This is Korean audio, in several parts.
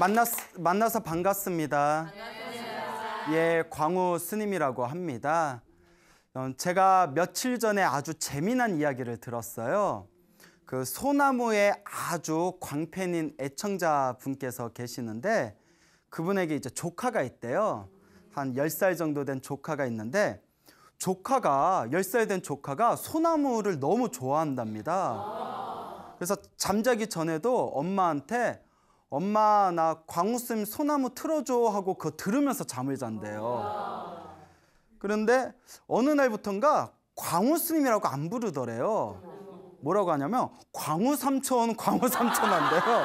만났, 만나서 반갑습니다. 안녕하세요. 예, 광우 스님이라고 합니다. 어, 제가 며칠 전에 아주 재미난 이야기를 들었어요. 그 소나무의 아주 광팬인 애청자 분께서 계시는데 그분에게 이제 조카가 있대요. 한 10살 정도 된 조카가 있는데 조카가 10살 된 조카가 소나무를 너무 좋아한답니다. 그래서 잠자기 전에도 엄마한테 엄마 나 광우쌤 소나무 틀어줘 하고 그거 들으면서 잠을 잔대요. 그런데 어느 날부턴가 광우스님이라고 안 부르더래요. 뭐라고 하냐면 광우 삼촌, 광우 삼촌 한대요.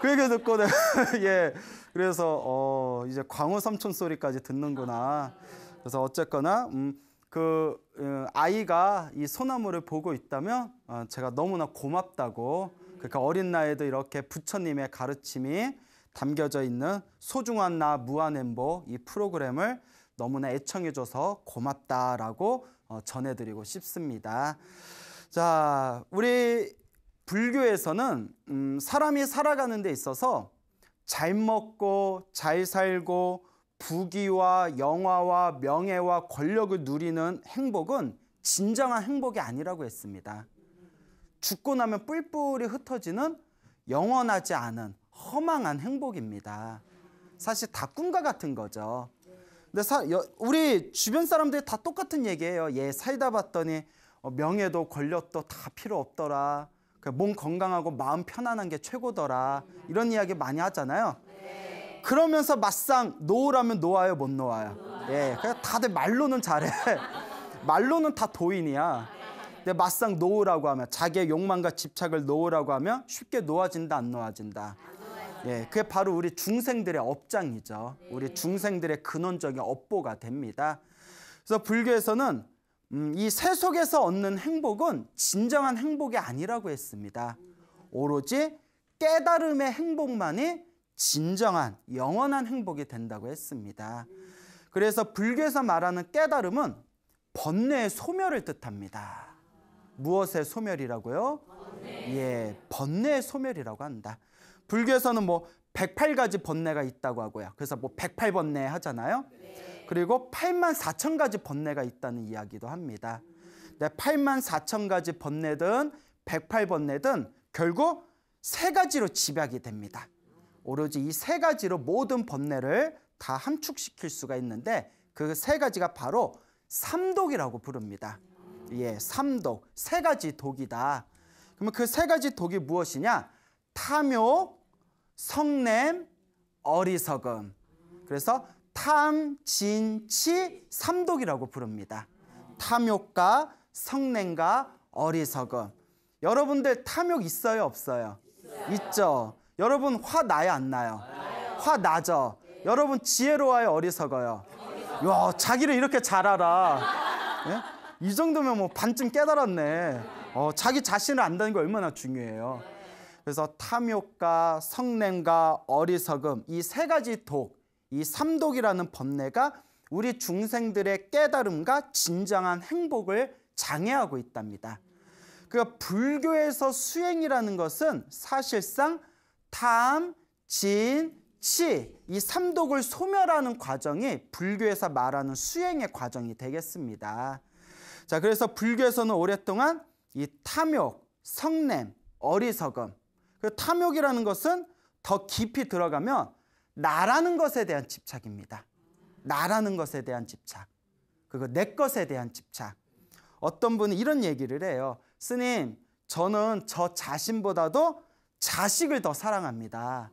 그 얘기 듣고 내예 그래서 어 이제 광우 삼촌 소리까지 듣는구나. 그래서 어쨌거나 음. 그 어, 아이가 이 소나무를 보고 있다면 어, 제가 너무나 고맙다고 그러니까 어린 나이에도 이렇게 부처님의 가르침이 담겨져 있는 소중한 나 무한행보 이 프로그램을 너무나 애청해줘서 고맙다라고 어, 전해드리고 싶습니다. 자, 우리 불교에서는 음, 사람이 살아가는 데 있어서 잘 먹고 잘 살고 부귀와 영화와 명예와 권력을 누리는 행복은 진정한 행복이 아니라고 했습니다. 죽고 나면 뿔뿔이 흩어지는 영원하지 않은 허망한 행복입니다. 사실 다 꿈과 같은 거죠. 근데 사, 여, 우리 주변 사람들이 다 똑같은 얘기예요. 얘 살다 봤더니 어, 명예도 권력도 다 필요 없더라. 그 몸 건강하고 마음 편안한 게 최고더라. 이런 이야기 많이 하잖아요. 그러면서 막상 노라면 놓아요, 못 놓아요. 예, 그냥 다들 말로는 잘해. 말로는 다 도인이야. 근데 맞상 놓으라고 하면 자기의 욕망과 집착을 놓으라고 하면 쉽게 놓아진다 안 놓아진다. 예, 그게 바로 우리 중생들의 업장이죠. 우리 네. 중생들의 근원적인 업보가 됩니다. 그래서 불교에서는 음, 이 세속에서 얻는 행복은 진정한 행복이 아니라고 했습니다. 오로지 깨달음의 행복만이 진정한 영원한 행복이 된다고 했습니다. 그래서 불교에서 말하는 깨달음은 번뇌의 소멸을 뜻합니다. 무엇의 소멸이라고요? 예, 번뇌. 예, 번뇌의 소멸이라고 한다. 불교에서는 뭐 108가지 번뇌가 있다고 하고요. 그래서 뭐 108번뇌 하잖아요. 네. 그리고 8만 4천 가지 번뇌가 있다는 이야기도 합니다. 네, 8만 4천 가지 번뇌든 108번뇌든 결국 세 가지로 집약이 됩니다. 오로지 이 세 가지로 모든 번뇌를 다 함축시킬 수가 있는데 그 세 가지가 바로 삼독이라고 부릅니다. 예, 삼독, 세 가지 독이다. 그러면 그 세 가지 독이 무엇이냐? 탐욕, 성냄, 어리석음. 그래서 탐, 진, 치, 삼독이라고 부릅니다. 탐욕과 성냄과 어리석음. 여러분들 탐욕 있어요, 없어요? 있어요. 있죠 여러분 화 나요, 안 나요? 나요. 화 나죠? 네. 여러분 지혜로워요, 어리석어요? 어리석어. 야, 자기를 이렇게 잘 알아. 예? 이 정도면 뭐 반쯤 깨달았네. 어, 자기 자신을 안다는 게 얼마나 중요해요. 그래서 탐욕과 성냄과 어리석음 이 세 가지 독, 이 삼독이라는 번뇌가 우리 중생들의 깨달음과 진정한 행복을 장애하고 있답니다. 그러니까 불교에서 수행이라는 것은 사실상 탐, 진, 치, 이 삼독을 소멸하는 과정이 불교에서 말하는 수행의 과정이 되겠습니다. 자, 그래서 불교에서는 오랫동안 이 탐욕, 성냄, 어리석음. 그 탐욕이라는 것은 더 깊이 들어가면 나라는 것에 대한 집착입니다. 나라는 것에 대한 집착. 그거내 것에 대한 집착. 어떤 분은 이런 얘기를 해요. 스님, 저는 저 자신보다도 자식을 더 사랑합니다.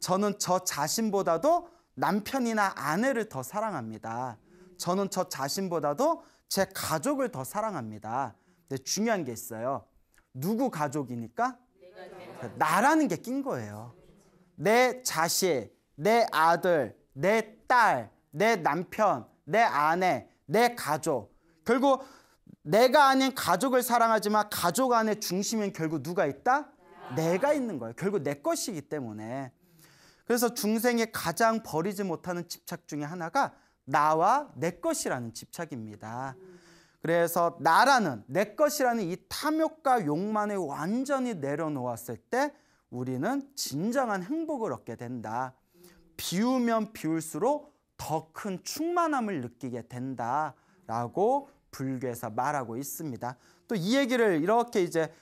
저는 저 자신보다도 남편이나 아내를 더 사랑합니다. 저는 저 자신보다도 제 가족을 더 사랑합니다. 근데 중요한 게 있어요. 누구 가족이니까? 나라는 게 낀 거예요. 내 자식, 내 아들, 내 딸, 내 남편, 내 아내, 내 가족. 결국 내가 아닌 가족을 사랑하지만 가족 안에 중심인 결국 누가 있다? 내가 있는 거예요. 결국 내 것이기 때문에. 그래서 중생이 가장 버리지 못하는 집착 중에 하나가 나와 내 것이라는 집착입니다. 그래서 나라는 내 것이라는 이 탐욕과 욕만을 완전히 내려놓았을 때 우리는 진정한 행복을 얻게 된다. 비우면 비울수록 더 큰 충만함을 느끼게 된다라고 불교에서 말하고 있습니다. 또 이 얘기를 이렇게 이제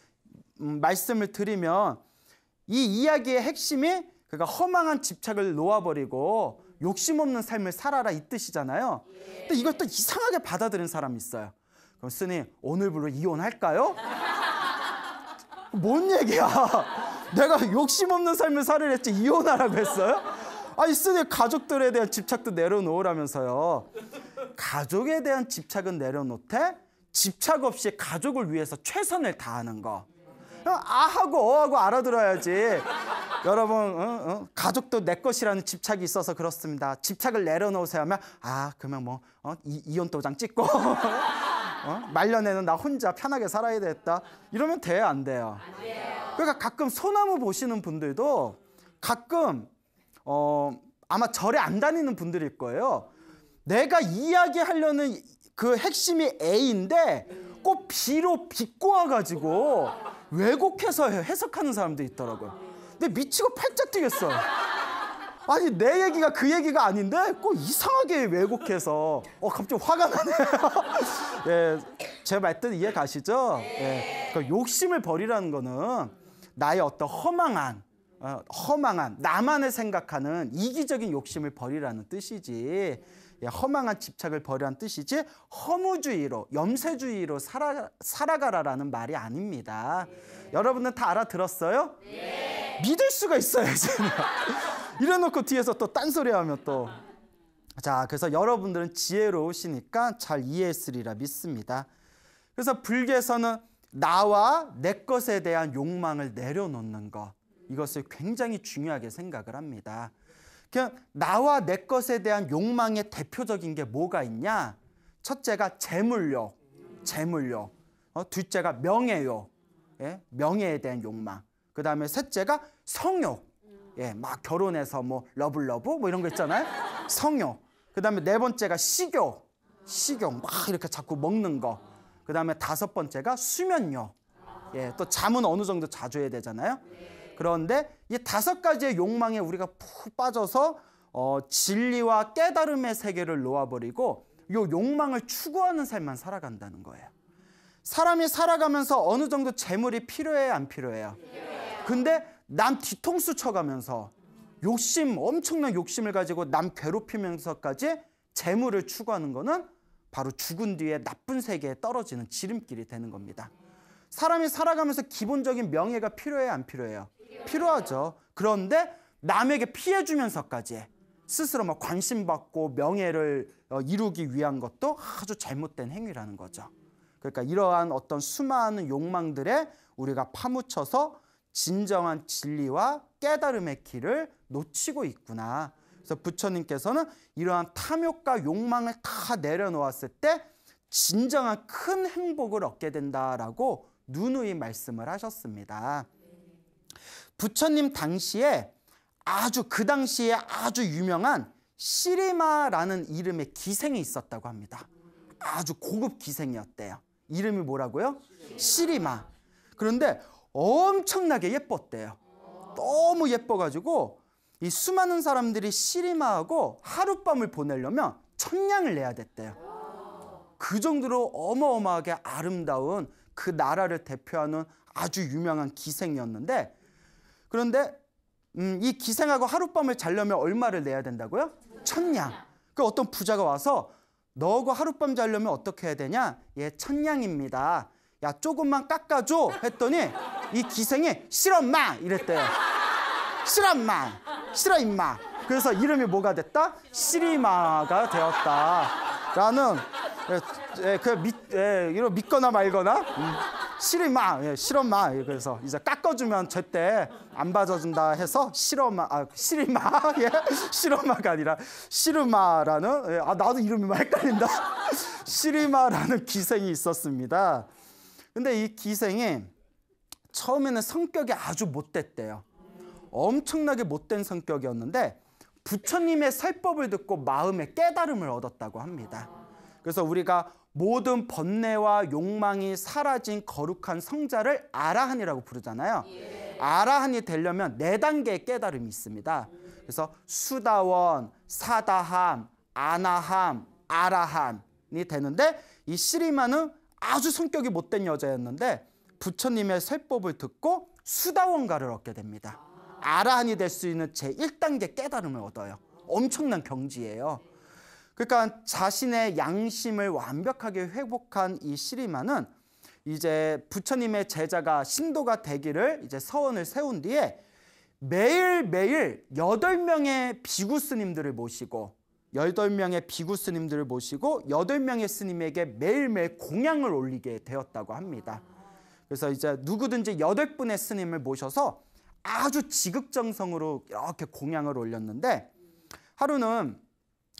음, 말씀을 드리면 이 이야기의 핵심이 그가 허망한 집착을 놓아버리고 욕심 없는 삶을 살아라 이 뜻이잖아요. 근데 이걸 또 이상하게 받아들인 사람이 있어요. 그럼 스님 오늘부로 이혼할까요? 뭔 얘기야? 내가 욕심 없는 삶을 살으랬지 이혼하라고 했어요? 아니 스님 가족들에 대한 집착도 내려놓으라면서요. 가족에 대한 집착은 내려놓되 집착 없이 가족을 위해서 최선을 다하는 거. 아하고 어하고 알아들어야지. 여러분 어? 어? 가족도 내 것이라는 집착이 있어서 그렇습니다. 집착을 내려놓으세요 하면 아 그러면 뭐 어? 이, 혼 도장 찍고 어? 말년에는 나 혼자 편하게 살아야 됐다 이러면 돼요 안 돼요? 안 돼요. 그러니까 가끔 소나무 보시는 분들도 가끔 어, 아마 절에 안 다니는 분들일 거예요. 내가 이야기하려는 그 핵심이 A인데 꼭 B로 비꼬아가지고 왜곡해서 해석하는 사람도 있더라고요. 내 미치고 팔짝 뛰겠어. 아니 내 얘기가 그 얘기가 아닌데 꼭 이상하게 왜곡해서 어 갑자기 화가 나네요. 예, 제 말뜻 이해 가시죠? 예, 그 욕심을 버리라는 거는 나의 어떤 허망한 어, 허망한 나만을 생각하는 이기적인 욕심을 버리라는 뜻이지 예, 허망한 집착을 버리라는 뜻이지 허무주의로 염세주의로 살아, 살아가라라는 말이 아닙니다. 예. 여러분은 다 알아들었어요? 예. 믿을 수가 있어야 이래놓고 뒤에서 또 딴소리 하면 또. 자, 그래서 여러분들은 지혜로우시니까 잘 이해했으리라 믿습니다. 그래서 불교에서는 나와 내 것에 대한 욕망을 내려놓는 것. 이것을 굉장히 중요하게 생각을 합니다. 그냥 나와 내 것에 대한 욕망의 대표적인 게 뭐가 있냐? 첫째가 재물욕, 재물욕. 어, 둘째가 명예욕, 예? 명예에 대한 욕망. 그 다음에 셋째가 성욕. 예, 막 결혼해서 뭐 러블러브 뭐 이런 거 있잖아요. 성욕. 그 다음에 네 번째가 식욕. 식욕 막 이렇게 자꾸 먹는 거. 그 다음에 다섯 번째가 수면요. 예, 또 잠은 어느 정도 자주 해야 되잖아요. 그런데 이 다섯 가지의 욕망에 우리가 푹 빠져서 어, 진리와 깨달음의 세계를 놓아버리고 요 욕망을 추구하는 삶만 살아간다는 거예요. 사람이 살아가면서 어느 정도 재물이 필요해요, 안 필요해요? 필요해요. 근데 남 뒤통수 쳐가면서 욕심, 엄청난 욕심을 가지고 남 괴롭히면서까지 재물을 추구하는 것은 바로 죽은 뒤에 나쁜 세계에 떨어지는 지름길이 되는 겁니다. 사람이 살아가면서 기본적인 명예가 필요해요, 안 필요해요? 필요하죠. 그런데 남에게 피해주면서까지 스스로 막 관심받고 명예를 어, 이루기 위한 것도 아주 잘못된 행위라는 거죠. 그러니까 이러한 어떤 수많은 욕망들에 우리가 파묻혀서 진정한 진리와 깨달음의 길을 놓치고 있구나. 그래서 부처님께서는 이러한 탐욕과 욕망을 다 내려놓았을 때 진정한 큰 행복을 얻게 된다라고 누누이 말씀을 하셨습니다. 부처님 당시에 아주 그 당시에 아주 유명한 시리마라는 이름의 기생이 있었다고 합니다. 아주 고급 기생이었대요. 이름이 뭐라고요? 시리마. 그런데 엄청나게 예뻤대요. 너무 예뻐가지고 이 수많은 사람들이 시리마하고 하룻밤을 보내려면 천냥을 내야 됐대요. 그 정도로 어마어마하게 아름다운 그 나라를 대표하는 아주 유명한 기생이었는데 그런데 음, 이 기생하고 하룻밤을 자려면 얼마를 내야 된다고요? 천냥. 그 어떤 부자가 와서 너하고 하룻밤 자려면 어떻게 해야 되냐? 예, 천냥입니다. 야 조금만 깎아줘 했더니 이 기생이 싫어 마 이랬대요 싫어 마 싫어 임마 그래서 이름이 뭐가 됐다? 시리마가 되었다 라는 예, 예 그 믿, 에, 이런 믿거나 말거나 음, 시리마 예, 실험마 예, 그래서 이제 깎아주면 절대 안빠져준다 해서 실험마 아 시리마 예 실험마가 아니라 시르마라는 예, 아 나도 이름이 헷갈린다 시리마라는 기생이 있었습니다 근데 이 기생이 처음에는 성격이 아주 못됐대요. 엄청나게 못된 성격이었는데 부처님의 설법을 듣고 마음의 깨달음을 얻었다고 합니다. 그래서 우리가 모든 번뇌와 욕망이 사라진 거룩한 성자를 아라한이라고 부르잖아요. 아라한이 되려면 네 단계의 깨달음이 있습니다. 그래서 수다원, 사다함, 아나함, 아라함이 되는데 이 시리마는 아주 성격이 못된 여자였는데 부처님의 세법을 듣고 수다원가를 얻게 됩니다. 아라한이 될 수 있는 제1단계 깨달음을 얻어요. 엄청난 경지예요. 그러니까 자신의 양심을 완벽하게 회복한 이 시리마는 이제 부처님의 제자가 신도가 되기를 이제 서원을 세운 뒤에 매일매일 여 명의 비구 스님들을 모시고 여덟 명의 비구 스님들을 모시고 여덟 명의 스님에게 매일매일 공양을 올리게 되었다고 합니다. 그래서 이제 누구든지 여 분의 스님을 모셔서 아주 지극정성으로 이렇게 공양을 올렸는데 하루는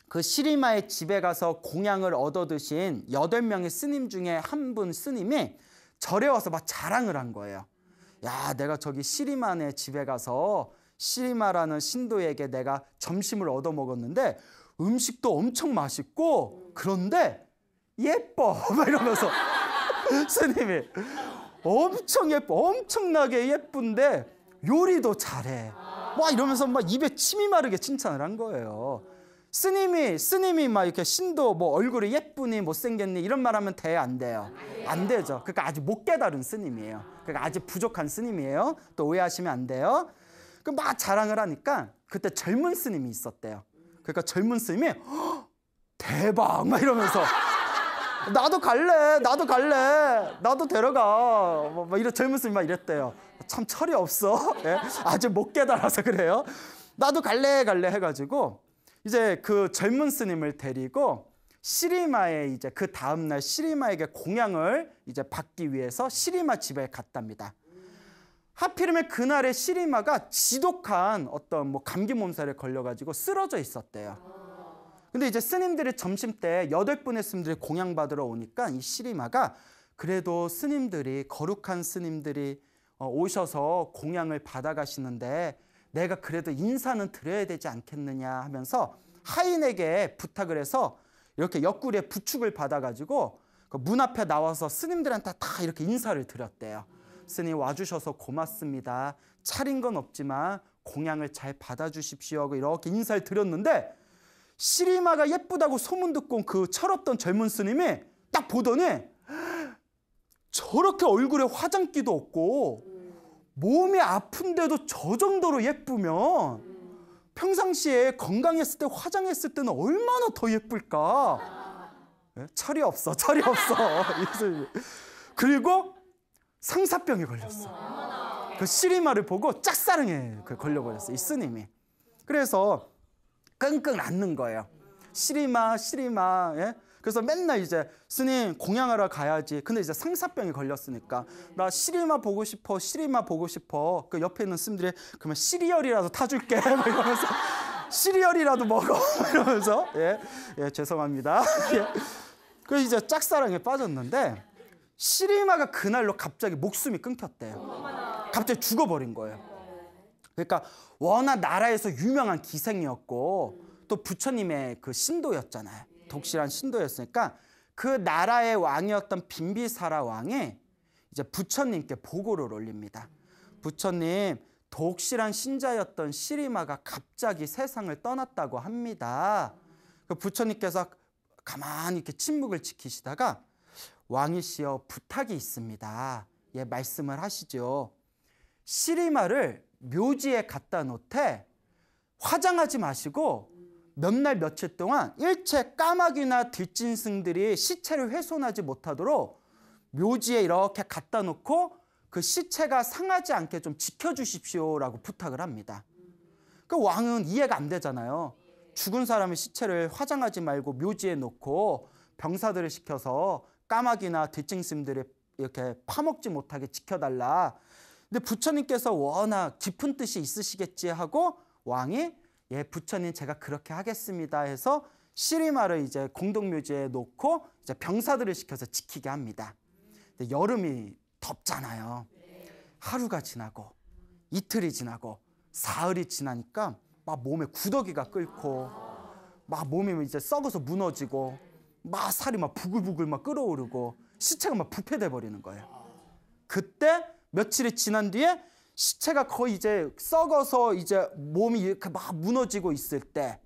그 시리마의 집에 가서 공양을 얻어 드신 여 명의 스님 중에 한 분 스님이 절에 와서 막 자랑을 한 거예요. 야, 내가 저기 시리마네 집에 가서 시리마라는 신도에게 내가 점심을 얻어 먹었는데 음식도 엄청 맛있고 그런데 예뻐 막 이러면서 스님이 엄청 예뻐 엄청나게 예쁜데 요리도 잘해 와 이러면서 막 입에 침이 마르게 칭찬을 한 거예요. 스님이 스님이 막 이렇게 신도 뭐 얼굴이 예쁘니 못생겼니 이런 말하면 돼안 돼요? 안 되죠. 그러니까 아직 못 깨달은 스님이에요. 그러니까 아직 부족한 스님이에요. 또 오해하시면 안 돼요. 그 막 자랑을 하니까 그때 젊은 스님이 있었대요. 그러니까 젊은 쌤이 대박 막 이러면서 나도 갈래 나도 갈래 나도 데려가 막 뭐, 뭐 이런 젊은 쌤이 막 이랬대요 참 철이 없어 네? 예. 아직 못 깨달아서 그래요 나도 갈래 갈래 해가지고 이제 그 젊은 스님을 데리고 시리마에 이제 그 다음날 시리마에게 공양을 이제 받기 위해서 시리마 집에 갔답니다. 하필이면 그날에 시리마가 지독한 어떤 뭐 감기 몸살에 걸려가지고 쓰러져 있었대요. 근데 이제 스님들이 점심 때 여덟 분의 스님들이 공양 받으러 오니까 이 시리마가 그래도 스님들이 거룩한 스님들이 어, 오셔서 공양을 받아가시는데 내가 그래도 인사는 드려야 되지 않겠느냐 하면서 하인에게 부탁을 해서 이렇게 옆구리에 부축을 받아가지고 그 문 앞에 나와서 스님들한테 다 이렇게 인사를 드렸대요. 스님 와주셔서 고맙습니다. 차린 건 없지만 공양을 잘 받아주십시오 하고 이렇게 인사를 드렸는데 시리마가 예쁘다고 소문 듣고 그 철없던 젊은 스님이 딱 보더니 저렇게 얼굴에 화장기도 없고 몸이 아픈데도 저 정도로 예쁘면 평상시에 건강했을 때 화장했을 때는 얼마나 더 예쁠까? 예? 철이 없어, 철이 없어. 그리고 상사병이 걸렸어. 그 시리마를 보고 짝사랑에 그 걸려버렸어. 이 스님이. 그래서 끙끙 앓는 거예요. 시리마, 시리마. 예? 그래서 맨날 이제 스님 공양하러 가야지. 근데 이제 상사병이 걸렸으니까 나 시리마 보고 싶어, 시리마 보고 싶어. 그 옆에 있는 스님들이 그러면 시리얼이라도 타줄게. 막 이러면서 시리얼이라도 먹어. 이러면서 예, 예 죄송합니다. 예. 그래서 이제 짝사랑에 빠졌는데 시리마가 그날로 갑자기 목숨이 끊겼대요. 갑자기 죽어버린 거예요. 그러니까 워낙 나라에서 유명한 기생이었고 또 부처님의 그 신도였잖아요. 독실한 신도였으니까 그 나라의 왕이었던 빈비사라 왕이 이제 부처님께 보고를 올립니다. 부처님 독실한 신자였던 시리마가 갑자기 세상을 떠났다고 합니다. 그 부처님께서 가만히 이렇게 침묵을 지키시다가 왕이시여 부탁이 있습니다. 예, 말씀을 하시죠. 시리마를 묘지에 갖다 놓되 화장하지 마시고 몇 날 며칠 동안 일체 까마귀나 들짐승들이 시체를 훼손하지 못하도록 묘지에 이렇게 갖다 놓고 그 시체가 상하지 않게 좀 지켜주십시오라고 부탁을 합니다. 그 왕은 이해가 안 되잖아요. 죽은 사람의 시체를 화장하지 말고 묘지에 놓고 병사들을 시켜서 까마귀나 들짐승들이 이렇게 파먹지 못하게 지켜달라. 근데 부처님께서 워낙 깊은 뜻이 있으시겠지 하고 왕이 예 부처님 제가 그렇게 하겠습니다 해서 시리마를 이제 공동묘지에 놓고 이제 병사들을 시켜서 지키게 합니다. 근데 여름이 덥잖아요. 하루가 지나고 이틀이 지나고 사흘이 지나니까 막 몸에 구더기가 끓고 막 몸이 이제 썩어서 무너지고 막 살이 막 부글부글 막 끓어오르고 시체가 막 부패돼 버리는 거예요. 그때 며칠이 지난 뒤에 시체가 거의 이제 썩어서 이제 몸이 이렇게 막 무너지고 있을 때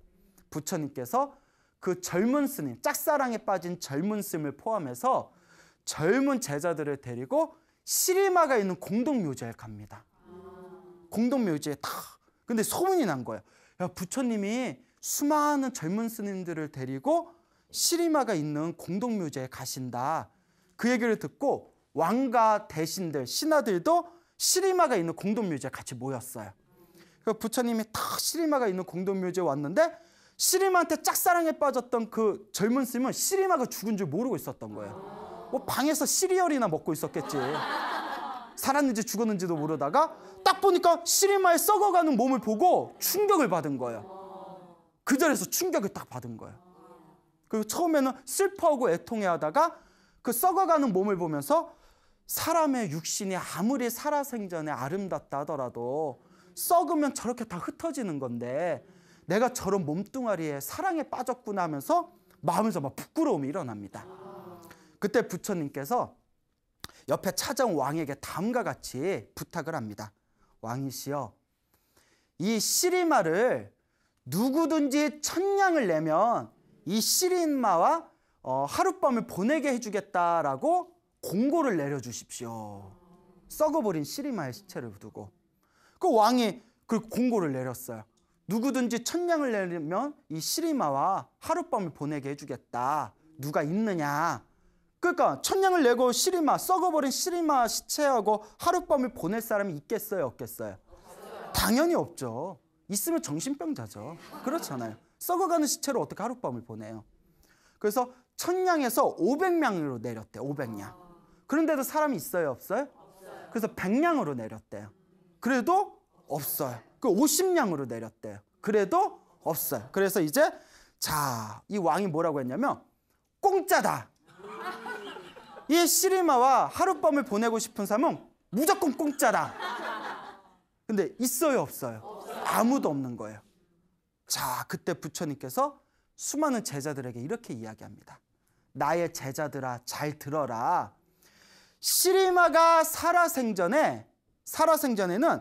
부처님께서 그 젊은 스님, 짝사랑에 빠진 젊은 스님을 포함해서 젊은 제자들을 데리고 시리마가 있는 공동묘지에 갑니다. 공동묘지에 다. 근데 소문이 난 거예요. 야, 부처님이 수많은 젊은 스님들을 데리고 시리마가 있는 공동묘지에 가신다. 그 얘기를 듣고 왕과 대신들, 신하들도 시리마가 있는 공동묘지에 같이 모였어요. 그 부처님이 탁 시리마가 있는 공동묘지에 왔는데 시리마한테 짝사랑에 빠졌던 그 젊은 스님은 시리마가 죽은 줄 모르고 있었던 거예요. 뭐 방에서 시리얼이나 먹고 있었겠지. 살았는지 죽었는지도 모르다가 딱 보니까 시리마의 썩어가는 몸을 보고 충격을 받은 거예요. 그 자리에서 충격을 딱 받은 거예요. 그리고 처음에는 슬퍼하고 애통해하다가 그 썩어가는 몸을 보면서 사람의 육신이 아무리 살아생전에 아름답다 하더라도 썩으면 저렇게 다 흩어지는 건데 내가 저런 몸뚱아리에 사랑에 빠졌구나 하면서 마음에서 막 부끄러움이 일어납니다. 그때 부처님께서 옆에 찾아온 왕에게 다음과 같이 부탁을 합니다. 왕이시여, 이 시리마를 누구든지 천냥을 내면 이 시린마와 어, 하룻밤을 보내게 해주겠다라고 공고를 내려주십시오. 썩어버린 시리마의 시체를 두고 그 왕이 그 공고를 내렸어요. 누구든지 천냥을 내리면 이 시리마와 하룻밤을 보내게 해주겠다. 누가 있느냐? 그러니까 천냥을 내고 시리마 썩어버린 시리마 시체하고 하룻밤을 보낼 사람이 있겠어요, 없겠어요? 당연히 없죠. 있으면 정신병자죠. 그렇잖아요. 썩어가는 시체로 어떻게 하룻밤을 보내요? 그래서 천냥에서 500냥으로 내렸대. 500냥. 그런데도 사람이 있어요, 없어요? 없어요. 그래서 100냥으로 내렸대요. 그래도 없어요. 그 50냥으로 내렸대요. 그래도 없어요. 그래서 이제 자, 이 왕이 뭐라고 했냐면 공짜다. 이 시리마와 하룻밤을 보내고 싶은 사람은 무조건 공짜다. 근데 있어요, 없어요? 없어요. 아무도 없는 거예요. 자, 그때 부처님께서 수많은 제자들에게 이렇게 이야기합니다. 나의 제자들아, 잘 들어라. 시리마가 살아생전에, 살아생전에는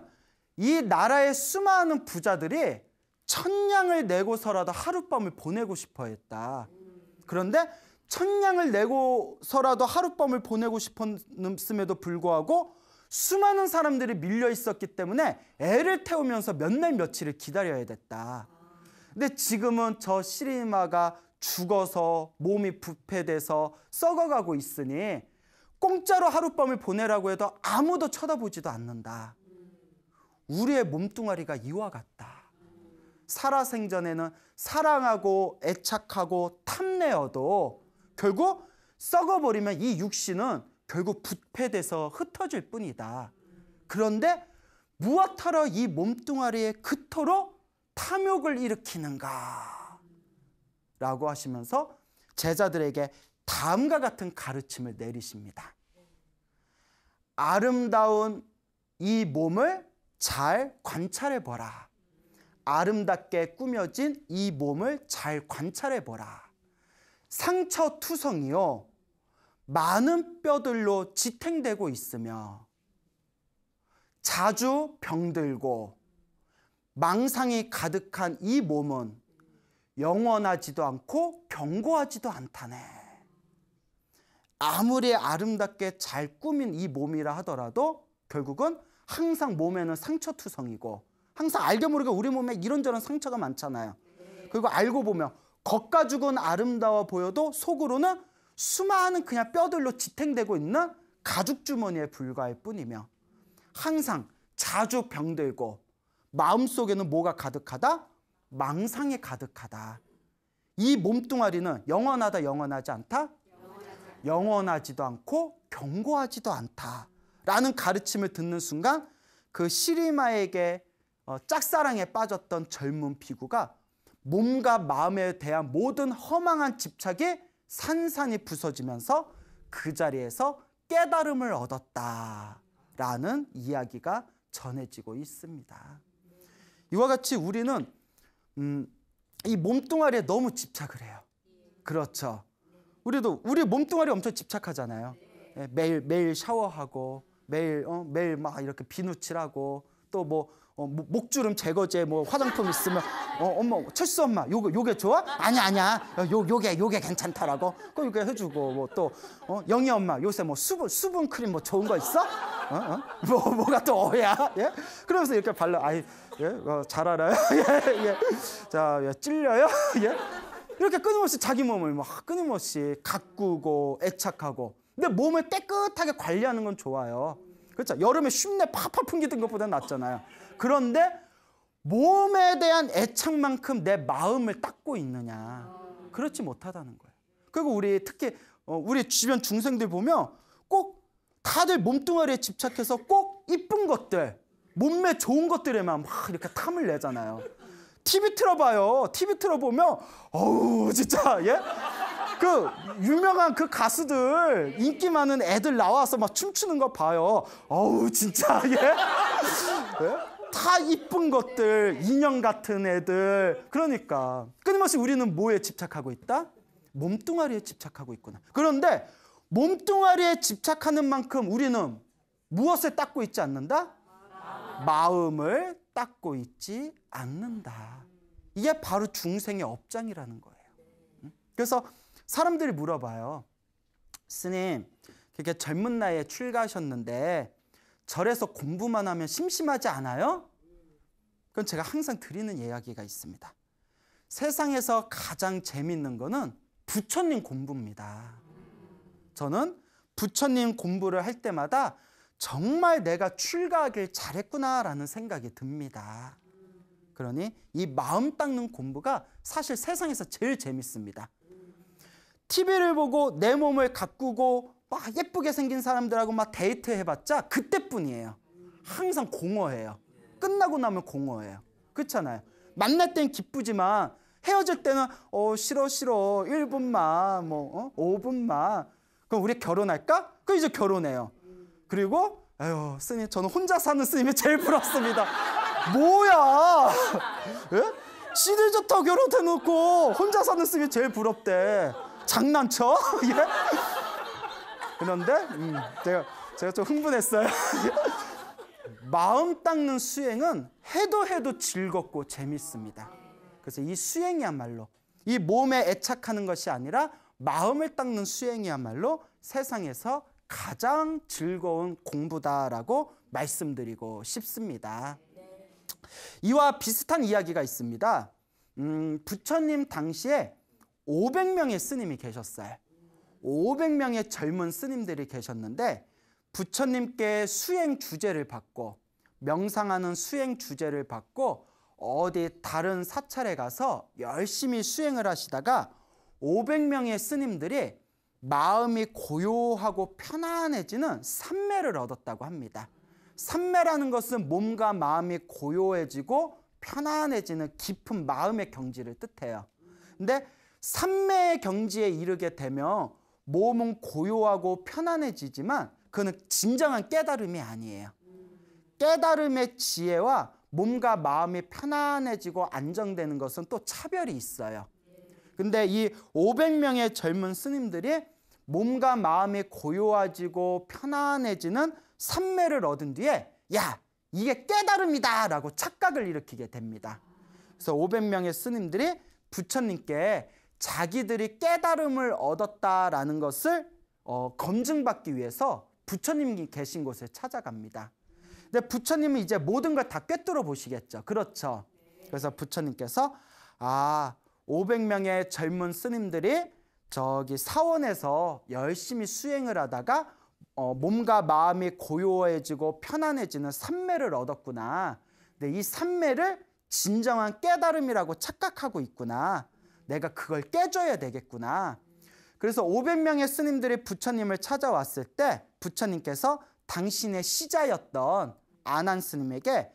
이 나라의 수많은 부자들이 천냥을 내고서라도 하룻밤을 보내고 싶어 했다. 그런데 천냥을 내고서라도 하룻밤을 보내고 싶었음에도 불구하고 수많은 사람들이 밀려 있었기 때문에 애를 태우면서 몇 날 며칠을 기다려야 됐다. 근데 지금은 저 시리마가 죽어서 몸이 부패돼서 썩어가고 있으니 공짜로 하룻밤을 보내라고 해도 아무도 쳐다보지도 않는다. 우리의 몸뚱아리가 이와 같다. 살아생전에는 사랑하고 애착하고 탐내어도 결국 썩어버리면 이 육신은 결국 부패돼서 흩어질 뿐이다. 그런데 무엇하러 이 몸뚱아리에 그토록 탐욕을 일으키는가? 라고 하시면서 제자들에게 다음과 같은 가르침을 내리십니다. 아름다운 이 몸을 잘 관찰해 보라. 아름답게 꾸며진 이 몸을 잘 관찰해 보라. 상처 투성이요. 많은 뼈들로 지탱되고 있으며 자주 병들고 망상이 가득한 이 몸은 영원하지도 않고 견고하지도 않다네. 아무리 아름답게 잘 꾸민 이 몸이라 하더라도 결국은 항상 몸에는 상처투성이고 항상 알게 모르게 우리 몸에 이런저런 상처가 많잖아요. 그리고 알고 보면 겉가죽은 아름다워 보여도 속으로는 수많은 그냥 뼈들로 지탱되고 있는 가죽 주머니에 불과할 뿐이며 항상 자주 병들고 마음속에는 뭐가 가득하다? 망상이 가득하다. 이 몸뚱아리는 영원하다 영원하지 않다? 영원하지도 않고 견고하지도 않다. 라는 가르침을 듣는 순간 그 시리마에게 어, 짝사랑에 빠졌던 젊은 피구가 몸과 마음에 대한 모든 허망한 집착이 산산이 부서지면서 그 자리에서 깨달음을 얻었다라는 이야기가 전해지고 있습니다. 이와 같이 우리는 음, 이 몸뚱아리에 너무 집착을 해요. 그렇죠. 우리도 우리 몸뚱아리 엄청 집착하잖아요. 예, 매일 매일 샤워하고 매일 어, 매일 막 이렇게 비누칠하고 또뭐 어, 목주름 제거제 뭐 화장품 있으면 어, 엄마 철수 엄마 요거 요게 좋아? 아니 아니야 어, 요 요게 요게 괜찮다라고 그 요게 해주고 뭐 또 어, 영희 엄마 요새 뭐 수분 수분 크림 뭐 좋은 거 있어? 어? 어? 뭐 뭐가 또 어야? 예? 그러면서 이렇게 발라 아이 예? 어, 잘 알아요? 예, 예. 자, 예, 찔려요? 예? 이렇게 끊임없이 자기 몸을 막 끊임없이 가꾸고 애착하고 근데 몸을 깨끗하게 관리하는 건 좋아요. 그렇죠? 여름에 쉰내 팍팍 풍기던 것보다 낫잖아요. 그런데 몸에 대한 애착만큼 내 마음을 닦고 있느냐. 그렇지 못하다는 거예요. 그리고 우리 특히 어, 우리 주변 중생들 보면 꼭 다들 몸뚱아리에 집착해서 꼭 이쁜 것들 몸매 좋은 것들에만 막 이렇게 탐을 내잖아요. TV 틀어봐요. TV 틀어보면 어우 진짜 예? 그 유명한 그 가수들 인기 많은 애들 나와서 막 춤추는 거 봐요. 어우 진짜 예? 예? 다 이쁜 것들, 인형 같은 애들. 그러니까 끊임없이 우리는 뭐에 집착하고 있다? 몸뚱아리에 집착하고 있구나. 그런데 몸뚱아리에 집착하는 만큼 우리는 무엇에 닦고 있지 않는다? 마음을 닦고 있지 않는다. 이게 바로 중생의 업장이라는 거예요. 그래서 사람들이 물어봐요. 스님, 그렇게 젊은 나이에 출가하셨는데 절에서 공부만 하면 심심하지 않아요? 그건 제가 항상 드리는 이야기가 있습니다. 세상에서 가장 재밌는 거는 부처님 공부입니다. 저는 부처님 공부를 할 때마다 정말 내가 출가하길 잘했구나라는 생각이 듭니다. 그러니 이 마음 닦는 공부가 사실 세상에서 제일 재밌습니다. TV를 보고 내 몸을 가꾸고 막 예쁘게 생긴 사람들하고 막 데이트 해봤자 그때뿐이에요. 항상 공허해요. 끝나고 나면 공허해요. 그렇잖아요. 만날 땐 기쁘지만 헤어질 때는 어 싫어 싫어 1분만 뭐 어? 5분만 그럼 우리 결혼할까? 그 이제 결혼해요. 그리고 아유 스님 저는 혼자 사는 스님이 제일 부럽습니다. 뭐야? 예? 시들 좋다 결혼해놓고 혼자 사는 스님이 제일 부럽대. 장난쳐? 예? 그런데 음, 제가 제가 좀 흥분했어요. 마음 닦는 수행은 해도 해도 즐겁고 재밌습니다. 그래서 이 수행이야말로 이 몸에 애착하는 것이 아니라 마음을 닦는 수행이야말로 세상에서 가장 즐거운 공부다라고 말씀드리고 싶습니다. 이와 비슷한 이야기가 있습니다. 음, 부처님 당시에 500명의 스님이 계셨어요. 500명의 젊은 스님들이 계셨는데 부처님께 수행 주제를 받고 명상하는 수행 주제를 받고 어디 다른 사찰에 가서 열심히 수행을 하시다가 500명의 스님들이 마음이 고요하고 편안해지는 삼매를 얻었다고 합니다. 삼매라는 것은 몸과 마음이 고요해지고 편안해지는 깊은 마음의 경지를 뜻해요. 근데 삼매의 경지에 이르게 되면 몸은 고요하고 편안해지지만 그는 진정한 깨달음이 아니에요. 깨달음의 지혜와 몸과 마음이 편안해지고 안정되는 것은 또 차별이 있어요. 근데 이 500명의 젊은 스님들이 몸과 마음이 고요해지고 편안해지는 삼매를 얻은 뒤에 야 이게 깨달음이다 라고 착각을 일으키게 됩니다. 그래서 500명의 스님들이 부처님께 자기들이 깨달음을 얻었다라는 것을 어, 검증받기 위해서 부처님이 계신 곳에 찾아갑니다. 근데 부처님은 이제 모든 걸 다 꿰뚫어 보시겠죠. 그렇죠. 그래서 부처님께서 아 500명의 젊은 스님들이 저기 사원에서 열심히 수행을 하다가 어, 몸과 마음이 고요해지고 편안해지는 삼매를 얻었구나. 근데 이 삼매를 진정한 깨달음이라고 착각하고 있구나. 내가 그걸 깨줘야 되겠구나. 그래서 500명의 스님들이 부처님을 찾아왔을 때 부처님께서 당신의 시자였던 아난 스님에게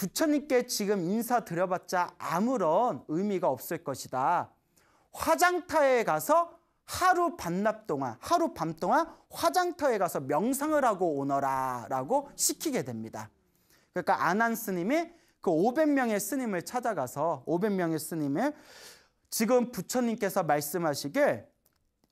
부처님께 지금 인사드려봤자 아무런 의미가 없을 것이다. 화장터에 가서 하루 반납 동안, 하루 밤 동안 화장터에 가서 명상을 하고 오너라 라고 시키게 됩니다. 그러니까 아난 스님이 그 500명의 스님을 찾아가서 500명의 스님을 지금 부처님께서 말씀하시길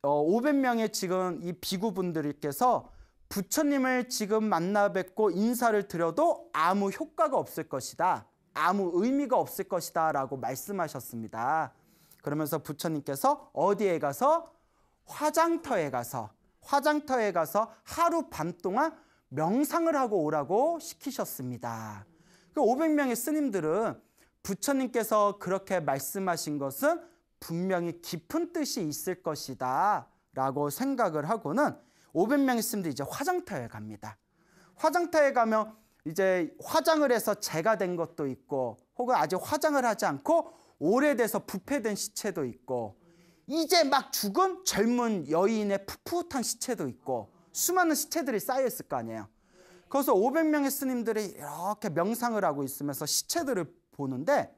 500명의 어, 지금 이 비구분들께서 부처님을 지금 만나 뵙고 인사를 드려도 아무 효과가 없을 것이다. 아무 의미가 없을 것이다. 라고 말씀하셨습니다. 그러면서 부처님께서 어디에 가서 화장터에 가서 화장터에 가서 하루 밤 동안 명상을 하고 오라고 시키셨습니다. 그 500명의 스님들은 부처님께서 그렇게 말씀하신 것은 분명히 깊은 뜻이 있을 것이다 라고 생각을 하고는 500명 있으면 이제 화장터에 갑니다. 화장터에 가면 이제 화장을 해서 재가 된 것도 있고 혹은 아직 화장을 하지 않고 오래돼서 부패된 시체도 있고 이제 막 죽은 젊은 여인의 풋풋한 시체도 있고 수많은 시체들이 쌓여 있을 거 아니에요. 그래서 500명의 스님들이 이렇게 명상을 하고 있으면서 시체들을 보는데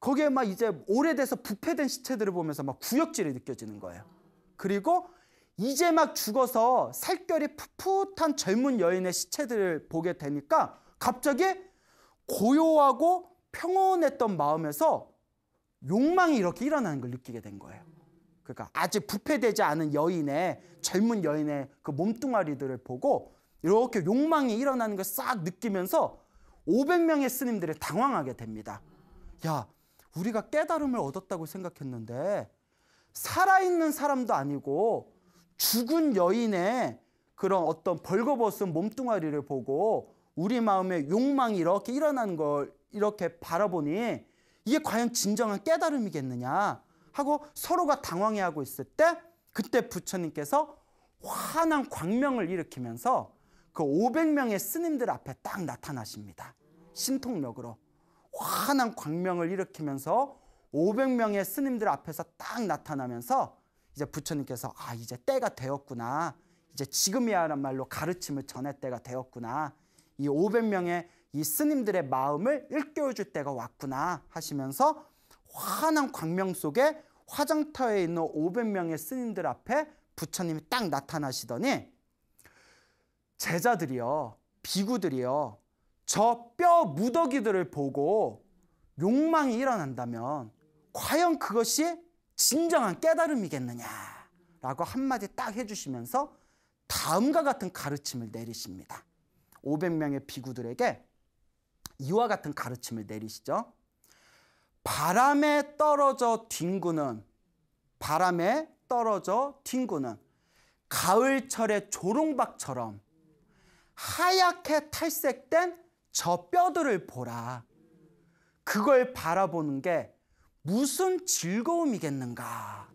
거기에 막 이제 오래돼서 부패된 시체들을 보면서 막 구역질이 느껴지는 거예요. 그리고 이제 막 죽어서 살결이 풋풋한 젊은 여인의 시체들을 보게 되니까 갑자기 고요하고 평온했던 마음에서 욕망이 이렇게 일어나는 걸 느끼게 된 거예요. 그러니까 아직 부패되지 않은 여인의 젊은 여인의 그 몸뚱아리들을 보고 이렇게 욕망이 일어나는 걸 싹 느끼면서 500명의 스님들이 당황하게 됩니다. 야, 우리가 깨달음을 얻었다고 생각했는데 살아있는 사람도 아니고 죽은 여인의 그런 어떤 벌거벗은 몸뚱아리를 보고 우리 마음에 욕망이 이렇게 일어나는 걸 이렇게 바라보니 이게 과연 진정한 깨달음이겠느냐 하고 서로가 당황해하고 있을 때 그때 부처님께서 환한 광명을 일으키면서 그 500명의 스님들 앞에 딱 나타나십니다. 신통력으로 환한 광명을 일으키면서 500명의 스님들 앞에서 딱 나타나면서 이제 부처님께서 아 이제 때가 되었구나 이제 지금이야란 말로 가르침을 전해 때가 되었구나 이 500명의 이 스님들의 마음을 일깨워줄 때가 왔구나 하시면서 환한 광명 속에 화장터에 있는 500명의 스님들 앞에 부처님이 딱 나타나시더니 제자들이요 비구들이요 저 뼈 무더기들을 보고 욕망이 일어난다면 과연 그것이 진정한 깨달음이겠느냐라고 한마디 딱 해주시면서 다음과 같은 가르침을 내리십니다. 500명의 비구들에게 이와 같은 가르침을 내리시죠. 바람에 떨어져 뒹구는 바람에 떨어져 뒹구는 가을철의 조롱박처럼 하얗게 탈색된 저 뼈들을 보라. 그걸 바라보는 게 무슨 즐거움이겠는가?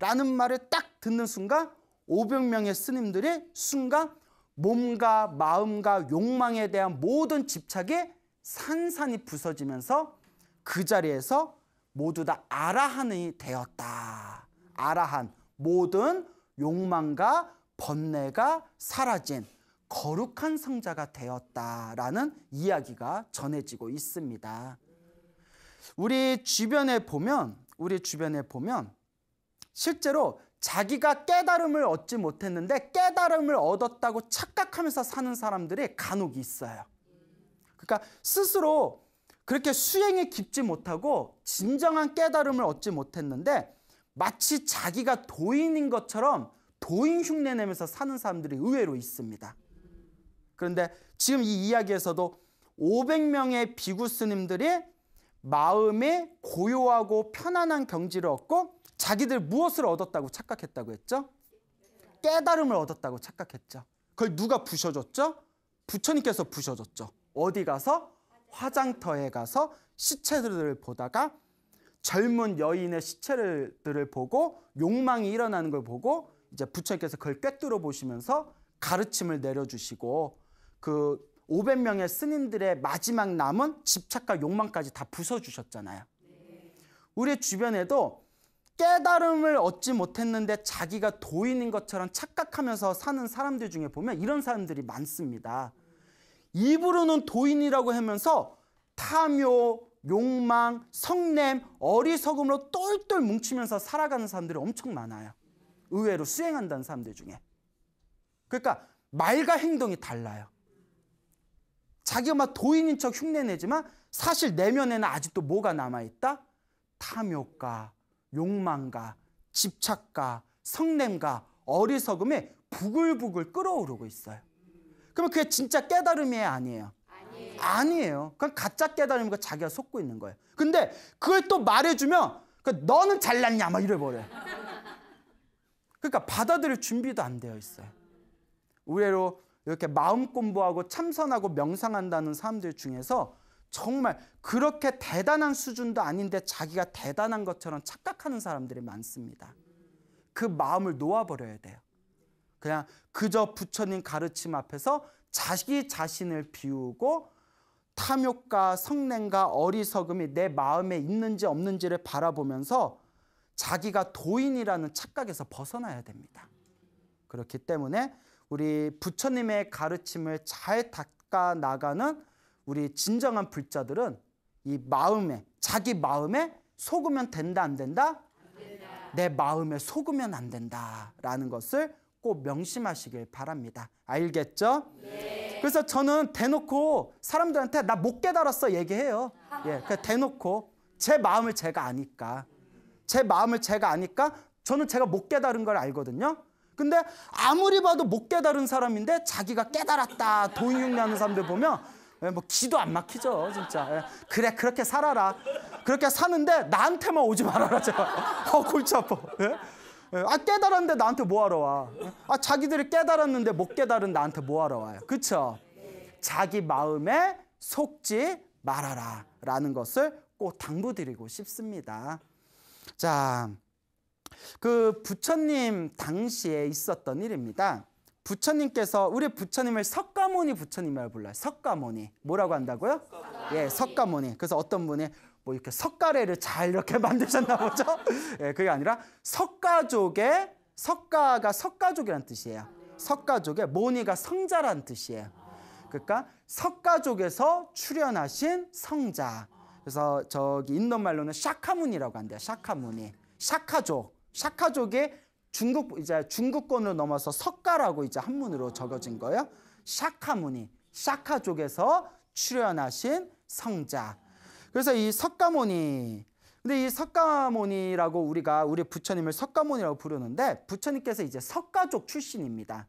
라는 말을 딱 듣는 순간 500명의 스님들이 순간 몸과 마음과 욕망에 대한 모든 집착에 산산이 부서지면서 그 자리에서 모두 다 아라한이 되었다. 아라한 모든 욕망과 번뇌가 사라진 거룩한 성자가 되었다라는 이야기가 전해지고 있습니다. 우리 주변에 보면 우리 주변에 보면 실제로 자기가 깨달음을 얻지 못했는데 깨달음을 얻었다고 착각하면서 사는 사람들이 간혹 있어요. 그러니까 스스로 그렇게 수행에 깊지 못하고 진정한 깨달음을 얻지 못했는데 마치 자기가 도인인 것처럼 도인 흉내 내면서 사는 사람들이 의외로 있습니다. 그런데 지금 이 이야기에서도 500명의 비구 스님들이 마음에 고요하고 편안한 경지를 얻고 자기들 무엇을 얻었다고 착각했다고 했죠? 깨달음을 얻었다고 착각했죠. 그걸 누가 부셔줬죠? 부처님께서 부셔줬죠. 어디 가서? 화장터에 가서 시체들을 보다가 젊은 여인의 시체들을 보고 욕망이 일어나는 걸 보고 이제 부처님께서 그걸 꿰뚫어 보시면서 가르침을 내려주시고 그 500명의 스님들의 마지막 남은 집착과 욕망까지 다 부숴주셨잖아요. 우리 주변에도 깨달음을 얻지 못했는데 자기가 도인인 것처럼 착각하면서 사는 사람들 중에 보면 이런 사람들이 많습니다. 입으로는 도인이라고 하면서 탐욕, 욕망, 성냄, 어리석음으로 똘똘 뭉치면서 살아가는 사람들이 엄청 많아요. 의외로 수행한다는 사람들 중에. 그러니까 말과 행동이 달라요. 자기가 막 도인인 척 흉내내지만 사실 내면에는 아직도 뭐가 남아있다? 탐욕과 욕망과 집착과 성냄과 어리석음에 부글부글 끓어오르고 있어요. 그러면 그게 진짜 깨달음이 아니에요? 아니에요. 아니에요. 그냥 가짜 깨달음과 자기가 속고 있는 거예요. 근데 그걸 또 말해주면 그러니까 너는 잘났냐 막 이래버려요. 그러니까 받아들일 준비도 안 되어 있어요. 의외로 이렇게 마음 공부하고 참선하고 명상한다는 사람들 중에서 정말 그렇게 대단한 수준도 아닌데 자기가 대단한 것처럼 착각하는 사람들이 많습니다. 그 마음을 놓아버려야 돼요. 그냥 그저 부처님 가르침 앞에서 자기 자신을 비우고 탐욕과 성냄과 어리석음이 내 마음에 있는지 없는지를 바라보면서 자기가 도인이라는 착각에서 벗어나야 됩니다. 그렇기 때문에 우리 부처님의 가르침을 잘 닦아 나가는 우리 진정한 불자들은 이 마음에 자기 마음에 속으면 된다 안 된다? 안 된다. 내 마음에 속으면 안 된다라는 것을 꼭 명심하시길 바랍니다. 알겠죠? 네. 그래서 저는 대놓고 사람들한테 나 못 깨달았어 얘기해요. 예, 그 대놓고 제 마음을 제가 아니까 제 마음을 제가 아니까 저는 제가 못 깨달은 걸 알거든요. 근데 아무리 봐도 못 깨달은 사람인데 자기가 깨달았다 돈육나는 사람들 보면 예, 뭐 기도 안 막히죠 진짜 예, 그래 그렇게 살아라 그렇게 사는데 나한테만 오지 말아라 제발 어 골치 아파 예? 아 깨달았는데 나한테 뭐하러 와? 아 자기들이 깨달았는데 못 깨달은 나한테 뭐하러 와요? 그쵸? 자기 마음에 속지 말아라 라는 것을 꼭 당부드리고 싶습니다. 자그 부처님 당시에 있었던 일입니다. 부처님께서 우리 부처님을 석가모니 부처님이라고 불러요. 석가모니. 뭐라고 한다고요? 석가 예, 석가모니. 그래서 어떤 분이 뭐 이렇게 석가래를 잘 이렇게 만드셨나 보죠. 예, 그게 아니라 석가족의 석가가 석가족이란 뜻이에요. 석가족의 모니가 성자란 뜻이에요. 그러니까 석가족에서 출연하신 성자. 그래서 저기 인도 말로는 샤카문이라고 한대요. 샤카문이. 샤카족. 샤카족의 중국 이제 중국권을 넘어서 석가라고 이제 한문으로 적어진 거예요. 샤카 무니 샤카족에서 출연하신 성자. 그래서 이 석가모니 근데 이 석가모니라고 우리가 우리 부처님을 석가모니라고 부르는데 부처님께서 이제 석가족 출신입니다.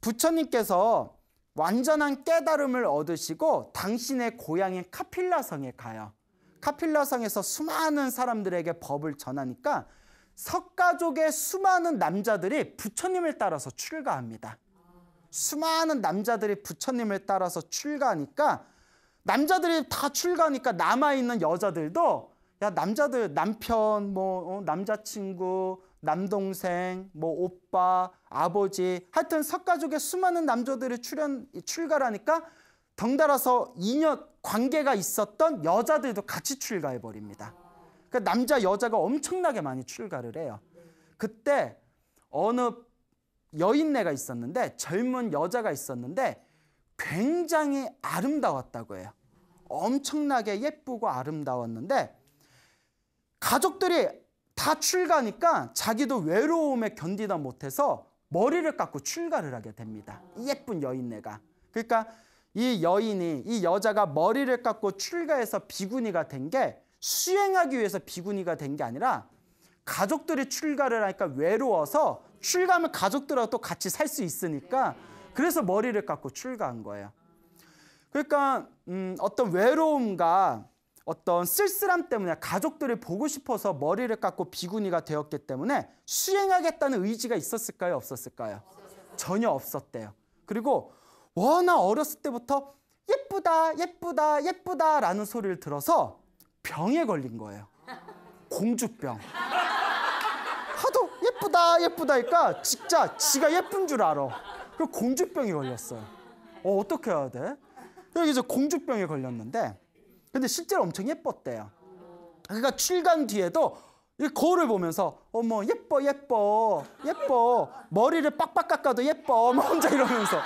부처님께서 완전한 깨달음을 얻으시고 당신의 고향인 카필라성에 가요. 카필라성에서 수많은 사람들에게 법을 전하니까 석가족의 수많은 남자들이 부처님을 따라서 출가합니다. 수많은 남자들이 부처님을 따라서 출가하니까 남자들이 다 출가하니까 남아있는 여자들도 야 남자들 남편 뭐 어, 남자친구 남동생 뭐 오빠 아버지 하여튼 석가족의 수많은 남자들이 출연 출가라니까 덩달아서 2년 관계가 있었던 여자들도 같이 출가해 버립니다. 그러니까 남자 여자가 엄청나게 많이 출가를 해요. 그때 어느 여인네가 있었는데 젊은 여자가 있었는데 굉장히 아름다웠다고 해요. 엄청나게 예쁘고 아름다웠는데 가족들이 다 출가니까 자기도 외로움에 견디다 못해서 머리를 깎고 출가를 하게 됩니다. 예쁜 여인네가. 그러니까 이 여인이 이 여자가 머리를 깎고 출가해서 비구니가 된게 수행하기 위해서 비구니가 된 게 아니라 가족들이 출가를 하니까 외로워서 출가하면 가족들하고 또 같이 살 수 있으니까 그래서 머리를 깎고 출가한 거예요. 그러니까 음, 어떤 외로움과 어떤 쓸쓸함 때문에 가족들을 보고 싶어서 머리를 깎고 비구니가 되었기 때문에 수행하겠다는 의지가 있었을까요? 없었을까요? 전혀 없었대요. 그리고 워낙 어렸을 때부터 예쁘다, 예쁘다, 예쁘다라는 소리를 들어서 병에 걸린 거예요. 공주병. 하도 예쁘다 예쁘다니까 진짜 지가 예쁜 줄 알아. 그 공주병이 걸렸어요. 어, 어떻게 해야 돼? 여기 서 공주병에 걸렸는데 근데 실제로 엄청 예뻤대요. 그러니까 출간 뒤에도 이 거울을 보면서 어머 예뻐 예뻐 예뻐 머리를 빡빡 깎아도 예뻐 막 뭐 혼자 이러면서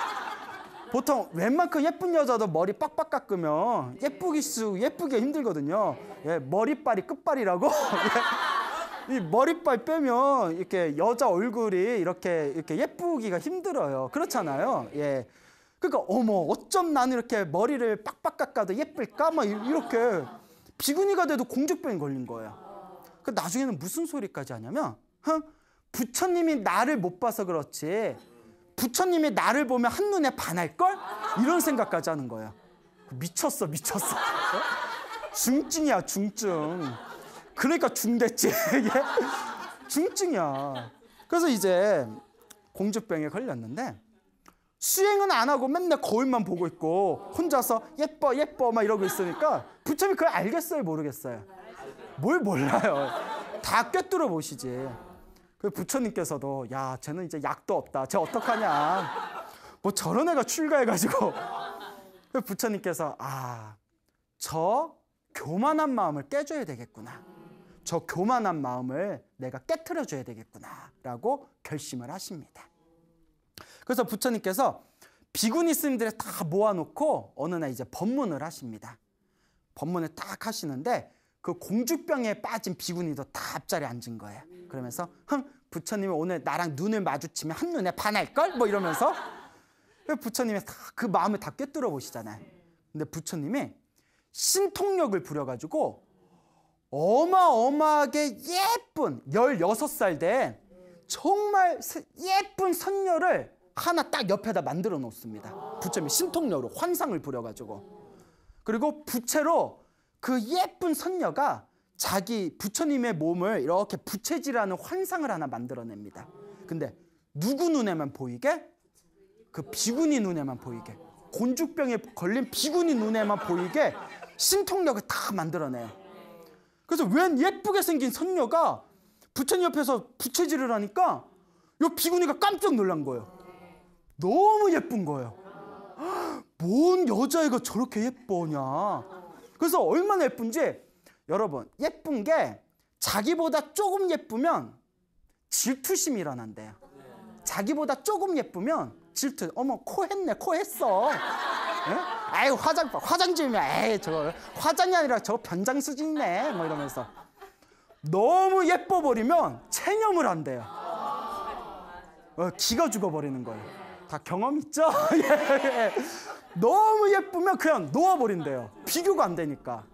보통 웬만큼 예쁜 여자도 머리 빡빡 깎으면 예쁘기 수 예쁘게 힘들거든요. 예, 머리빨이 끝발이라고. 이 머리빨 빼면 이렇게 여자 얼굴이 이렇게 이렇게 예쁘기가 힘들어요. 그렇잖아요. 예. 그러니까 어머 어쩜 나는 이렇게 머리를 빡빡 깎아도 예쁠까? 막 이렇게 비구니가 돼도 공주병 걸린 거예요. 그 나중에는 무슨 소리까지 하냐면, 흥 부처님이 나를 못 봐서 그렇지 부처님이 나를 보면 한눈에 반할걸? 이런 생각까지 하는 거예 미쳤어, 미쳤어. 중증이야, 중증. 그러니까 중대증. 중증이야. 그래서 이제 공주병에 걸렸는데 수행은 안 하고 맨날 거울만 보고 있고 혼자서 예뻐 예뻐 막 이러고 있으니까 부처님 그걸 알겠어요 모르겠어요 뭘 몰라요 다 꿰뚫어 보시지 그 부처님께서도 야 쟤는 이제 약도 없다 쟤 어떡하냐 뭐 저런 애가 출가해가지고 그 부처님께서 아저 교만한 마음을 깨줘야 되겠구나 저 교만한 마음을 내가 깨트려 줘야 되겠구나 라고 결심을 하십니다 그래서 부처님께서 비구니 스님들을 다 모아놓고 어느 날 이제 법문을 하십니다 법문을 딱 하시는데 그 공주병에 빠진 비구니도 다 앞자리에 앉은 거예요. 그러면서 흥 부처님이 오늘 나랑 눈을 마주치면 한눈에 반할 걸? 뭐 이러면서 그 부처님이 그 마음을 다 꿰뚫어 보시잖아요. 근데 부처님이 신통력을 부려가지고 어마어마하게 예쁜 16살 된 정말 예쁜 선녀를 하나 딱 옆에다 만들어 놓습니다. 부처님이 신통력으로 환상을 부려가지고 그리고 부채로 그 예쁜 선녀가 자기 부처님의 몸을 이렇게 부채질하는 환상을 하나 만들어냅니다. 근데 누구 눈에만 보이게? 그 비구니 눈에만 보이게. 곤죽병에 걸린 비구니 눈에만 보이게 신통력을 다 만들어내요. 그래서 웬 예쁘게 생긴 선녀가 부처님 옆에서 부채질을 하니까 이 비구니가 깜짝 놀란 거예요. 너무 예쁜 거예요. 아, 뭔 여자애가 저렇게 예뻐냐. 그래서 얼마나 예쁜지 여러분 예쁜 게 자기보다 조금 예쁘면 질투심이 일어난대요. 자기보다 조금 예쁘면 질투. 어머 코 했네 코 했어. 네? 예? 아유 화장 화장 지면 에이 저 화장이 아니라 저 변장 수준이네 뭐 이러면서 너무 예뻐 버리면 체념을 한대요. 어, 기가 죽어 버리는 거예요. 다 경험 있죠? 예, 예. 너무 예쁘면 그냥 놓아버린대요. 비교가 안 되니까.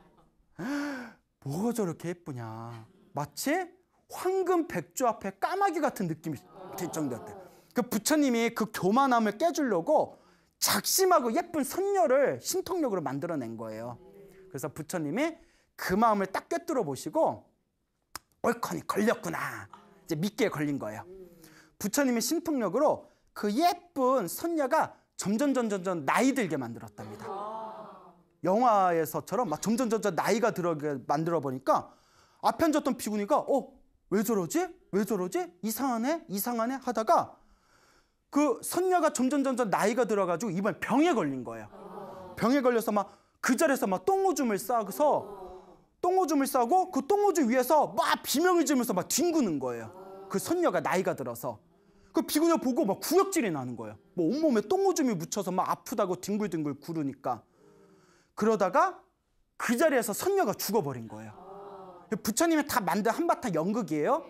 뭐가 저렇게 예쁘냐. 마치 황금 백조 앞에 까마귀 같은 느낌이 들정되었대. 그 부처님이 그 교만함을 깨주려고 작심하고 예쁜 선녀를 신통력으로 만들어낸 거예요. 그래서 부처님이 그 마음을 딱 꿰뚫어 보시고 얼큰이 걸렸구나. 이제 믿기에 걸린 거예요. 부처님의 신통력으로 그 예쁜 선녀가 점점 점점 점 나이 들게 만들었답니다. 영화에서처럼 막 점점 점점 나이가 들게 만들어 보니까 앞편 졌던 피구니가 어왜 저러지 왜 저러지 이상하네 이상하네 하다가 그 선녀가 점점 점점 나이가 들어가지고 이번 병에 걸린 거예요. 병에 걸려서 막 그 자리에서 막 똥오줌을 싸서 똥오줌을 싸고 그 똥오줌 위에서 막 비명을 지면서막 뒹구는 거예요. 그 선녀가 나이가 들어서 그 비구녀 보고 막 구역질이 나는 거예요. 뭐 온몸에 똥오줌이 묻혀서 막 아프다고 뒹굴뒹굴 구르니까 그러다가 그 자리에서 선녀가 죽어버린 거예요. 부처님이 다 만든 한바탕 연극이에요.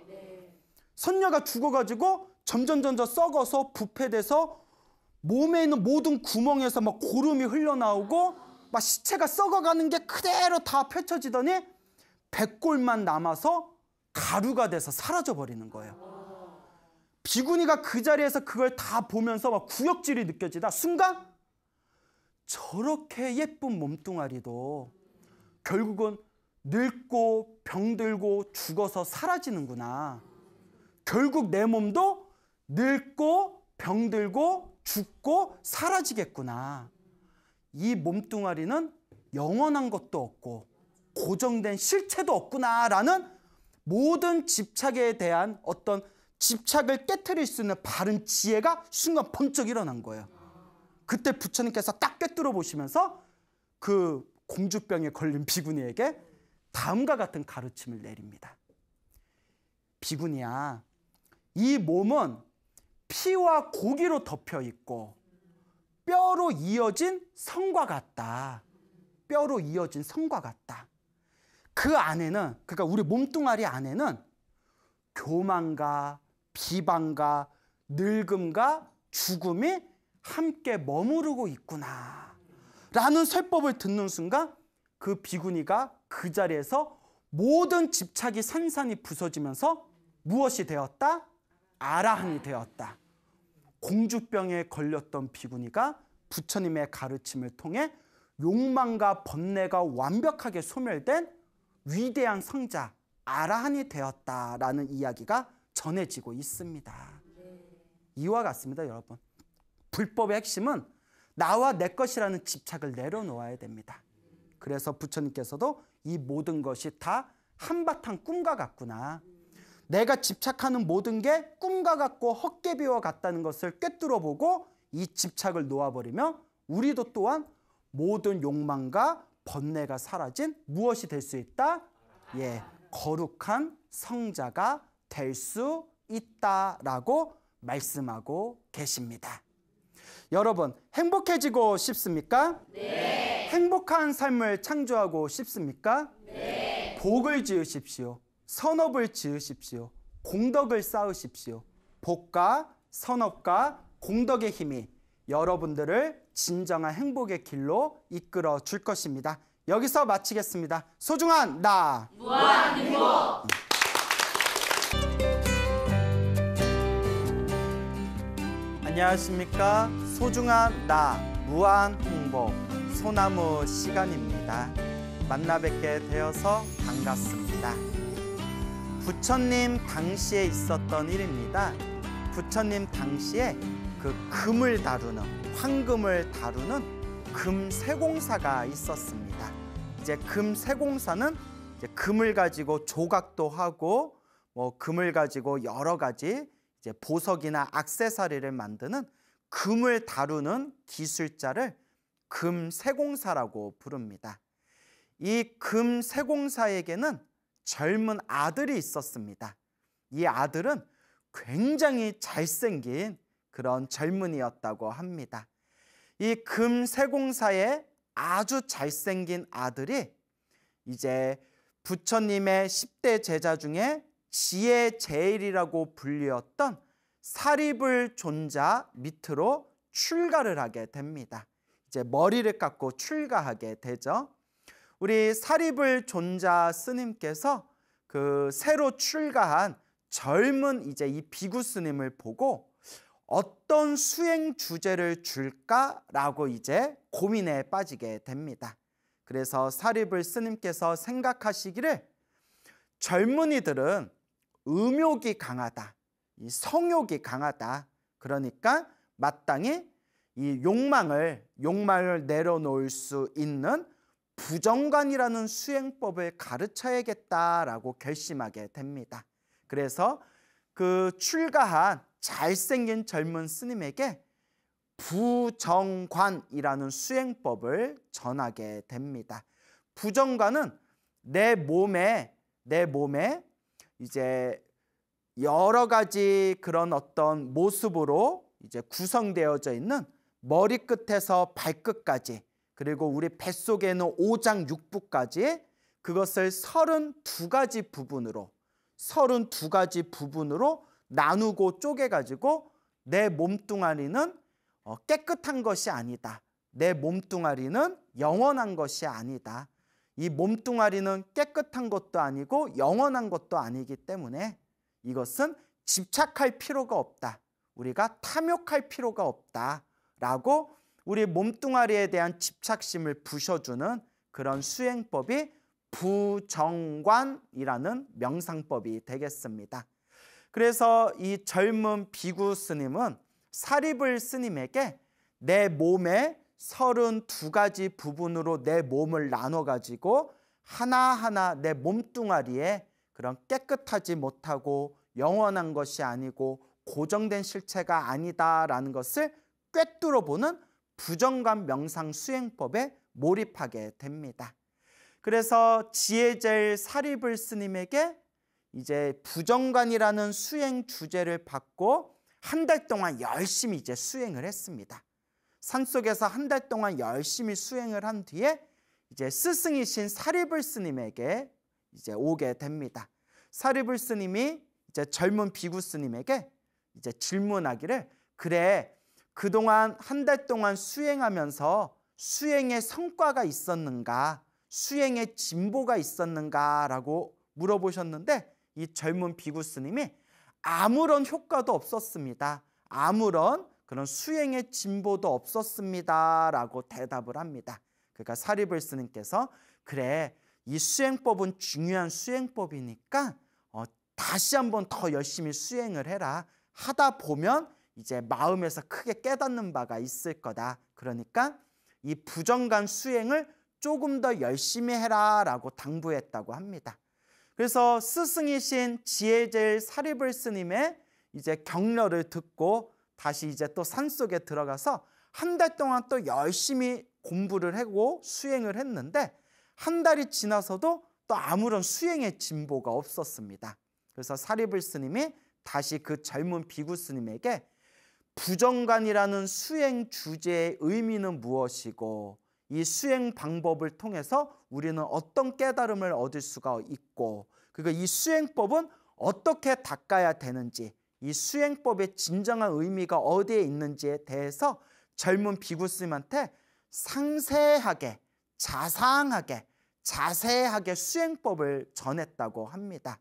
선녀가 죽어가지고 점점점점 썩어서 부패돼서 몸에 있는 모든 구멍에서 막 고름이 흘러나오고 막 시체가 썩어가는 게 그대로 다 펼쳐지더니 백골만 남아서 가루가 돼서 사라져 버리는 거예요. 비구니가 그 자리에서 그걸 다 보면서 막 구역질이 느껴지다 순간 저렇게 예쁜 몸뚱아리도 결국은 늙고 병들고 죽어서 사라지는구나. 결국 내 몸도 늙고 병들고 죽고 사라지겠구나. 이 몸뚱아리는 영원한 것도 없고 고정된 실체도 없구나라는 모든 집착에 대한 어떤 집착을 깨뜨릴 수 있는 바른 지혜가 순간 번쩍 일어난 거예요. 그때 부처님께서 딱 깨뜨려 보시면서 그 공주병에 걸린 비구니에게 다음과 같은 가르침을 내립니다. 비구니야, 이 몸은 피와 고기로 덮여 있고 뼈로 이어진 성과 같다. 뼈로 이어진 성과 같다. 그 안에는, 그러니까 우리 몸뚱아리 안에는 교만과 비방과 늙음과 죽음이 함께 머무르고 있구나. 라는 설법을 듣는 순간 그 비구니가 그 자리에서 모든 집착이 산산이 부서지면서 무엇이 되었다? 아라한이 되었다. 공주병에 걸렸던 비구니가 부처님의 가르침을 통해 욕망과 번뇌가 완벽하게 소멸된 위대한 성자 아라한이 되었다라는 이야기가 전해지고 있습니다. 이와 같습니다, 여러분. 불법의 핵심은 나와 내 것이라는 집착을 내려놓아야 됩니다. 그래서 부처님께서도 이 모든 것이 다 한바탕 꿈과 같구나. 내가 집착하는 모든 게 꿈과 같고 헛개비와 같다는 것을 꿰뚫어 보고 이 집착을 놓아버리며 우리도 또한 모든 욕망과 번뇌가 사라진 무엇이 될 수 있다? 예, 거룩한 성자가 될수 있다라고 말씀하고 계십니다. 여러분, 행복해지고 싶습니까? 네. 행복한 삶을 창조하고 싶습니까? 네. 복을 지으십시오. 선업을 지으십시오. 공덕을 쌓으십시오. 복과 선업과 공덕의 힘이 여러분들을 진정한 행복의 길로 이끌어 줄 것입니다. 여기서 마치겠습니다. 소중한 나 무한 행복. 안녕하십니까 소중한 나 무한 홍보 소나무 시간입니다 만나 뵙게 되어서 반갑습니다 부처님 당시에 있었던 일입니다 부처님 당시에 그 금을 다루는 황금을 다루는 금세공사가 있었습니다 이제 금세공사는 이제 금을 가지고 조각도 하고 뭐 금을 가지고 여러 가지 이제 보석이나 악세사리를 만드는 금을 다루는 기술자를 금세공사라고 부릅니다. 이 금세공사에게는 젊은 아들이 있었습니다. 이 아들은 굉장히 잘생긴 그런 젊은이였다고 합니다. 이 금세공사의 아주 잘생긴 아들이 이제 부처님의 10대 제자 중에 지혜 제일이라고 불리었던 사립을 존자 밑으로 출가를 하게 됩니다. 이제 머리를 깎고 출가하게 되죠. 우리 사립을 존자 스님께서 그 새로 출가한 젊은 이제 이 비구 스님을 보고 어떤 수행 주제를 줄까라고 이제 고민에 빠지게 됩니다. 그래서 사립을 스님께서 생각하시기를 젊은이들은 음욕이 강하다. 이 성욕이 강하다. 그러니까 마땅히 이 욕망을 욕망을 내려놓을 수 있는 부정관이라는 수행법을 가르쳐야겠다라고 결심하게 됩니다. 그래서 그 출가한 잘생긴 젊은 스님에게 부정관이라는 수행법을 전하게 됩니다. 부정관은 내 몸에 내 몸에 이제 여러 가지 그런 어떤 모습으로 이제 구성되어져 있는 머리끝에서 발끝까지 그리고 우리 뱃속에 있는 오장육부까지 그것을 32가지 부분으로 32가지 부분으로 나누고 쪼개가지고 내 몸뚱아리는 어, 깨끗한 것이 아니다. 내 몸뚱아리는 영원한 것이 아니다. 이 몸뚱아리는 깨끗한 것도 아니고 영원한 것도 아니기 때문에 이것은 집착할 필요가 없다. 우리가 탐욕할 필요가 없다. 라고 우리 몸뚱아리에 대한 집착심을 부셔주는 그런 수행법이 부정관이라는 명상법이 되겠습니다. 그래서 이 젊은 비구 스님은 사립을 스님에게 내 몸에 32가지 부분으로 내 몸을 나눠 가지고 하나하나 내 몸뚱아리에 그런 깨끗하지 못하고 영원한 것이 아니고 고정된 실체가 아니다라는 것을 꿰뚫어 보는 부정관 명상 수행법에 몰입하게 됩니다. 그래서 지혜젤 사리불 스님에게 이제 부정관이라는 수행 주제를 받고 한 달 동안 열심히 이제 수행을 했습니다. 산속에서 한 달 동안 열심히 수행을 한 뒤에 이제 스승이신 사리불스님에게 이제 오게 됩니다. 사리불스님이 이제 젊은 비구스님에게 이제 질문하기를 그래 그동안 한 달 동안 수행하면서 수행의 성과가 있었는가 수행의 진보가 있었는가라고 물어보셨는데 이 젊은 비구스님이 아무런 효과도 없었습니다. 아무런 그런 수행의 진보도 없었습니다라고 대답을 합니다. 그러니까 사립을 스님께서 그래 이 수행법은 중요한 수행법이니까 어, 다시 한번 더 열심히 수행을 해라 하다 보면 이제 마음에서 크게 깨닫는 바가 있을 거다. 그러니까 이 부정간 수행을 조금 더 열심히 해라라고 당부했다고 합니다. 그래서 스승이신 지혜제일 사리불 스님의 이제 격려를 듣고 다시 이제 또 산속에 들어가서 한 달 동안 또 열심히 공부를 하고 수행을 했는데 한 달이 지나서도 또 아무런 수행의 진보가 없었습니다. 그래서 사리불 스님이 다시 그 젊은 비구 스님에게 부정관이라는 수행 주제의 의미는 무엇이고 이 수행 방법을 통해서 우리는 어떤 깨달음을 얻을 수가 있고 그리고 이 수행법은 어떻게 닦아야 되는지 이 수행법의 진정한 의미가 어디에 있는지에 대해서 젊은 비구스님한테 상세하게 자상하게 자세하게 수행법을 전했다고 합니다.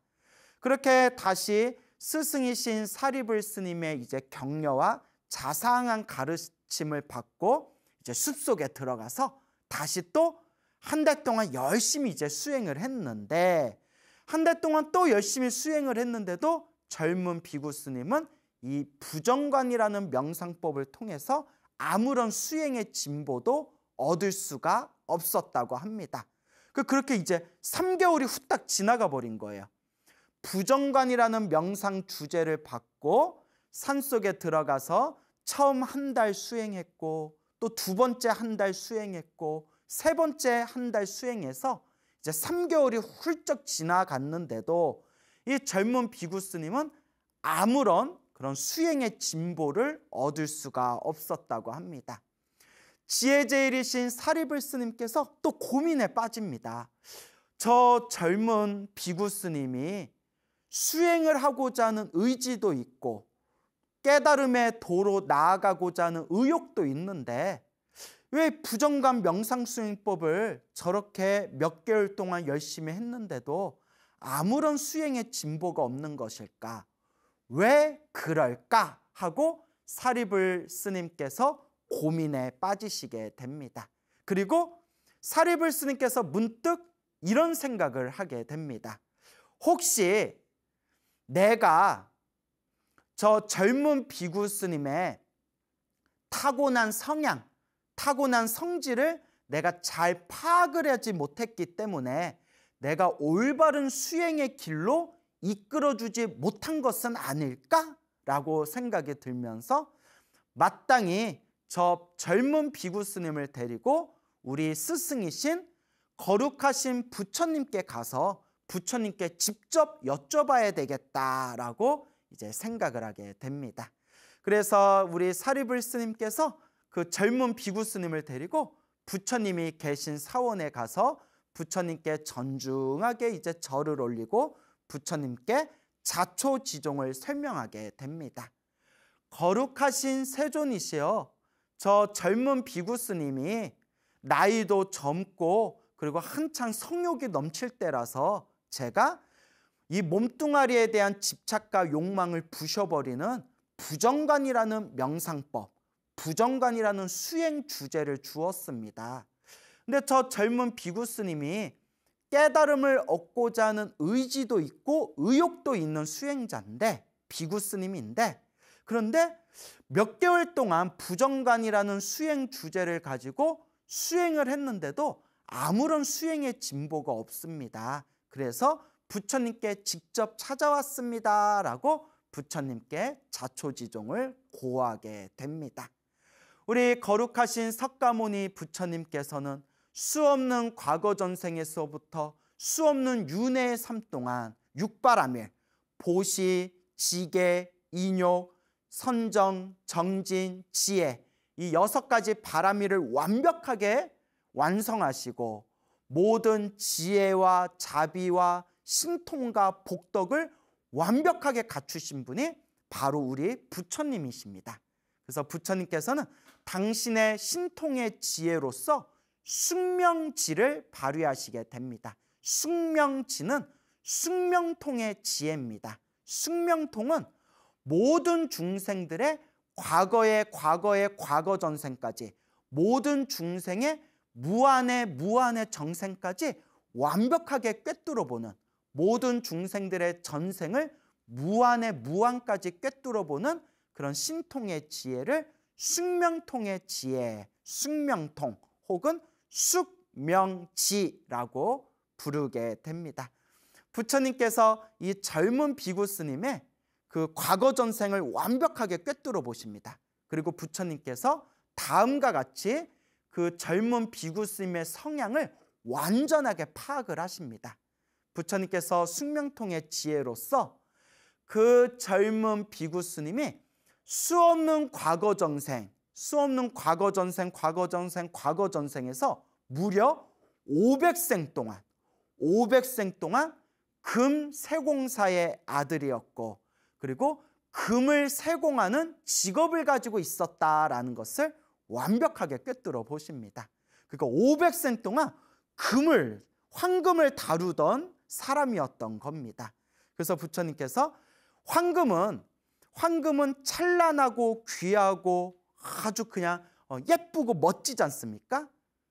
그렇게 다시 스승이신 사리불 스님의 이제 격려와 자상한 가르침을 받고 이제 숲속에 들어가서 다시 또 한 달 동안 열심히 이제 수행을 했는데 한 달 동안 또 열심히 수행을 했는데도 젊은 비구 스님은 이 부정관이라는 명상법을 통해서 아무런 수행의 진보도 얻을 수가 없었다고 합니다. 그 그렇게 이제 3개월이 후딱 지나가 버린 거예요. 부정관이라는 명상 주제를 받고 산속에 들어가서 처음 한 달 수행했고 또 두 번째 한 달 수행했고 세 번째 한 달 수행해서 이제 3개월이 훌쩍 지나갔는데도 이 젊은 비구스님은 아무런 그런 수행의 진보를 얻을 수가 없었다고 합니다. 지혜 제일이신 사리불스님께서 또 고민에 빠집니다. 저 젊은 비구스님이 수행을 하고자 하는 의지도 있고 깨달음의 도로 나아가고자 하는 의욕도 있는데 왜 부정감 명상수행법을 저렇게 몇 개월 동안 열심히 했는데도 아무런 수행의 진보가 없는 것일까? 왜 그럴까? 하고 사립을 스님께서 고민에 빠지시게 됩니다. 그리고 사립을 스님께서 문득 이런 생각을 하게 됩니다. 혹시 내가 저 젊은 비구 스님의 타고난 성향, 타고난 성질을 내가 잘 파악을 하지 못했기 때문에 내가 올바른 수행의 길로 이끌어주지 못한 것은 아닐까라고 생각이 들면서 마땅히 저 젊은 비구 스님을 데리고 우리 스승이신 거룩하신 부처님께 가서 부처님께 직접 여쭤봐야 되겠다라고 이제 생각을 하게 됩니다. 그래서 우리 사리불 스님께서 그 젊은 비구 스님을 데리고 부처님이 계신 사원에 가서 부처님께 전중하게 이제 절을 올리고 부처님께 자초지종을 설명하게 됩니다. 거룩하신 세존이시여 저 젊은 비구스님이 나이도 젊고 그리고 한창 성욕이 넘칠 때라서 제가 이 몸뚱아리에 대한 집착과 욕망을 부셔버리는 부정관이라는 명상법, 부정관이라는 수행 주제를 주었습니다. 근데 저 젊은 비구스님이 깨달음을 얻고자 하는 의지도 있고 의욕도 있는 수행자인데 비구스님인데 그런데 몇 개월 동안 부정관이라는 수행 주제를 가지고 수행을 했는데도 아무런 수행의 진보가 없습니다. 그래서 부처님께 직접 찾아왔습니다. 라고 부처님께 자초지종을 고하게 됩니다. 우리 거룩하신 석가모니 부처님께서는 수 없는 과거 전생에서부터 수 없는 윤회의 삶 동안 육바람일 보시, 지계, 인욕, 선정, 정진, 지혜 이 여섯 가지 바람이를 완벽하게 완성하시고 모든 지혜와 자비와 신통과 복덕을 완벽하게 갖추신 분이 바로 우리 부처님이십니다. 그래서 부처님께서는 당신의 신통의 지혜로서 숙명지를 발휘하시게 됩니다. 숙명지는 숙명통의 지혜입니다. 숙명통은 모든 중생들의 과거의 과거의 과거 전생까지 모든 중생의 무한의 무한의 정생까지 완벽하게 꿰뚫어 보는 모든 중생들의 전생을 무한의 무한까지 꿰뚫어 보는 그런 신통의 지혜를 숙명통의 지혜, 숙명통 혹은 숙명지라고 부르게 됩니다. 부처님께서 이 젊은 비구 스님의 그 과거 전생을 완벽하게 꿰뚫어 보십니다. 그리고 부처님께서 다음과 같이 그 젊은 비구 스님의 성향을 완전하게 파악을 하십니다. 부처님께서 숙명통의 지혜로서 그 젊은 비구 스님이 수없는 과거 정생, 수 없는 과거 전생, 과거 전생, 과거 전생에서 무려 500생 동안 500생 동안 금 세공사의 아들이었고 그리고 금을 세공하는 직업을 가지고 있었다라는 것을 완벽하게 꿰뚫어 보십니다. 그러니까 500생 동안 금을 황금을 다루던 사람이었던 겁니다. 그래서 부처님께서 황금은 황금은 찬란하고 귀하고 아주 그냥 어, 예쁘고 멋지지 않습니까?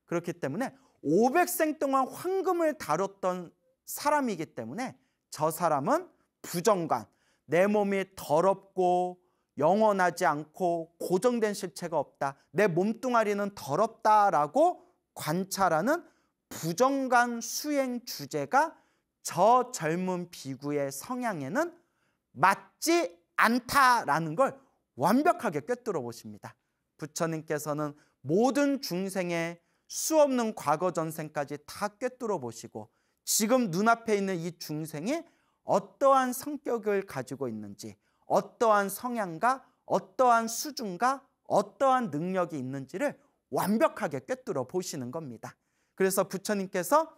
그렇기 때문에 500생 동안 황금을 다뤘던 사람이기 때문에 저 사람은 부정관, 내 몸이 더럽고 영원하지 않고 고정된 실체가 없다. 내 몸뚱아리는 더럽다라고 관찰하는 부정관 수행 주제가 저 젊은 비구의 성향에는 맞지 않다라는 걸 완벽하게 꿰뚫어 보십니다. 부처님께서는 모든 중생의 수없는 과거 전생까지 다 꿰뚫어 보시고 지금 눈앞에 있는 이 중생이 어떠한 성격을 가지고 있는지 어떠한 성향과 어떠한 수준과 어떠한 능력이 있는지를 완벽하게 꿰뚫어 보시는 겁니다. 그래서 부처님께서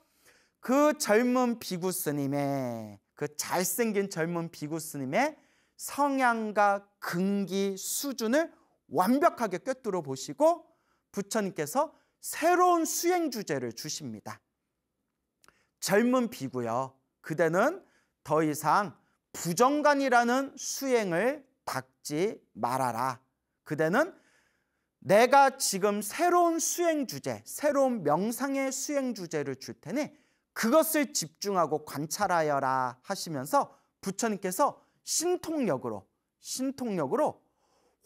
그 젊은 비구 스님의 그 잘생긴 젊은 비구 스님의 성향과 근기 수준을 완벽하게 꿰뚫어 보시고 부처님께서 새로운 수행 주제를 주십니다. 젊은 비구요. 그대는 더 이상 부정관이라는 수행을 닦지 말아라. 그대는 내가 지금 새로운 수행 주제, 새로운 명상의 수행 주제를 줄 테니 그것을 집중하고 관찰하여라 하시면서 부처님께서 신통력으로 신통력으로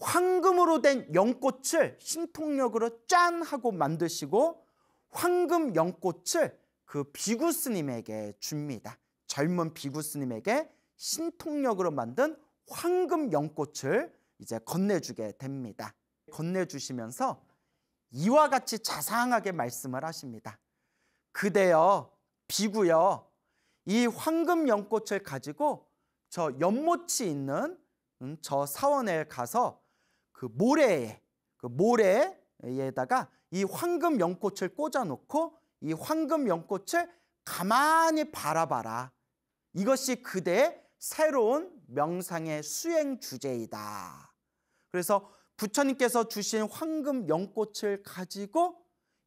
황금으로 된 연꽃을 신통력으로 짠 하고 만드시고 황금 연꽃을 그 비구 스님에게 줍니다. 젊은 비구 스님에게 신통력으로 만든 황금 연꽃을 이제 건네주게 됩니다. 건네주시면서 이와 같이 자상하게 말씀을 하십니다. 그대여 비구여 이 황금 연꽃을 가지고 저 연못이 있는 음, 저 사원에 가서 그 모래에 그 모래에다가 이 황금 연꽃을 꽂아놓고 이 황금 연꽃을 가만히 바라봐라. 이것이 그대의 새로운 명상의 수행 주제이다. 그래서 부처님께서 주신 황금 연꽃을 가지고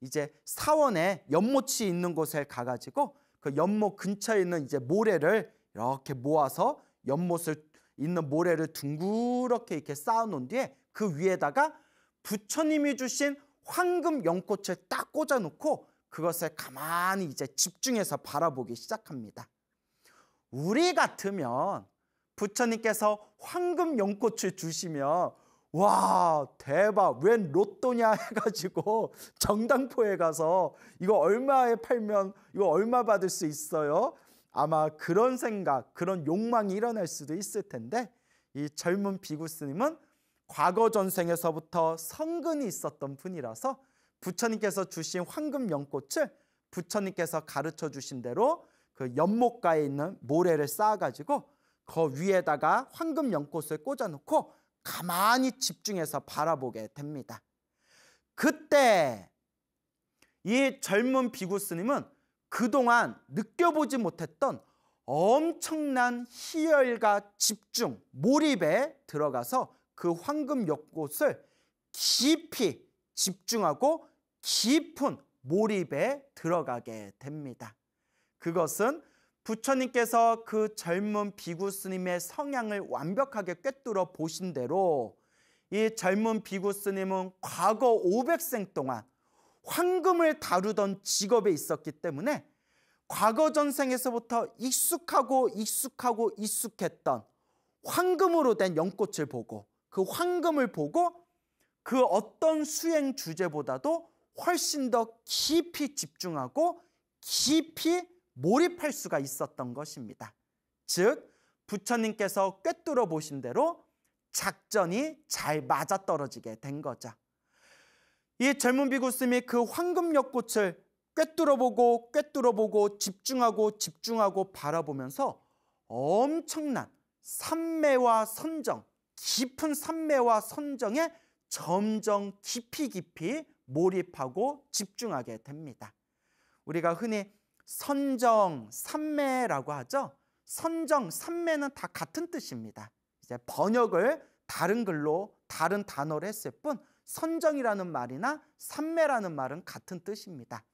이제 사원에 연못이 있는 곳에 가가지고 그 연못 근처에 있는 이제 모래를 이렇게 모아서 연못을 있는 모래를 둥그렇게 이렇게 쌓아놓은 뒤에 그 위에다가 부처님이 주신 황금 연꽃을 딱 꽂아놓고 그것을 가만히 이제 집중해서 바라보기 시작합니다. 우리 같으면 부처님께서 황금 연꽃을 주시면 와 대박 웬 로또냐 해가지고 정당포에 가서 이거 얼마에 팔면 이거 얼마 받을 수 있어요? 아마 그런 생각 그런 욕망이 일어날 수도 있을 텐데 이 젊은 비구스님은 과거 전생에서부터 성근이 있었던 분이라서 부처님께서 주신 황금 연꽃을 부처님께서 가르쳐 주신 대로 그 연못가에 있는 모래를 쌓아가지고 그 위에다가 황금 연꽃을 꽂아놓고 가만히 집중해서 바라보게 됩니다. 그때 이 젊은 비구스님은 그동안 느껴보지 못했던 엄청난 희열과 집중, 몰입에 들어가서 그 황금 옆곳을 깊이 집중하고 깊은 몰입에 들어가게 됩니다. 그것은 부처님께서 그 젊은 비구 스님의 성향을 완벽하게 꿰뚫어 보신 대로 이 젊은 비구 스님은 과거 500생 동안 황금을 다루던 직업에 있었기 때문에 과거 전생에서부터 익숙하고 익숙하고 익숙했던 황금으로 된 연꽃을 보고 그 황금을 보고 그 어떤 수행 주제보다도 훨씬 더 깊이 집중하고 깊이 몰입할 수가 있었던 것입니다. 즉 부처님께서 꿰뚫어 보신 대로 작전이 잘 맞아떨어지게 된 거죠. 이 젊은 비구스미 그 황금엽꽃을 꿰뚫어보고 꿰뚫어보고 집중하고 집중하고 바라보면서 엄청난 삼매와 선정 깊은 삼매와 선정에 점점 깊이 깊이 몰입하고 집중하게 됩니다. 우리가 흔히 선정, 삼매라고 하죠. 선정, 삼매는 다 같은 뜻입니다. 이제 번역을 다른 글로 다른 단어를 했을 뿐 선정이라는 말이나 삼매라는 말은 같은 뜻입니다.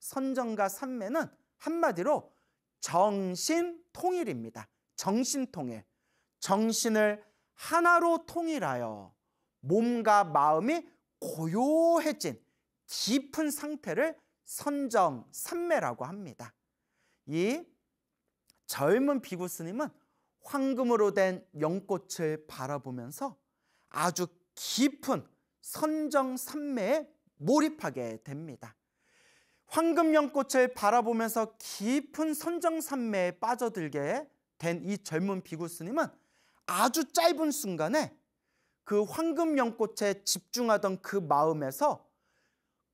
선정과 삼매는 한마디로 정신통일입니다. 정신통일. 정신을 하나로 통일하여 몸과 마음이 고요해진 깊은 상태를 선정 삼매라고 합니다. 이 젊은 비구 스님은 황금으로 된 연꽃을 바라보면서 아주 깊은 선정 삼매에 몰입하게 됩니다. 황금 연꽃을 바라보면서 깊은 선정 삼매에 빠져들게 된 이 젊은 비구 스님은 아주 짧은 순간에 그 황금 연꽃에 집중하던 그 마음에서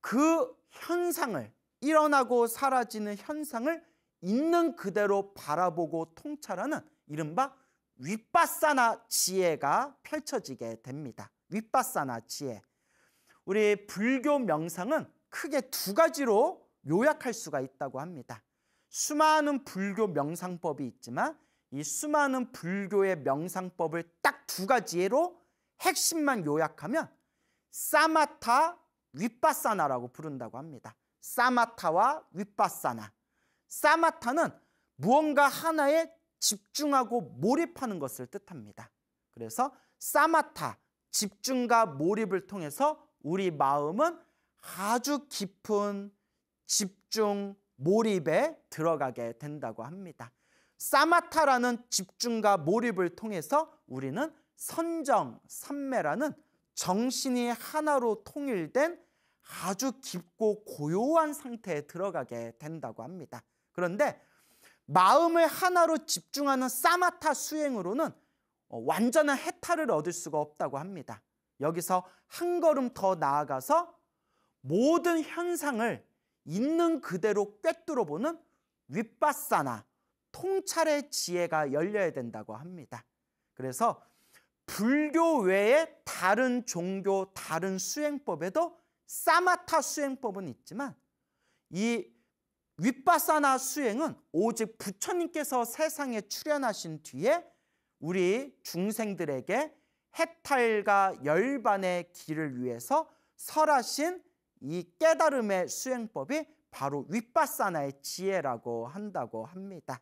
그 현상을 일어나고 사라지는 현상을 있는 그대로 바라보고 통찰하는 이른바 윗바사나 지혜가 펼쳐지게 됩니다. 윗바사나 지혜. 우리 불교 명상은 크게 두 가지로 요약할 수가 있다고 합니다. 수많은 불교 명상법이 있지만 이 수많은 불교의 명상법을 딱 두 가지로 핵심만 요약하면 사마타 윗바사나라고 부른다고 합니다. 사마타와 윗바사나. 사마타는 무언가 하나에 집중하고 몰입하는 것을 뜻합니다. 그래서 사마타, 집중과 몰입을 통해서 우리 마음은 아주 깊은 집중, 몰입에 들어가게 된다고 합니다. 사마타라는 집중과 몰입을 통해서 우리는 선정, 삼매라는 정신이 하나로 통일된 아주 깊고 고요한 상태에 들어가게 된다고 합니다. 그런데 마음을 하나로 집중하는 사마타 수행으로는 어, 완전한 해탈을 얻을 수가 없다고 합니다. 여기서 한 걸음 더 나아가서 모든 현상을 있는 그대로 꿰뚫어 보는 윗바사나 통찰의 지혜가 열려야 된다고 합니다. 그래서 불교 외에 다른 종교, 다른 수행법에도 사마타 수행법은 있지만 이 윗바사나 수행은 오직 부처님께서 세상에 출현하신 뒤에 우리 중생들에게 해탈과 열반의 길을 위해서 설하신 이 깨달음의 수행법이 바로 윗바사나의 지혜라고 한다고 합니다.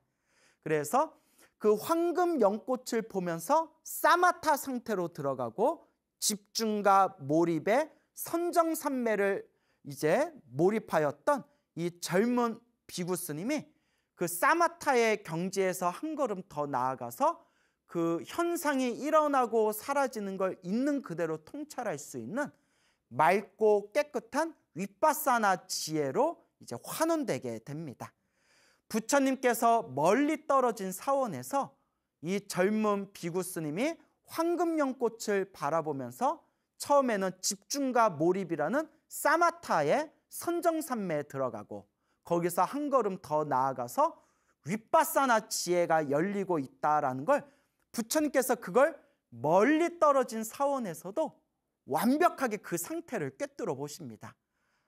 그래서 그 황금 연꽃을 보면서 사마타 상태로 들어가고 집중과 몰입에 선정산매를 이제 몰입하였던 이 젊은 비구 스님이 그 사마타의 경지에서 한 걸음 더 나아가서 그 현상이 일어나고 사라지는 걸 있는 그대로 통찰할 수 있는 맑고 깨끗한 윗바사나 지혜로 이제 환원되게 됩니다. 부처님께서 멀리 떨어진 사원에서 이 젊은 비구 스님이 황금연꽃을 바라보면서 처음에는 집중과 몰입이라는 사마타의 선정산매에 들어가고 거기서 한 걸음 더 나아가서 윗바사나 지혜가 열리고 있다라는 걸 부처님께서 그걸 멀리 떨어진 사원에서도 완벽하게 그 상태를 꿰뚫어 보십니다.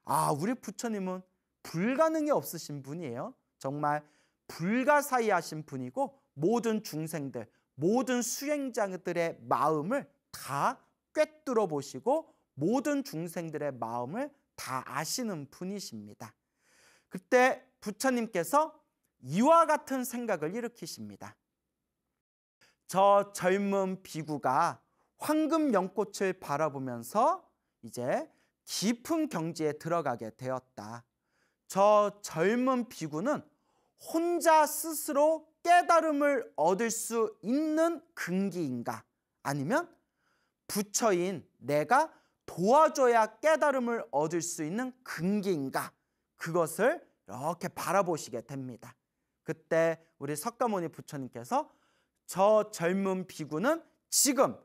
아, 우리 부처님은 불가능이 없으신 분이에요. 정말 불가사의하신 분이고 모든 중생들, 모든 수행자들의 마음을 다 꿰뚫어 보시고 모든 중생들의 마음을 다 아시는 분이십니다. 그때 부처님께서 이와 같은 생각을 일으키십니다. 저 젊은 비구가 황금 연꽃을 바라보면서 이제 깊은 경지에 들어가게 되었다. 저 젊은 비구는 혼자 스스로 깨달음을 얻을 수 있는 근기인가? 아니면 부처인 내가 도와줘야 깨달음을 얻을 수 있는 근기인가? 그것을 이렇게 바라보시게 됩니다. 그때 우리 석가모니 부처님께서 저 젊은 비구는 지금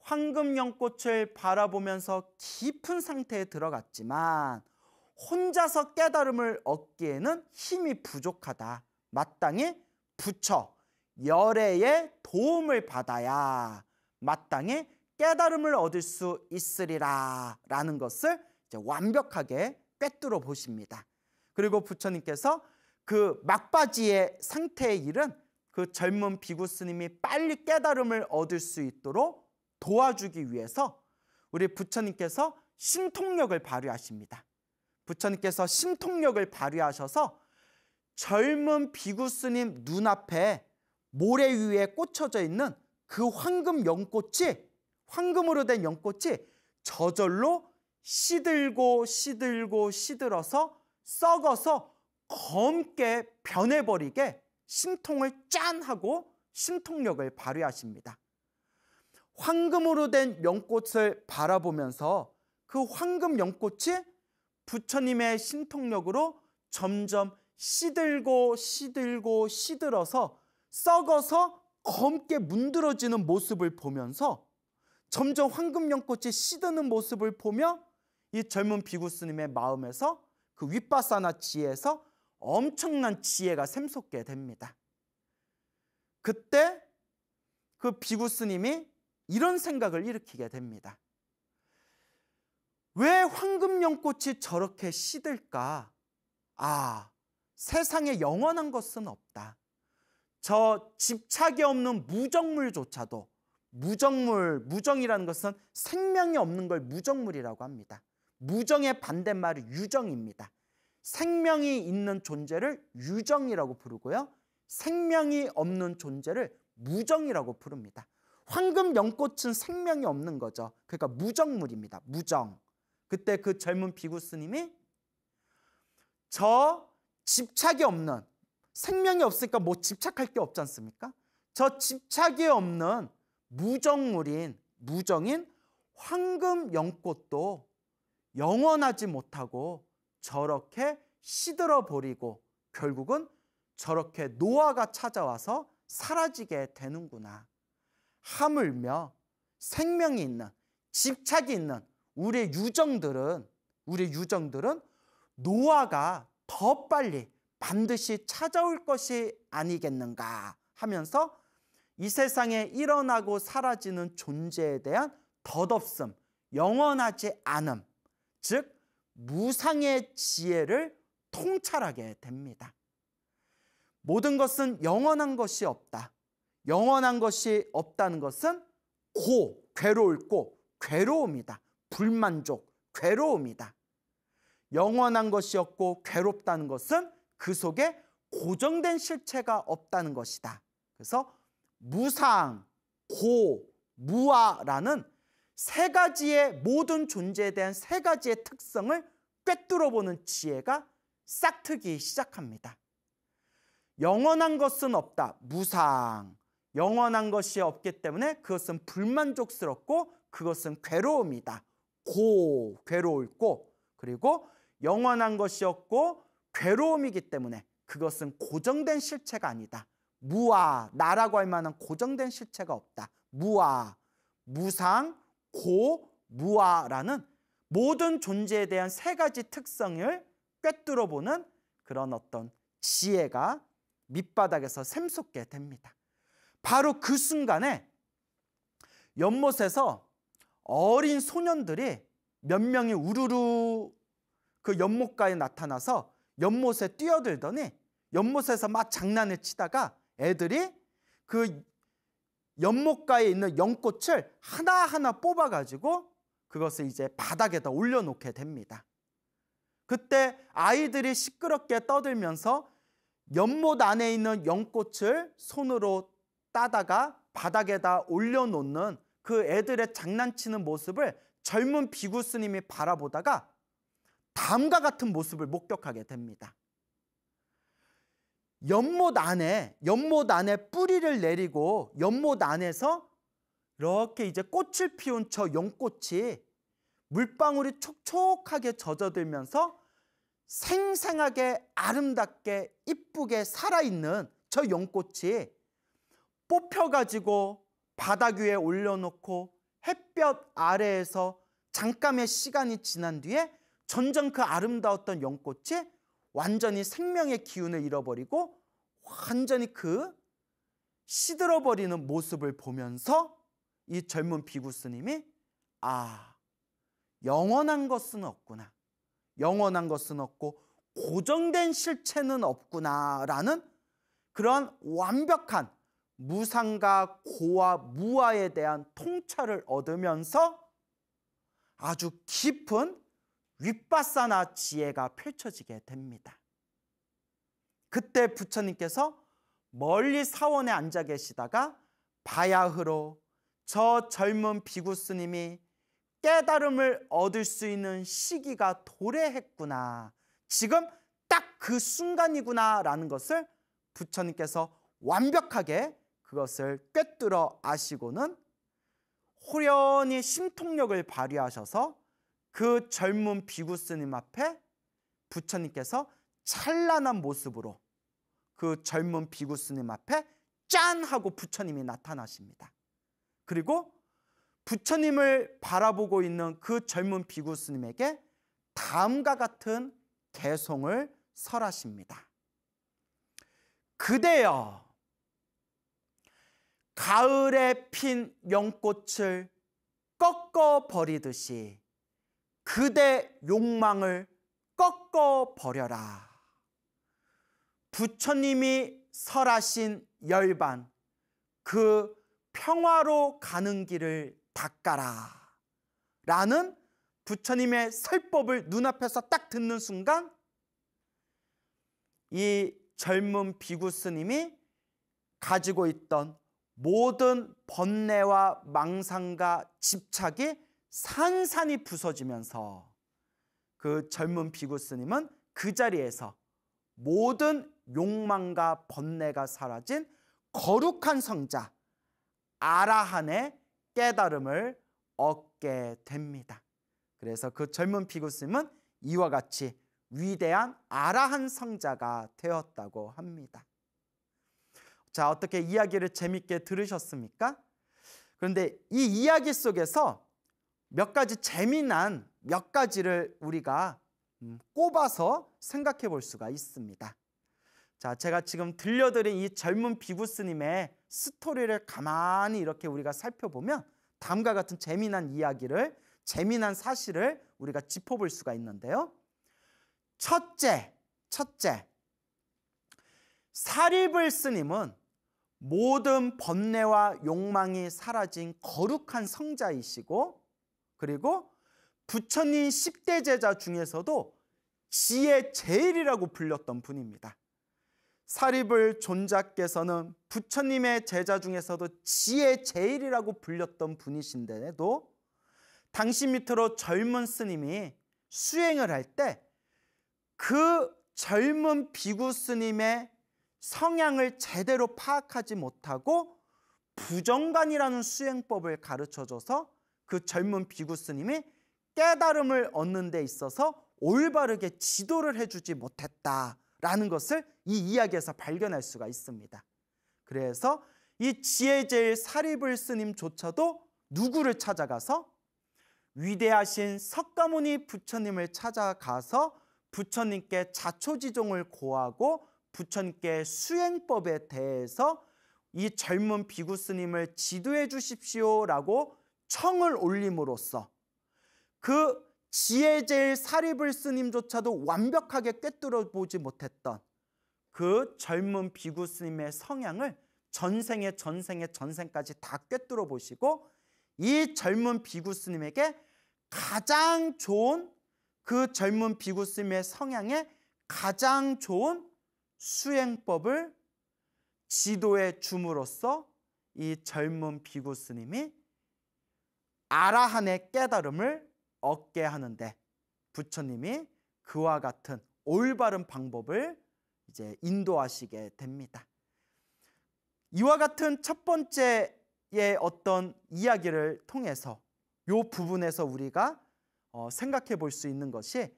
황금연꽃을 바라보면서 깊은 상태에 들어갔지만 혼자서 깨달음을 얻기에는 힘이 부족하다. 마땅히 부처, 열애의 도움을 받아야 마땅히 깨달음을 얻을 수 있으리라 라는 것을 이제 완벽하게 꿰뚫어 보십니다. 그리고 부처님께서 그 막바지의 상태의 일은 그 젊은 비구 스님이 빨리 깨달음을 얻을 수 있도록 도와주기 위해서 우리 부처님께서 신통력을 발휘하십니다. 부처님께서 신통력을 발휘하셔서 젊은 비구스님 눈앞에 모래 위에 꽂혀져 있는 그 황금 연꽃이 황금으로 된 연꽃이 저절로 시들고 시들고 시들어서 썩어서 검게 변해버리게 신통을 짠 하고 신통력을 발휘하십니다. 황금으로 된 연꽃을 바라보면서 그 황금 연꽃이 부처님의 신통력으로 점점 시들고 시들고 시들어서 썩어서 검게 문드러지는 모습을 보면서 점점 황금연꽃이 시드는 모습을 보며 이 젊은 비구스님의 마음에서 그 윗바사나 지혜에서 엄청난 지혜가 샘솟게 됩니다. 그때 그 비구스님이 이런 생각을 일으키게 됩니다. 왜 황금연꽃이 저렇게 시들까? 아, 세상에 영원한 것은 없다. 저 집착이 없는 무정물조차도 무정물, 무정이라는 것은 생명이 없는 걸 무정물이라고 합니다. 무정의 반대말이 유정입니다. 생명이 있는 존재를 유정이라고 부르고요. 생명이 없는 존재를 무정이라고 부릅니다. 황금 연꽃은 생명이 없는 거죠. 그러니까 무정물입니다. 무정. 그때 그 젊은 비구 스님이 저 집착이 없는 생명이 없으니까 뭐 집착할 게 없지 않습니까? 저 집착이 없는 무정물인 무정인 황금 연꽃도 영원하지 못하고 저렇게 시들어 버리고 결국은 저렇게 노화가 찾아와서 사라지게 되는구나. 하물며 생명이 있는 집착이 있는 우리의 유정들은 우리의 유정들은 노아가 더 빨리 반드시 찾아올 것이 아니겠는가 하면서 이 세상에 일어나고 사라지는 존재에 대한 덧없음, 영원하지 않음, 즉 무상의 지혜를 통찰하게 됩니다. 모든 것은 영원한 것이 없다. 영원한 것이 없다는 것은 고, 괴로울 고, 괴로움이다. 불만족, 괴로움이다. 영원한 것이 없고 괴롭다는 것은 그 속에 고정된 실체가 없다는 것이다. 그래서 무상, 고, 무아라는 세 가지의 모든 존재에 대한 세 가지의 특성을 꿰뚫어보는 지혜가 싹트기 시작합니다. 영원한 것은 없다. 무상. 영원한 것이 없기 때문에 그것은 불만족스럽고 그것은 괴로움이다. 고 괴로울고 그리고 영원한 것이 었고 괴로움이기 때문에 그것은 고정된 실체가 아니다. 무아 나라고 할 만한 고정된 실체가 없다. 무아 무상 고 무아라는 모든 존재에 대한 세 가지 특성을 꿰뚫어 보는 그런 어떤 지혜가 밑바닥에서 샘솟게 됩니다. 바로 그 순간에 연못에서 어린 소년들이 몇 명이 우르르 그 연못가에 나타나서 연못에 뛰어들더니 연못에서 막 장난을 치다가 애들이 그 연못가에 있는 연꽃을 하나하나 뽑아가지고 그것을 이제 바닥에다 올려놓게 됩니다. 그때 아이들이 시끄럽게 떠들면서 연못 안에 있는 연꽃을 손으로 따다가 바닥에다 올려놓는 그 애들의 장난치는 모습을 젊은 비구 스님이 바라보다가 다음과 같은 모습을 목격하게 됩니다. 연못 안에 연못 안에 뿌리를 내리고 연못 안에서 이렇게 이제 꽃을 피운 저 연꽃이 물방울이 촉촉하게 젖어들면서 생생하게 아름답게 이쁘게 살아있는 저 연꽃이 뽑혀가지고 바닥 위에 올려놓고 햇볕 아래에서 잠깐의 시간이 지난 뒤에 전전 그 아름다웠던 연꽃이 완전히 생명의 기운을 잃어버리고 완전히 그 시들어버리는 모습을 보면서 이 젊은 비구 스님이 아 영원한 것은 없구나 영원한 것은 없고 고정된 실체는 없구나라는 그런 완벽한 무상과 고와 무아에 대한 통찰을 얻으면서 아주 깊은 윗바사나 지혜가 펼쳐지게 됩니다. 그때 부처님께서 멀리 사원에 앉아 계시다가 바야흐로 저 젊은 비구 스님이 깨달음을 얻을 수 있는 시기가 도래했구나. 지금 딱 그 순간이구나라는 것을 부처님께서 완벽하게 그것을 꿰뚫어 아시고는 호련히 심통력을 발휘하셔서 그 젊은 비구스님 앞에 부처님께서 찬란한 모습으로 그 젊은 비구스님 앞에 짠 하고 부처님이 나타나십니다. 그리고 부처님을 바라보고 있는 그 젊은 비구스님에게 다음과 같은 개송을 설하십니다. 그대여 가을에 핀 연꽃을 꺾어버리듯이 그대 욕망을 꺾어버려라. 부처님이 설하신 열반, 그 평화로 가는 길을 닦아라. 라는 부처님의 설법을 눈앞에서 딱 듣는 순간 이 젊은 비구 스님이 가지고 있던 모든 번뇌와 망상과 집착이 산산이 부서지면서 그 젊은 비구 스님은 그 자리에서 모든 욕망과 번뇌가 사라진 거룩한 성자 아라한의 깨달음을 얻게 됩니다. 그래서 그 젊은 비구 스님은 이와 같이 위대한 아라한 성자가 되었다고 합니다. 자, 어떻게 이야기를 재밌게 들으셨습니까? 그런데 이 이야기 속에서 몇 가지 재미난 몇 가지를 우리가 음, 꼽아서 생각해 볼 수가 있습니다. 자, 제가 지금 들려드린 이 젊은 비구스님의 스토리를 가만히 이렇게 우리가 살펴보면 다음과 같은 재미난 이야기를, 재미난 사실을 우리가 짚어볼 수가 있는데요. 첫째, 첫째, 사리블스님은 모든 번뇌와 욕망이 사라진 거룩한 성자이시고 그리고 부처님 10대 제자 중에서도 지혜 제일이라고 불렸던 분입니다. 사립을 존자께서는 부처님의 제자 중에서도 지혜 제일이라고 불렸던 분이신데도 당시 밑으로 젊은 스님이 수행을 할 때 그 젊은 비구 스님의 성향을 제대로 파악하지 못하고 부정관이라는 수행법을 가르쳐줘서 그 젊은 비구스님이 깨달음을 얻는 데 있어서 올바르게 지도를 해주지 못했다라는 것을 이 이야기에서 발견할 수가 있습니다. 그래서 이 지혜 제일 사리불 스님조차도 누구를 찾아가서 위대하신 석가모니 부처님을 찾아가서 부처님께 자초지종을 고하고 부처님께 수행법에 대해서 이 젊은 비구 스님을 지도해 주십시오라고 청을 올림으로써 그 지혜제일 사립을 스님조차도 완벽하게 꿰뚫어 보지 못했던 그 젊은 비구 스님의 성향을 전생의 전생의 전생까지 다 꿰뚫어 보시고 이 젊은 비구 스님에게 가장 좋은 그 젊은 비구 스님의 성향에 가장 좋은 수행법을 지도해 줌으로써 이 젊은 비구 스님이 아라한의 깨달음을 얻게 하는데 부처님이 그와 같은 올바른 방법을 이제 인도하시게 됩니다. 이와 같은 첫 번째의 어떤 이야기를 통해서 요 부분에서 우리가 어, 생각해 볼 수 있는 것이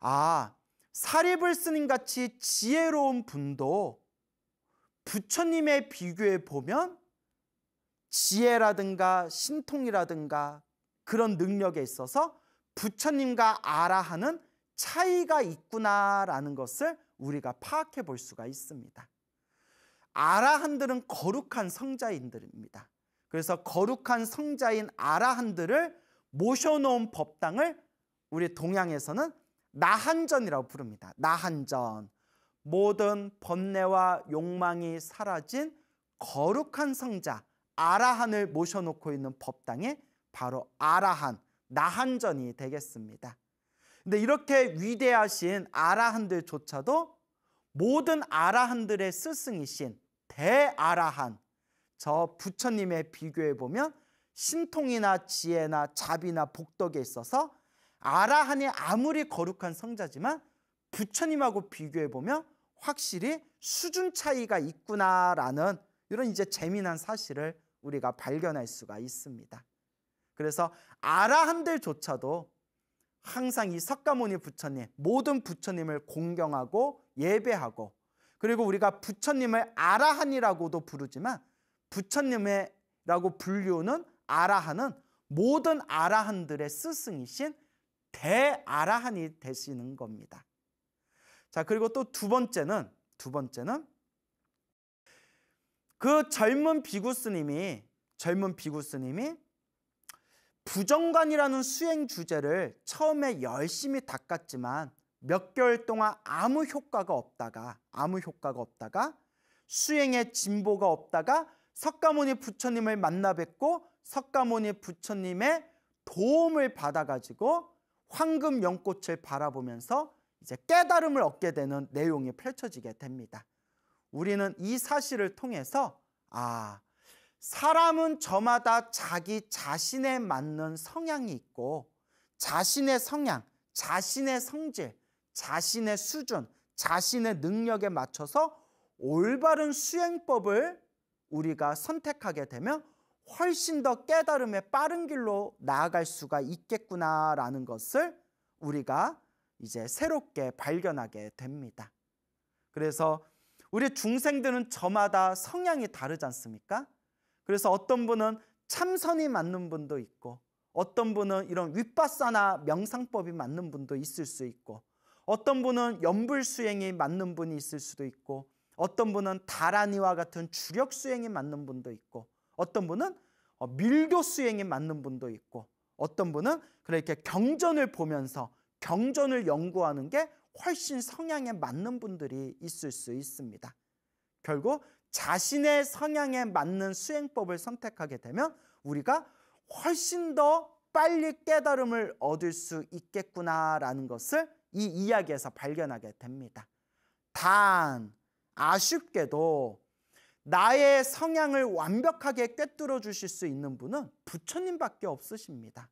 아 사립을 쓰는 같이 지혜로운 분도 부처님의 비교해 보면 지혜라든가 신통이라든가 그런 능력에 있어서 부처님과 아라하는 차이가 있구나라는 것을 우리가 파악해 볼 수가 있습니다. 아라한들은 거룩한 성자인들입니다. 그래서 거룩한 성자인 아라한들을 모셔놓은 법당을 우리 동양에서는 나한전이라고 부릅니다. 나한전. 모든 번뇌와 욕망이 사라진 거룩한 성자 아라한을 모셔놓고 있는 법당에 바로 아라한, 나한전이 되겠습니다. 근데 이렇게 위대하신 아라한들조차도 모든 아라한들의 스승이신 대아라한 저 부처님에 비교해 보면 신통이나 지혜나 자비나 복덕에 있어서 아라한이 아무리 거룩한 성자지만 부처님하고 비교해 보면 확실히 수준 차이가 있구나라는 이런 이제 재미난 사실을 우리가 발견할 수가 있습니다. 그래서 아라한들조차도 항상 이 석가모니 부처님, 모든 부처님을 공경하고 예배하고 그리고 우리가 부처님을 아라한이라고도 부르지만 부처님이라고 불리우는 아라한은 모든 아라한들의 스승이신 대아라한이 되시는 겁니다. 자, 그리고 또 두 번째는 두 번째는 그 젊은 비구 스님이 젊은 비구 스님이 부정관이라는 수행 주제를 처음에 열심히 닦았지만 몇 개월 동안 아무 효과가 없다가 아무 효과가 없다가 수행의 진보가 없다가 석가모니 부처님을 만나 뵙고 석가모니 부처님의 도움을 받아가지고 황금 연꽃을 바라보면서 이제 깨달음을 얻게 되는 내용이 펼쳐지게 됩니다. 우리는 이 사실을 통해서 아, 사람은 저마다 자기 자신에 맞는 성향이 있고 자신의 성향, 자신의 성질, 자신의 수준, 자신의 능력에 맞춰서 올바른 수행법을 우리가 선택하게 되면 훨씬 더 깨달음의 빠른 길로 나아갈 수가 있겠구나라는 것을 우리가 이제 새롭게 발견하게 됩니다. 그래서 우리 중생들은 저마다 성향이 다르지 않습니까? 그래서 어떤 분은 참선이 맞는 분도 있고 어떤 분은 이런 윗바사나 명상법이 맞는 분도 있을 수 있고 어떤 분은 연불 수행이 맞는 분이 있을 수도 있고 어떤 분은 다라니와 같은 주력 수행이 맞는 분도 있고 어떤 분은 어, 밀교 수행에 맞는 분도 있고 어떤 분은 그렇게 경전을 보면서 경전을 연구하는 게 훨씬 성향에 맞는 분들이 있을 수 있습니다. 결국 자신의 성향에 맞는 수행법을 선택하게 되면 우리가 훨씬 더 빨리 깨달음을 얻을 수 있겠구나라는 것을 이 이야기에서 발견하게 됩니다. 단 아쉽게도 나의 성향을 완벽하게 꿰뚫어 주실 수 있는 분은 부처님밖에 없으십니다.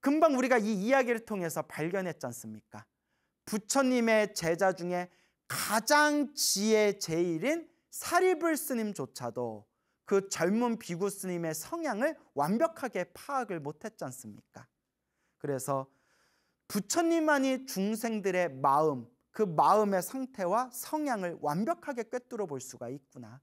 금방 우리가 이 이야기를 통해서 발견했지 않습니까? 부처님의 제자 중에 가장 지혜 제일인 사리불 스님조차도 그 젊은 비구 스님의 성향을 완벽하게 파악을 못했지 않습니까? 그래서 부처님만이 중생들의 마음, 그 마음의 상태와 성향을 완벽하게 꿰뚫어 볼 수가 있구나.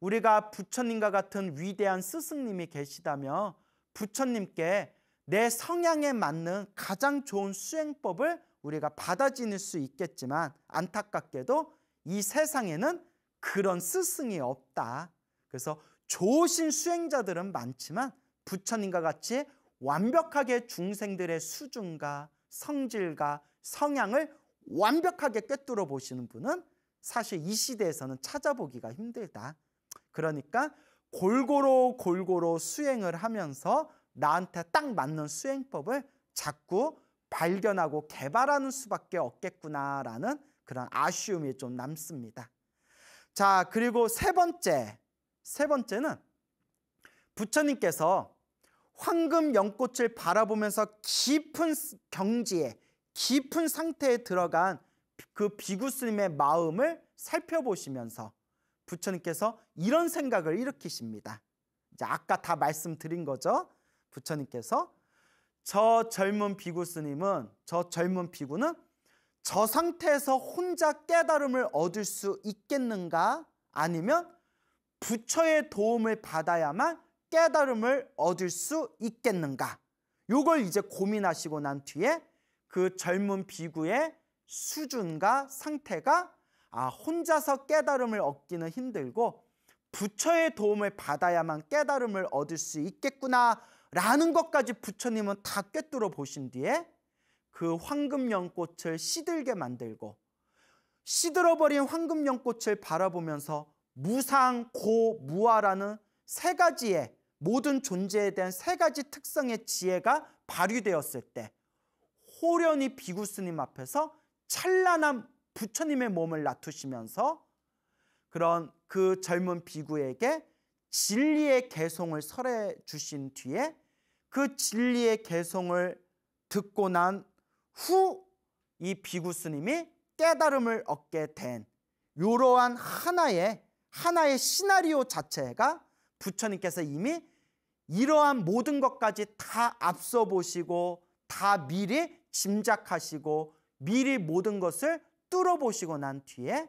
우리가 부처님과 같은 위대한 스승님이 계시다며 부처님께 내 성향에 맞는 가장 좋은 수행법을 우리가 받아 지닐 수 있겠지만 안타깝게도 이 세상에는 그런 스승이 없다. 그래서 좋으신 수행자들은 많지만 부처님과 같이 완벽하게 중생들의 수준과 성질과 성향을 완벽하게 꿰뚫어 보시는 분은 사실 이 시대에서는 찾아보기가 힘들다. 그러니까 골고루 골고루 수행을 하면서 나한테 딱 맞는 수행법을 자꾸 발견하고 개발하는 수밖에 없겠구나라는 그런 아쉬움이 좀 남습니다. 자, 그리고 세 번째. 세 번째는 부처님께서 황금 연꽃을 바라보면서 깊은 경지에 깊은 상태에 들어간 그 비구스님의 마음을 살펴보시면서 부처님께서 이런 생각을 일으키십니다. 이제 아까 다 말씀드린 거죠. 부처님께서 저 젊은 비구스님은 저 젊은 비구는 저 상태에서 혼자 깨달음을 얻을 수 있겠는가? 아니면 부처의 도움을 받아야만 깨달음을 얻을 수 있겠는가? 요걸 이제 고민하시고 난 뒤에 그 젊은 비구의 수준과 상태가 아, 혼자서 깨달음을 얻기는 힘들고 부처의 도움을 받아야만 깨달음을 얻을 수 있겠구나라는 것까지 부처님은 다 꿰뚫어 보신 뒤에 그 황금연꽃을 시들게 만들고 시들어버린 황금연꽃을 바라보면서 무상, 고, 무아라는 세 가지의 모든 존재에 대한 세 가지 특성의 지혜가 발휘되었을 때 호련이 비구스님 앞에서 찬란한 부처님의 몸을 놔두시면서 그런 그 젊은 비구에게 진리의 개송을 설해 주신 뒤에 그 진리의 개송을 듣고 난 후 이 비구스님이 깨달음을 얻게 된 이러한 하나의 하나의 시나리오 자체가 부처님께서 이미 이러한 모든 것까지 다 앞서 보시고 다 미리 짐작하시고 미리 모든 것을 뚫어보시고 난 뒤에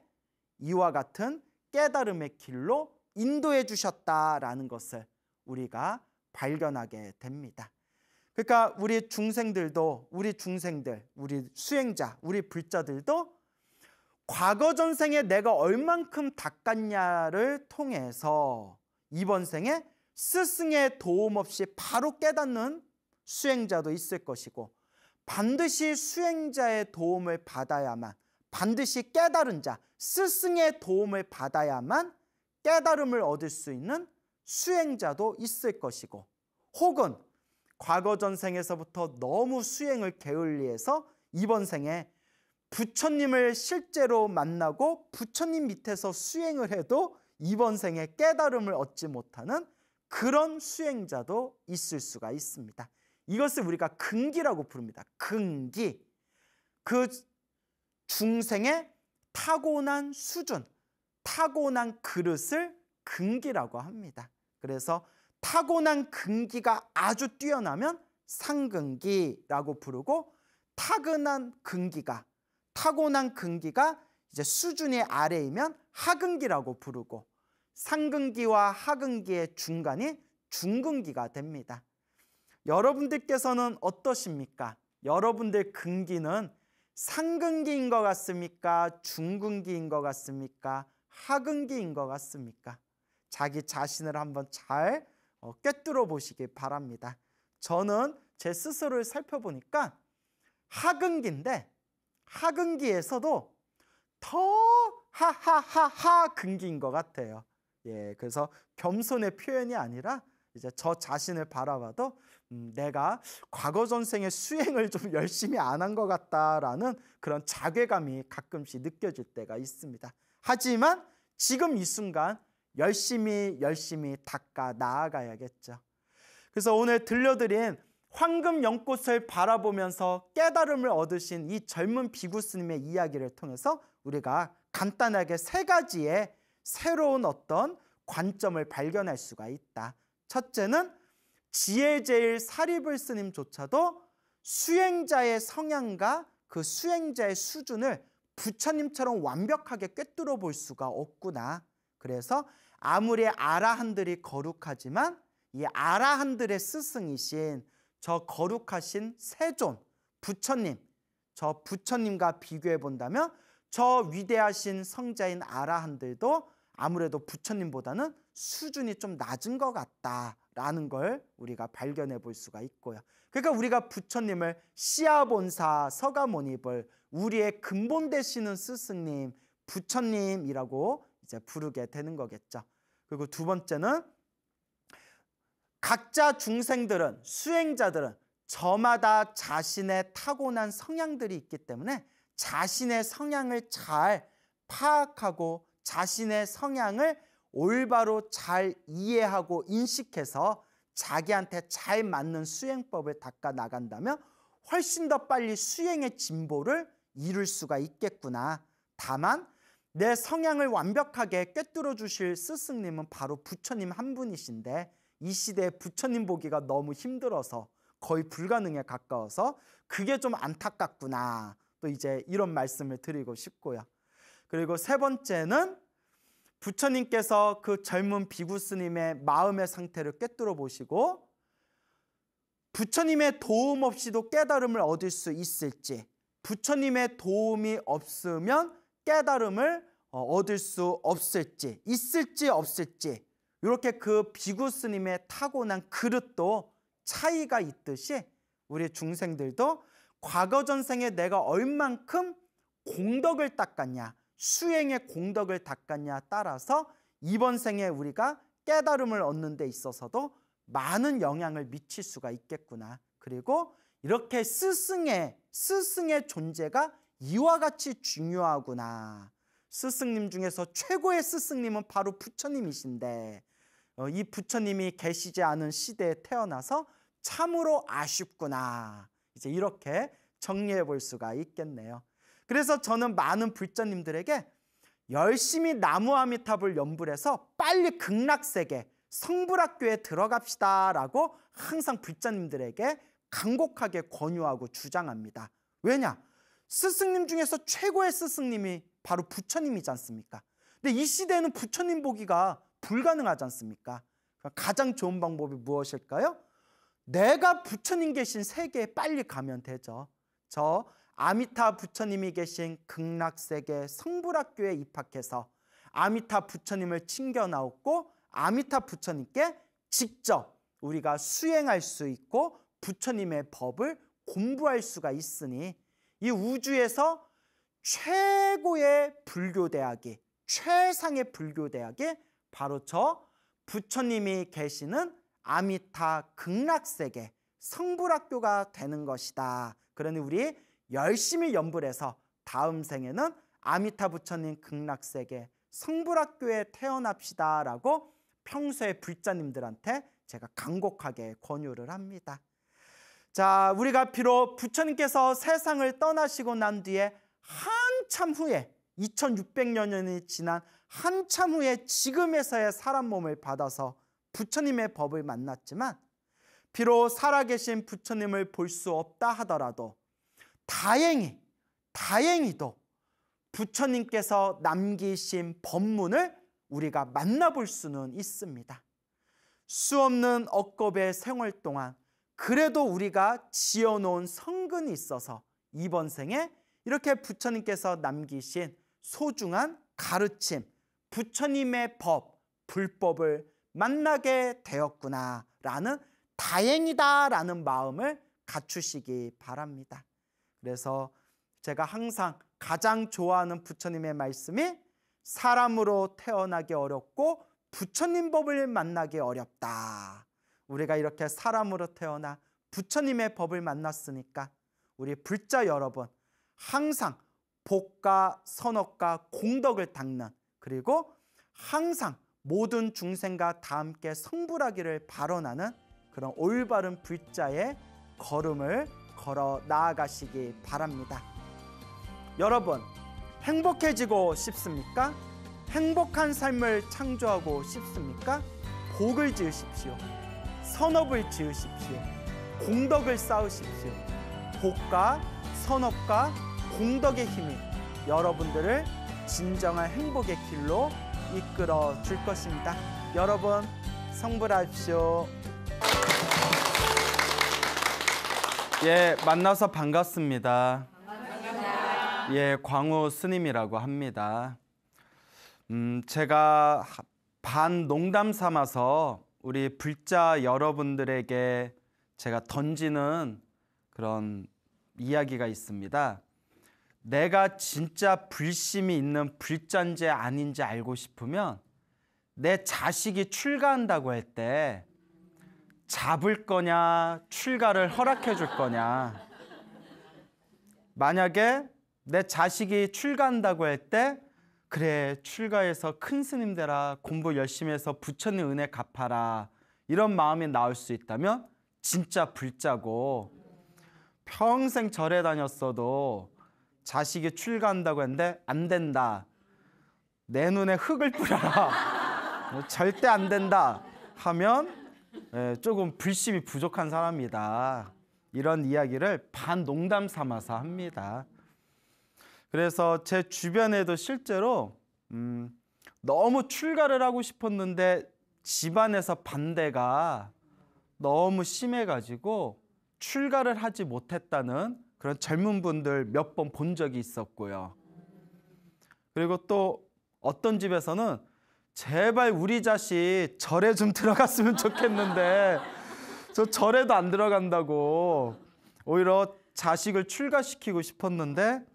이와 같은 깨달음의 길로 인도해 주셨다라는 것을 우리가 발견하게 됩니다. 그러니까 우리 중생들도 우리 중생들, 우리 수행자, 우리 불자들도 과거 전생에 내가 얼만큼 닦았냐를 통해서 이번 생에 스승의 도움 없이 바로 깨닫는 수행자도 있을 것이고 반드시 수행자의 도움을 받아야만 반드시 깨달은 자, 스승의 도움을 받아야만 깨달음을 얻을 수 있는 수행자도 있을 것이고 혹은 과거 전생에서부터 너무 수행을 게을리해서 이번 생에 부처님을 실제로 만나고 부처님 밑에서 수행을 해도 이번 생에 깨달음을 얻지 못하는 그런 수행자도 있을 수가 있습니다. 이것을 우리가 근기라고 부릅니다. 근기. 그 중생의 타고난 수준, 타고난 그릇을 근기라고 합니다. 그래서 타고난 근기가 아주 뛰어나면 상근기라고 부르고 타근한 근기가 타고난 근기가 이제 수준이 아래이면 하근기라고 부르고 상근기와 하근기의 중간이 중근기가 됩니다. 여러분들께서는 어떠십니까? 여러분들 근기는 상근기인 것 같습니까? 중근기인 것 같습니까? 하근기인 것 같습니까? 자기 자신을 한번 잘 어, 꿰뚫어 보시기 바랍니다. 저는 제 스스로를 살펴보니까 하근기인데 하근기에서도 더 하하하하 근기인 것 같아요. 예, 그래서 겸손의 표현이 아니라 이제 저 자신을 바라봐도 음, 내가 과거 전생의 수행을 좀 열심히 안 한 것 같다라는 그런 자괴감이 가끔씩 느껴질 때가 있습니다. 하지만 지금 이 순간 열심히 열심히 닦아 나아가야겠죠. 그래서 오늘 들려드린 황금 연꽃을 바라보면서 깨달음을 얻으신 이 젊은 비구스님의 이야기를 통해서 우리가 간단하게 세 가지의 새로운 어떤 관점을 발견할 수가 있다. 첫째는 지혜 제일 사립을 스님조차도 수행자의 성향과 그 수행자의 수준을 부처님처럼 완벽하게 꿰뚫어 볼 수가 없구나. 그래서 아무리 아라한들이 거룩하지만 이 아라한들의 스승이신 저 거룩하신 세존 부처님 저 부처님과 비교해 본다면 저 위대하신 성자인 아라한들도 아무래도 부처님보다는 수준이 좀 낮은 것 같다. 라는 걸 우리가 발견해 볼 수가 있고요. 그러니까 우리가 부처님을 시아본사 서가모니불 우리의 근본 되시는 스승님 부처님이라고 이제 부르게 되는 거겠죠. 그리고 두 번째는 각자 중생들은 수행자들은 저마다 자신의 타고난 성향들이 있기 때문에 자신의 성향을 잘 파악하고 자신의 성향을 올바로 잘 이해하고 인식해서 자기한테 잘 맞는 수행법을 닦아 나간다면 훨씬 더 빨리 수행의 진보를 이룰 수가 있겠구나. 다만 내 성향을 완벽하게 꿰뚫어 주실 스승님은 바로 부처님 한 분이신데 이 시대에 부처님 보기가 너무 힘들어서 거의 불가능에 가까워서 그게 좀 안타깝구나. 또 이제 이런 말씀을 드리고 싶고요. 그리고 세 번째는 부처님께서 그 젊은 비구 스님의 마음의 상태를 꿰뚫어 보시고 부처님의 도움 없이도 깨달음을 얻을 수 있을지 부처님의 도움이 없으면 깨달음을 어, 얻을 수 없을지 있을지 없을지 이렇게 그 비구 스님의 타고난 그릇도 차이가 있듯이 우리 중생들도 과거 전생에 내가 얼만큼 공덕을 닦았냐 수행의 공덕을 닦았냐 따라서 이번 생에 우리가 깨달음을 얻는 데 있어서도 많은 영향을 미칠 수가 있겠구나. 그리고 이렇게 스승의 스승의 존재가 이와 같이 중요하구나. 스승님 중에서 최고의 스승님은 바로 부처님이신데 어, 이 부처님이 계시지 않은 시대에 태어나서 참으로 아쉽구나. 이제 이렇게 정리해 볼 수가 있겠네요. 그래서 저는 많은 불자님들에게 열심히 나무아미탑을 연불해서 빨리 극락세계 성불학교에 들어갑시다라고 항상 불자님들에게 강곡하게 권유하고 주장합니다. 왜냐? 스승님 중에서 최고의 스승님이 바로 부처님이지 않습니까? 근데 이 시대에는 부처님 보기가 불가능하지 않습니까? 가장 좋은 방법이 무엇일까요? 내가 부처님 계신 세계에 빨리 가면 되죠. 저 아미타 부처님이 계신 극락세계 성불학교에 입학해서 아미타 부처님을 챙겨 나왔고 아미타 부처님께 직접 우리가 수행할 수 있고 부처님의 법을 공부할 수가 있으니 이 우주에서 최고의 불교 대학이 최상의 불교 대학이 바로 저 부처님이 계시는 아미타 극락세계 성불학교가 되는 것이다. 그러니 우리 열심히 연불해서 다음 생에는 아미타 부처님 극락세계 성불학교에 태어납시다라고 평소에 불자님들한테 제가 간곡하게 권유를 합니다. 자, 우리가 비록 부처님께서 세상을 떠나시고 난 뒤에 한참 후에 2600년이 지난 한참 후에 지금에서의 사람 몸을 받아서 부처님의 법을 만났지만 비록 살아계신 부처님을 볼 수 없다 하더라도 다행히 다행히도 부처님께서 남기신 법문을 우리가 만나볼 수는 있습니다. 수없는 억겁의 생활 동안 그래도 우리가 지어놓은 성근이 있어서 이번 생에 이렇게 부처님께서 남기신 소중한 가르침, 부처님의 법, 불법을 만나게 되었구나라는 다행이다라는 마음을 갖추시기 바랍니다. 그래서 제가 항상 가장 좋아하는 부처님의 말씀이 사람으로 태어나기 어렵고 부처님 법을 만나기 어렵다. 우리가 이렇게 사람으로 태어나 부처님의 법을 만났으니까 우리 불자 여러분 항상 복과 선업과 공덕을 닦는 그리고 항상 모든 중생과 다 함께 성불하기를 발언하는 그런 올바른 불자의 걸음을 걸어 나아가시기 바랍니다. 여러분, 행복해지고 싶습니까? 행복한 삶을 창조하고 싶습니까? 복을 지으십시오. 선업을 지으십시오. 공덕을 쌓으십시오. 복과 선업과 공덕의 힘이 여러분들을 진정한 행복의 길로 이끌어 줄 것입니다. 여러분, 성불하십시오. 예, 만나서 반갑습니다. 반갑습니다. 예, 광우 스님이라고 합니다. 음, 제가 반 농담 삼아서 우리 불자 여러분들에게 제가 던지는 그런 이야기가 있습니다. 내가 진짜 불심이 있는 불자인지 아닌지 알고 싶으면 내 자식이 출가한다고 할때 잡을 거냐, 출가를 허락해 줄 거냐. 만약에 내 자식이 출가한다고 할 때, 그래, 출가해서 큰 스님 되라, 공부 열심히 해서 부처님 은혜 갚아라. 이런 마음이 나올 수 있다면, 진짜 불자고, 평생 절에 다녔어도 자식이 출가한다고 했는데, 안 된다. 내 눈에 흙을 뿌려라. 절대 안 된다. 하면, 예, 조금 불심이 부족한 사람이다. 이런 이야기를 반농담 삼아서 합니다. 그래서 제 주변에도 실제로 음, 너무 출가를 하고 싶었는데 집안에서 반대가 너무 심해가지고 출가를 하지 못했다는 그런 젊은 분들 몇 번 본 적이 있었고요. 그리고 또 어떤 집에서는 제발 우리 자식 절에 좀 들어갔으면 좋겠는데 저 절에도 안 들어간다고 오히려 자식을 출가시키고 싶었는데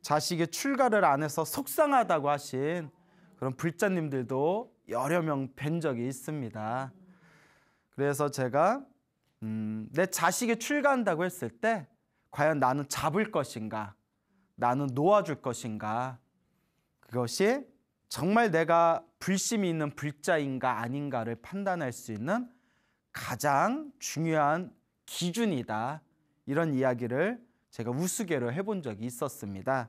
자식의 출가를 안 해서 속상하다고 하신 그런 불자님들도 여러 명 뵌 적이 있습니다. 그래서 제가 음, 내 자식이 출가한다고 했을 때 과연 나는 잡을 것인가 나는 놓아줄 것인가 그것이 정말 내가 불심이 있는 불자인가 아닌가를 판단할 수 있는 가장 중요한 기준이다. 이런 이야기를 제가 우스개로 해본 적이 있었습니다.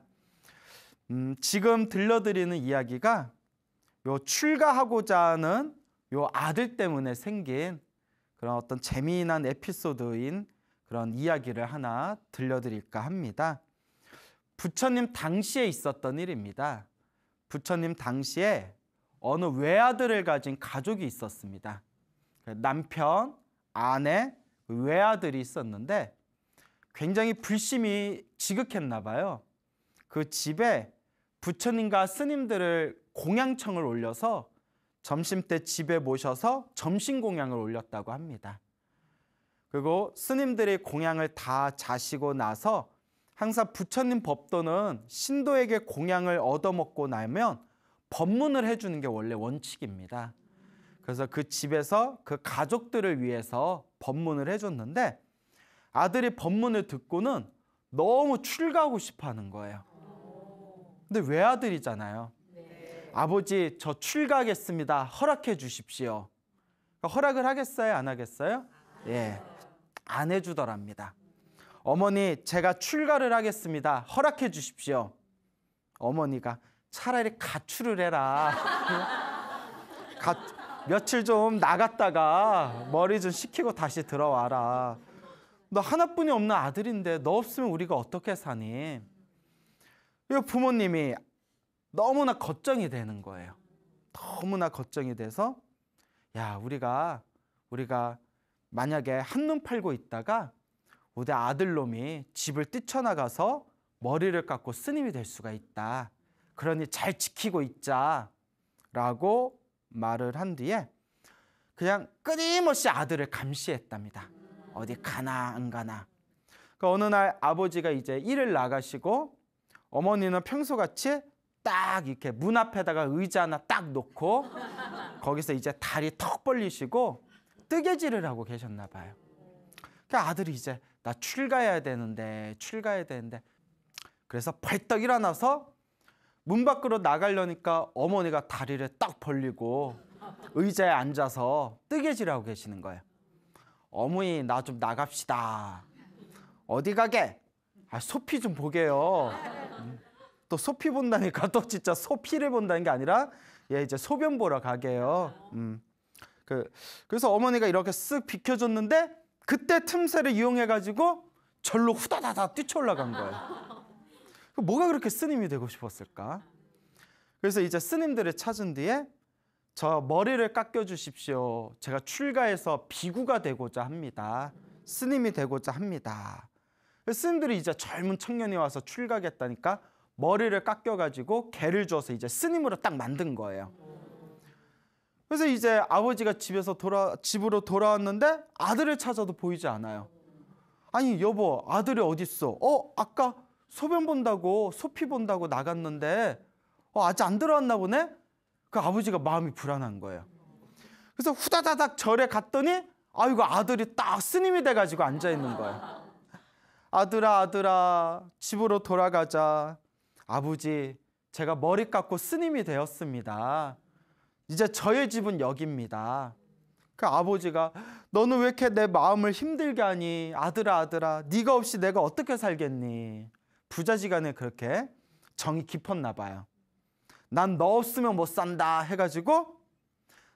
음, 지금 들려드리는 이야기가 요 출가하고자 하는 요 아들 때문에 생긴 그런 어떤 재미난 에피소드인 그런 이야기를 하나 들려드릴까 합니다. 부처님 당시에 있었던 일입니다. 부처님 당시에 어느 외아들을 가진 가족이 있었습니다. 그 남편, 아내, 그 외아들이 있었는데 굉장히 불심이 지극했나 봐요. 그 집에 부처님과 스님들을 공양청을 올려서 점심때 집에 모셔서 점심 공양을 올렸다고 합니다. 그리고 스님들이 공양을 다 자시고 나서 항상 부처님 법도는 신도에게 공양을 얻어먹고 나면 법문을 해주는 게 원래 원칙입니다. 그래서 그 집에서 그 가족들을 위해서 법문을 해줬는데 아들이 법문을 듣고는 너무 출가하고 싶어 하는 거예요. 근데 외아들이잖아요. 네. 아버지, 저 출가하겠습니다. 허락해 주십시오. 그러니까 허락을 하겠어요? 안 하겠어요? 예. 안 해주더랍니다. 어머니 제가 출가를 하겠습니다. 허락해 주십시오. 어머니가 차라리 가출을 해라. 가, 며칠 좀 나갔다가 머리 좀 식히고 다시 들어와라. 너 하나뿐이 없는 아들인데 너 없으면 우리가 어떻게 사니? 부모님이 너무나 걱정이 되는 거예요. 너무나 걱정이 돼서 야 우리가 우리가 만약에 한눈 팔고 있다가 우리 아들놈이 집을 뛰쳐나가서 머리를 깎고 스님이 될 수가 있다. 그러니 잘 지키고 있자. 라고 말을 한 뒤에 그냥 끊임없이 아들을 감시했답니다. 어디 가나 안 가나. 그 어느 날 아버지가 이제 일을 나가시고 어머니는 평소같이 딱 이렇게 문 앞에다가 의자 하나 딱 놓고 거기서 이제 다리 턱 벌리시고 뜨개질을 하고 계셨나 봐요. 그 아들이 이제 나 출가해야 되는데 출가해야 되는데 그래서 벌떡 일어나서 문 밖으로 나가려니까 어머니가 다리를 딱 벌리고 의자에 앉아서 뜨개질하고 계시는 거예요. 어머니 나 좀 나갑시다. 어디 가게? 아 소피 좀 보게요. 음. 또 소피 본다니까 또 진짜 소피를 본다는 게 아니라 얘 예, 이제 소변 보러 가게요. 음. 그, 그래서 어머니가 이렇게 쓱 비켜줬는데 그때 틈새를 이용해가지고 절로 후다다다 뛰쳐올라간 거예요. 그 뭐가 그렇게 스님이 되고 싶었을까? 그래서 이제 스님들을 찾은 뒤에 저 머리를 깎여주십시오. 제가 출가해서 비구가 되고자 합니다. 스님이 되고자 합니다. 그 스님들이 이제 젊은 청년이 와서 출가겠다니까 머리를 깎여가지고 개를 줘서 이제 스님으로 딱 만든 거예요. 그래서 이제 아버지가 집에서 돌아 집으로 돌아왔는데 아들을 찾아도 보이지 않아요. 아니 여보 아들이 어디 있어? 어 아까 소변 본다고 소피 본다고 나갔는데 어, 아직 안 들어왔나 보네. 그 아버지가 마음이 불안한 거예요. 그래서 후다다닥 절에 갔더니 아이고 아들이 딱 스님이 돼가지고 앉아 있는 거예요. 아들아 아들아 집으로 돌아가자. 아버지 제가 머리 깎고 스님이 되었습니다. 이제 저의 집은 여기입니다. 그 아버지가 너는 왜 이렇게 내 마음을 힘들게 하니 아들아 아들아 네가 없이 내가 어떻게 살겠니 부자지간에 그렇게 정이 깊었나 봐요. 난 너 없으면 못 산다 해가지고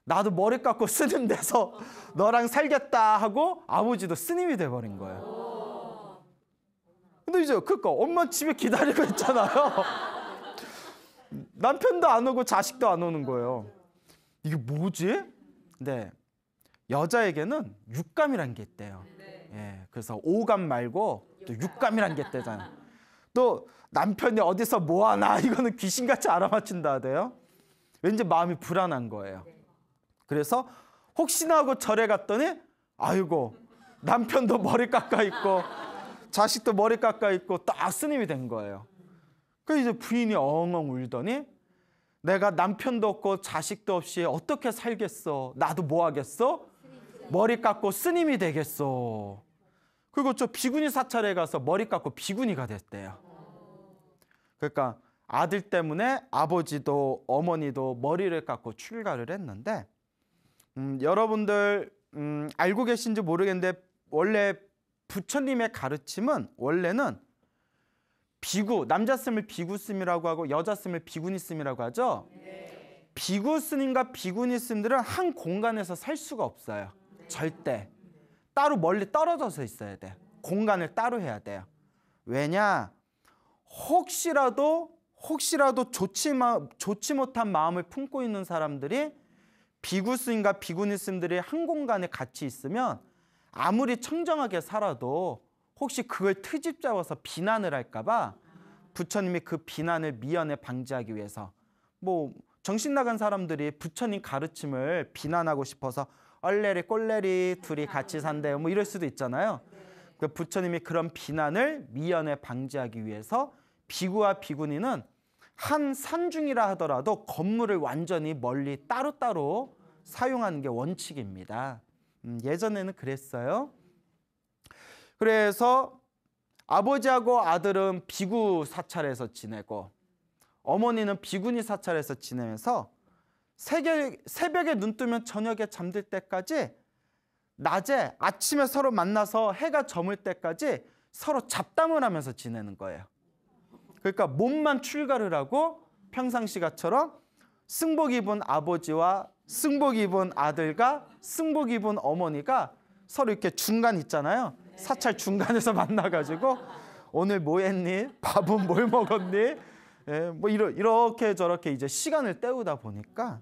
나도 머리 깎고 스님 돼서 너랑 살겠다 하고 아버지도 스님이 돼버린 거예요. 근데 이제 그니까 엄마 집에 기다리고 있잖아요. 남편도 안 오고 자식도 안 오는 거예요. 이게 뭐지? 네. 여자에게는 육감이란 게 있대요. 네. 예, 그래서 오감 말고 또 육감이란 게 있대잖아요. 또 남편이 어디서 뭐 하나 이거는 귀신같이 알아맞힌다 하대요. 왠지 마음이 불안한 거예요. 그래서 혹시나 하고 절에 갔더니 아이고 남편도 머리 깎아 있고 자식도 머리 깎아 있고 딱 스님이 된 거예요. 그 이제 부인이 엉엉 울더니 내가 남편도 없고 자식도 없이 어떻게 살겠어? 나도 뭐 하겠어? 머리 깎고 스님이 되겠어. 그리고 저 비구니 사찰에 가서 머리 깎고 비구니가 됐대요. 그러니까 아들 때문에 아버지도 어머니도 머리를 깎고 출가를 했는데 음, 여러분들 음, 알고 계신지 모르겠는데 원래 부처님의 가르침은 원래는 비구, 남자 씀을 비구씀이라고 하고 여자 씀을 비구니씀이라고 하죠. 네. 비구스님과 비구니스님들은 한 공간에서 살 수가 없어요. 절대. 따로 멀리 떨어져서 있어야 돼 공간을 따로 해야 돼요. 왜냐? 혹시라도 혹시라도 좋지, 마, 좋지 못한 마음을 품고 있는 사람들이 비구스님과 비구니스님들이 한 공간에 같이 있으면 아무리 청정하게 살아도 혹시 그걸 트집 잡아서 비난을 할까봐 부처님이 그 비난을 미연에 방지하기 위해서 뭐 정신 나간 사람들이 부처님 가르침을 비난하고 싶어서 얼레리 꼴레리 둘이 같이 산대요 뭐 이럴 수도 있잖아요. 그 부처님이 그런 비난을 미연에 방지하기 위해서 비구와 비구니는 한 산중이라 하더라도 건물을 완전히 멀리 따로따로 사용하는 게 원칙입니다. 음, 예전에는 그랬어요. 그래서 아버지하고 아들은 비구 사찰에서 지내고 어머니는 비구니 사찰에서 지내면서 새벽에, 눈 뜨면 저녁에 잠들 때까지 낮에 아침에 서로 만나서 해가 저물 때까지 서로 잡담을 하면서 지내는 거예요. 그러니까 몸만 출가를 하고 평상시가처럼 승복 입은 아버지와 승복 입은 아들과 승복 입은 어머니가 서로 이렇게 중간 있잖아요. 사찰 중간에서 만나가지고 오늘 뭐 했니? 밥은 뭘 먹었니? 예, 뭐 이러, 이렇게 저렇게 이제 시간을 때우다 보니까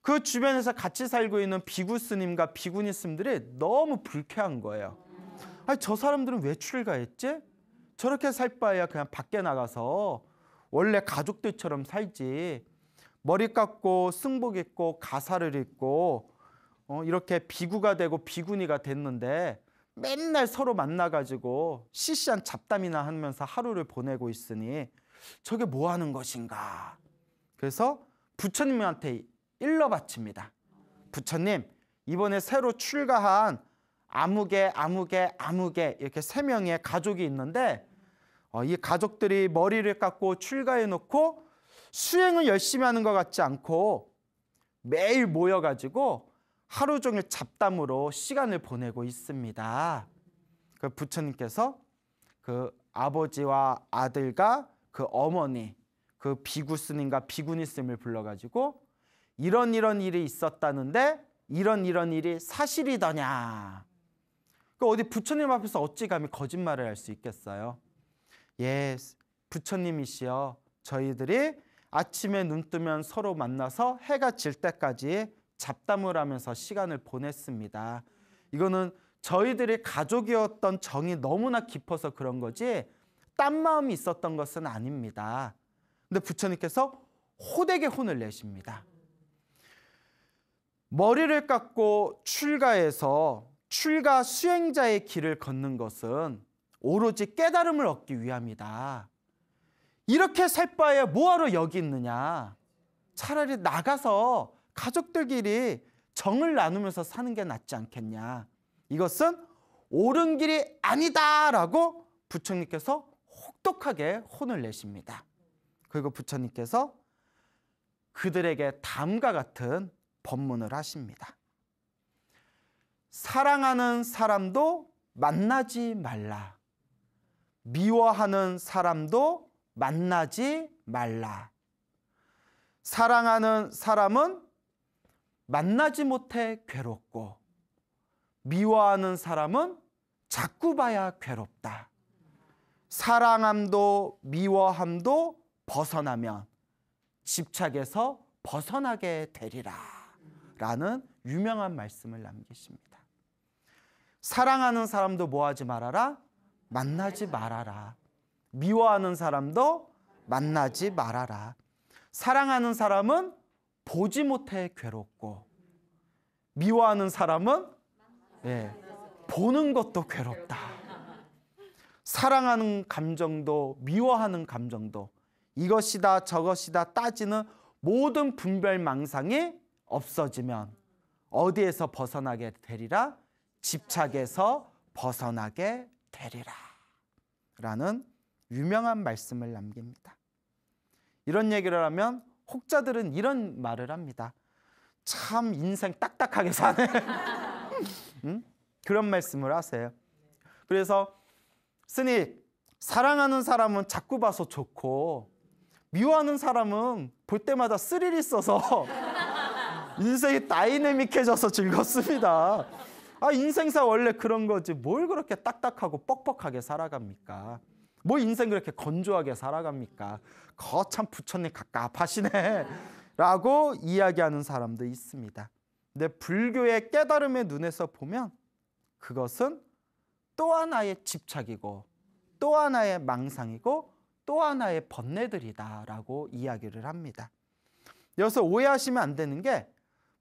그 주변에서 같이 살고 있는 비구 스님과 비구니 스님들이 너무 불쾌한 거예요. 아니 저 사람들은 왜 출가했지? 저렇게 살 바에야 그냥 밖에 나가서 원래 가족들처럼 살지. 머리 깎고 승복 입고 가사를 입고 어, 이렇게 비구가 되고 비구니가 됐는데 맨날 서로 만나가지고 시시한 잡담이나 하면서 하루를 보내고 있으니 저게 뭐 하는 것인가. 그래서 부처님한테 일러 바칩니다. 부처님, 이번에 새로 출가한 아무개, 아무개, 아무개 이렇게 세 명의 가족이 있는데 어, 이 가족들이 머리를 깎고 출가해 놓고 수행을 열심히 하는 것 같지 않고 매일 모여가지고 하루 종일 잡담으로 시간을 보내고 있습니다. 그 부처님께서 그 아버지와 아들과 그 어머니 그 비구 스님과 비구니 스님을 불러가지고 이런 이런 일이 있었다는데 이런 이런 일이 사실이더냐. 그 어디 부처님 앞에서 어찌 감히 거짓말을 할 수 있겠어요? 예, 부처님이시여 저희들이 아침에 눈 뜨면 서로 만나서 해가 질 때까지 잡담을 하면서 시간을 보냈습니다. 이거는 저희들이 가족이었던 정이 너무나 깊어서 그런 거지 딴 마음이 있었던 것은 아닙니다. 근데 부처님께서 호되게 혼을 내십니다. 머리를 깎고 출가해서 출가 수행자의 길을 걷는 것은 오로지 깨달음을 얻기 위함이다. 이렇게 살 바에 뭐하러 여기 있느냐? 차라리 나가서 가족들끼리 정을 나누면서 사는 게 낫지 않겠냐. 이것은 옳은 길이 아니다라고 부처님께서 혹독하게 혼을 내십니다. 그리고 부처님께서 그들에게 다음과 같은 법문을 하십니다. 사랑하는 사람도 만나지 말라. 미워하는 사람도 만나지 말라. 사랑하는 사람은 만나지 못해 괴롭고 미워하는 사람은 자꾸 봐야 괴롭다. 사랑함도 미워함도 벗어나면 집착에서 벗어나게 되리라. 라는 유명한 말씀을 남기십니다. 사랑하는 사람도 뭐하지 말아라? 만나지 말아라. 미워하는 사람도 만나지 말아라. 사랑하는 사람은 보지 못해 괴롭고 미워하는 사람은 예, 보는 것도 괴롭다. 사랑하는 감정도 미워하는 감정도 이것이다 저것이다 따지는 모든 분별 망상이 없어지면 어디에서 벗어나게 되리라? 집착에서 벗어나게 되리라. 라는 유명한 말씀을 남깁니다. 이런 얘기를 하면 혹자들은 이런 말을 합니다. 참 인생 딱딱하게 사네. 음? 그런 말씀을 하세요. 그래서 스님 사랑하는 사람은 자꾸 봐서 좋고 미워하는 사람은 볼 때마다 스릴 있어서 인생이 다이내믹해져서 즐겁습니다. 아 인생사 원래 그런 거지 뭘 그렇게 딱딱하고 뻑뻑하게 살아갑니까? 뭐 인생 그렇게 건조하게 살아갑니까? 거참 부처님 갑갑하시네. 라고 이야기하는 사람도 있습니다. 근데 불교의 깨달음의 눈에서 보면 그것은 또 하나의 집착이고 또 하나의 망상이고 또 하나의 번뇌들이다라고 이야기를 합니다. 여기서 오해하시면 안 되는 게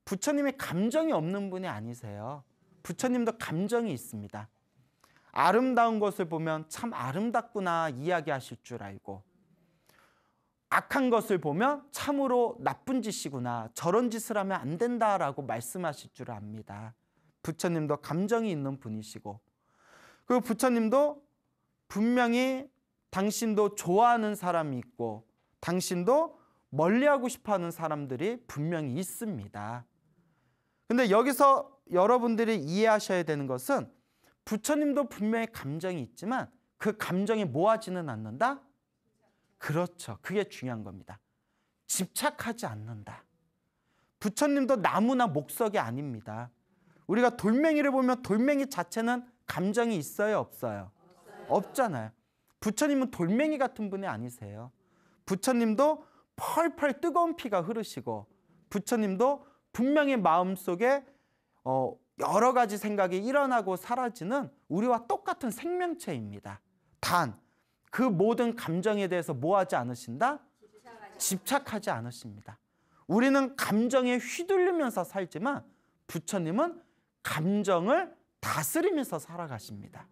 부처님이 감정이 없는 분이 아니세요. 부처님도 감정이 있습니다. 아름다운 것을 보면 참 아름답구나 이야기하실 줄 알고 악한 것을 보면 참으로 나쁜 짓이구나 저런 짓을 하면 안 된다라고 말씀하실 줄 압니다. 부처님도 감정이 있는 분이시고 그리고 부처님도 분명히 당신도 좋아하는 사람이 있고 당신도 멀리하고 싶어하는 사람들이 분명히 있습니다. 근데 여기서 여러분들이 이해하셔야 되는 것은 부처님도 분명히 감정이 있지만 그 감정이 모아지는 않는다? 그렇죠. 그게 중요한 겁니다. 집착하지 않는다. 부처님도 나무나 목석이 아닙니다. 우리가 돌멩이를 보면 돌멩이 자체는 감정이 있어요, 없어요? 없어요. 없잖아요. 부처님은 돌멩이 같은 분이 아니세요. 부처님도 펄펄 뜨거운 피가 흐르시고 부처님도 분명히 마음속에 어, 여러 가지 생각이 일어나고 사라지는 우리와 똑같은 생명체입니다. 단, 그 모든 감정에 대해서 뭐 하지 않으신다? 집착하지, 않으십니다. 우리는 감정에 휘둘리면서 살지만 부처님은 감정을 다스리면서 살아가십니다.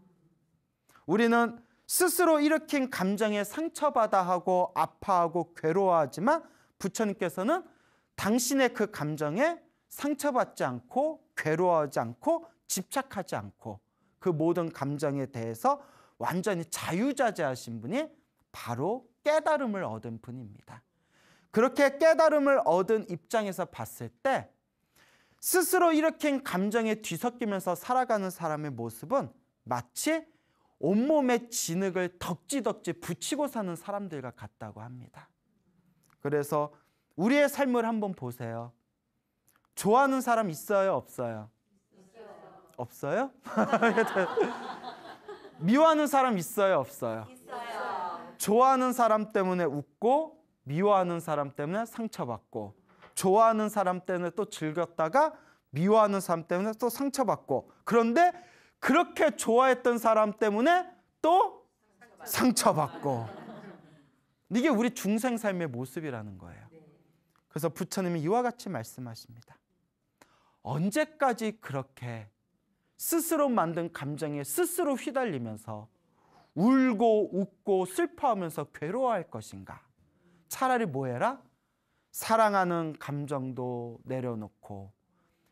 우리는 스스로 일으킨 감정에 상처받아 하고 아파하고 괴로워하지만 부처님께서는 당신의 그 감정에 상처받지 않고 괴로워하지 않고 집착하지 않고 그 모든 감정에 대해서 완전히 자유자재하신 분이 바로 깨달음을 얻은 분입니다. 그렇게 깨달음을 얻은 입장에서 봤을 때 스스로 일으킨 감정에 뒤섞이면서 살아가는 사람의 모습은 마치 온몸에 진흙을 덕지덕지 붙이고 사는 사람들과 같다고 합니다. 그래서 우리의 삶을 한번 보세요. 좋아하는 사람 있어요, 없어요? 없어요? 미워하는 사람 있어요, 없어요? 있어요. 좋아하는 사람 때문에 웃고 미워하는 사람 때문에 상처받고 좋아하는 사람 때문에 또 즐겼다가 미워하는 사람 때문에 또 상처받고 그런데 그렇게 좋아했던 사람 때문에 또 상처받고 이게 우리 중생 삶의 모습이라는 거예요. 그래서 부처님이 이와 같이 말씀하십니다. 언제까지 그렇게 스스로 만든 감정에 스스로 휘달리면서 울고 웃고 슬퍼하면서 괴로워할 것인가? 차라리 뭐 해라? 사랑하는 감정도 내려놓고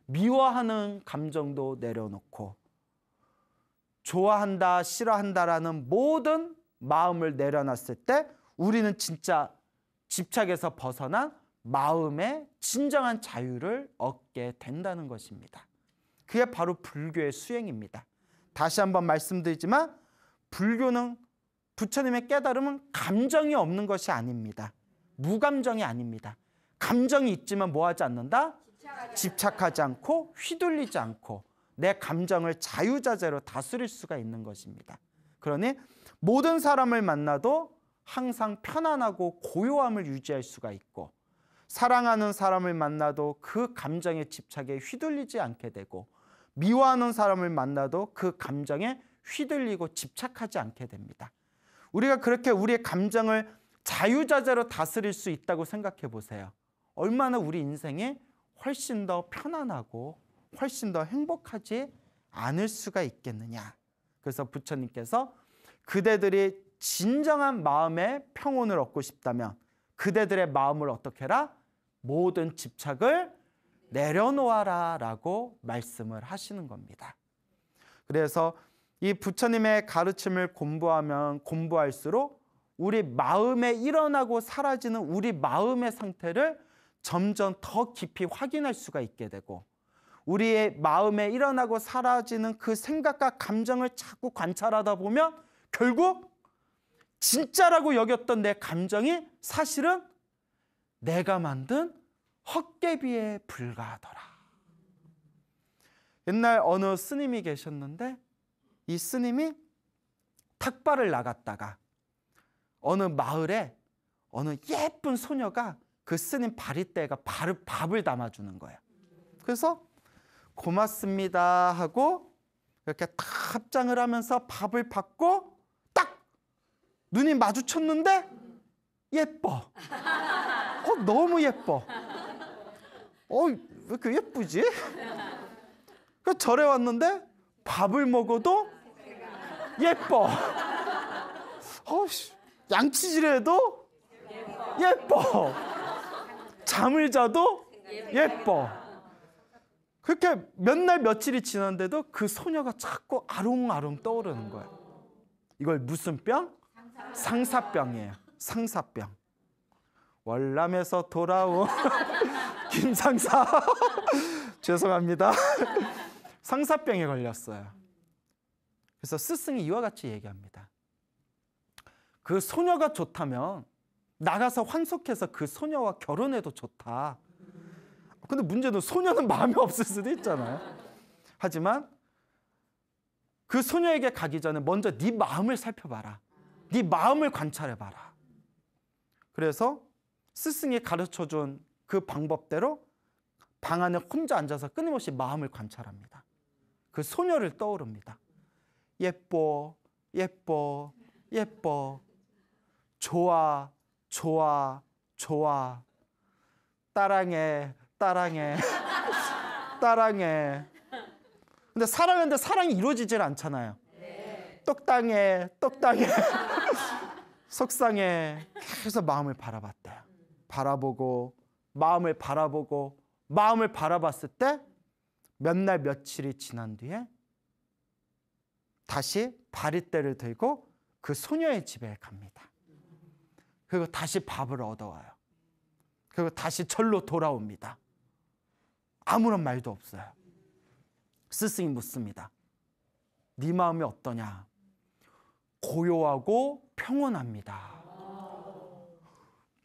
미워하는 감정도 내려놓고 좋아한다, 싫어한다라는 모든 마음을 내려놨을 때 우리는 진짜 집착에서 벗어난 마음의 진정한 자유를 얻게 된다는 것입니다. 그게 바로 불교의 수행입니다. 다시 한번 말씀드리지만 불교는 부처님의 깨달음은 감정이 없는 것이 아닙니다. 무감정이 아닙니다. 감정이 있지만 뭐하지 않는다? 집착하지 않고 휘둘리지 않고 내 감정을 자유자재로 다스릴 수가 있는 것입니다. 그러니 모든 사람을 만나도 항상 편안하고 고요함을 유지할 수가 있고 사랑하는 사람을 만나도 그 감정의 집착에 휘둘리지 않게 되고 미워하는 사람을 만나도 그 감정에 휘둘리고 집착하지 않게 됩니다. 우리가 그렇게 우리의 감정을 자유자재로 다스릴 수 있다고 생각해 보세요. 얼마나 우리 인생에 훨씬 더 편안하고 훨씬 더 행복하지 않을 수가 있겠느냐. 그래서 부처님께서 그대들이 진정한 마음의 평온을 얻고 싶다면 그대들의 마음을 어떻게 해라? 모든 집착을 내려놓아라 라고 말씀을 하시는 겁니다. 그래서 이 부처님의 가르침을 공부하면 공부할수록 우리 마음에 일어나고 사라지는 우리 마음의 상태를 점점 더 깊이 확인할 수가 있게 되고 우리의 마음에 일어나고 사라지는 그 생각과 감정을 자꾸 관찰하다 보면 결국 진짜라고 여겼던 내 감정이 사실은 내가 만든 헛개비에 불과하더라. 옛날 어느 스님이 계셨는데 이 스님이 탁발을 나갔다가 어느 마을에 어느 예쁜 소녀가 그 스님 바리떼가 발, 밥을 담아주는 거예 그래서 고맙습니다 하고 이렇게 탁 합장을 하면서 밥을 받고 딱 눈이 마주쳤는데 예뻐. 어, 너무 예뻐. 어, 왜 이렇게 예쁘지? 그 절에 왔는데 밥을 먹어도 예뻐. 어, 양치질해도 예뻐. 잠을 자도 예뻐. 그렇게 몇 날 며칠이 지난데도 그 소녀가 자꾸 아롱아롱 떠오르는 거예요. 이걸 무슨 병? 상사병이에요. 상사병. 월남에서 돌아온 김상사. 죄송합니다. 상사병에 걸렸어요. 그래서 스승이 이와 같이 얘기합니다. 그 소녀가 좋다면 나가서 환속해서 그 소녀와 결혼해도 좋다. 근데 문제는 소녀는 마음이 없을 수도 있잖아요. 하지만 그 소녀에게 가기 전에 먼저 네 마음을 살펴봐라. 네 마음을 관찰해봐라. 그래서 스승이 가르쳐 준 그 방법대로 방 안에 혼자 앉아서 끊임없이 마음을 관찰합니다. 그 소녀를 떠오릅니다. 예뻐, 예뻐, 예뻐. 좋아, 좋아, 좋아. 따랑해, 따랑해, 따랑해. 근데 사랑하는데 사랑이 이루어지질 않잖아요. 네. 똑당해, 똑당해. 속상해. 계속 마음을 바라봤대요. 바라보고 마음을 바라보고 마음을 바라봤을 때 몇 날 며칠이 지난 뒤에 다시 바리떼를 들고 그 소녀의 집에 갑니다. 그리고 다시 밥을 얻어와요. 그리고 다시 절로 돌아옵니다. 아무런 말도 없어요. 스승이 묻습니다. 네 마음이 어떠냐? 고요하고 평온합니다.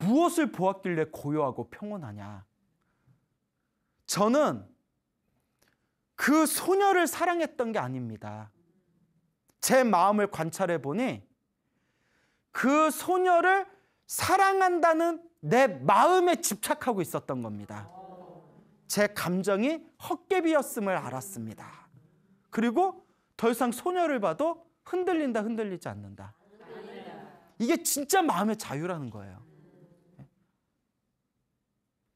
무엇을 보았길래 고요하고 평온하냐? 저는 그 소녀를 사랑했던 게 아닙니다. 제 마음을 관찰해 보니 그 소녀를 사랑한다는 내 마음에 집착하고 있었던 겁니다. 제 감정이 헛개비였음을 알았습니다. 그리고 더 이상 소녀를 봐도 흔들린다 흔들리지 않는다. 이게 진짜 마음의 자유라는 거예요.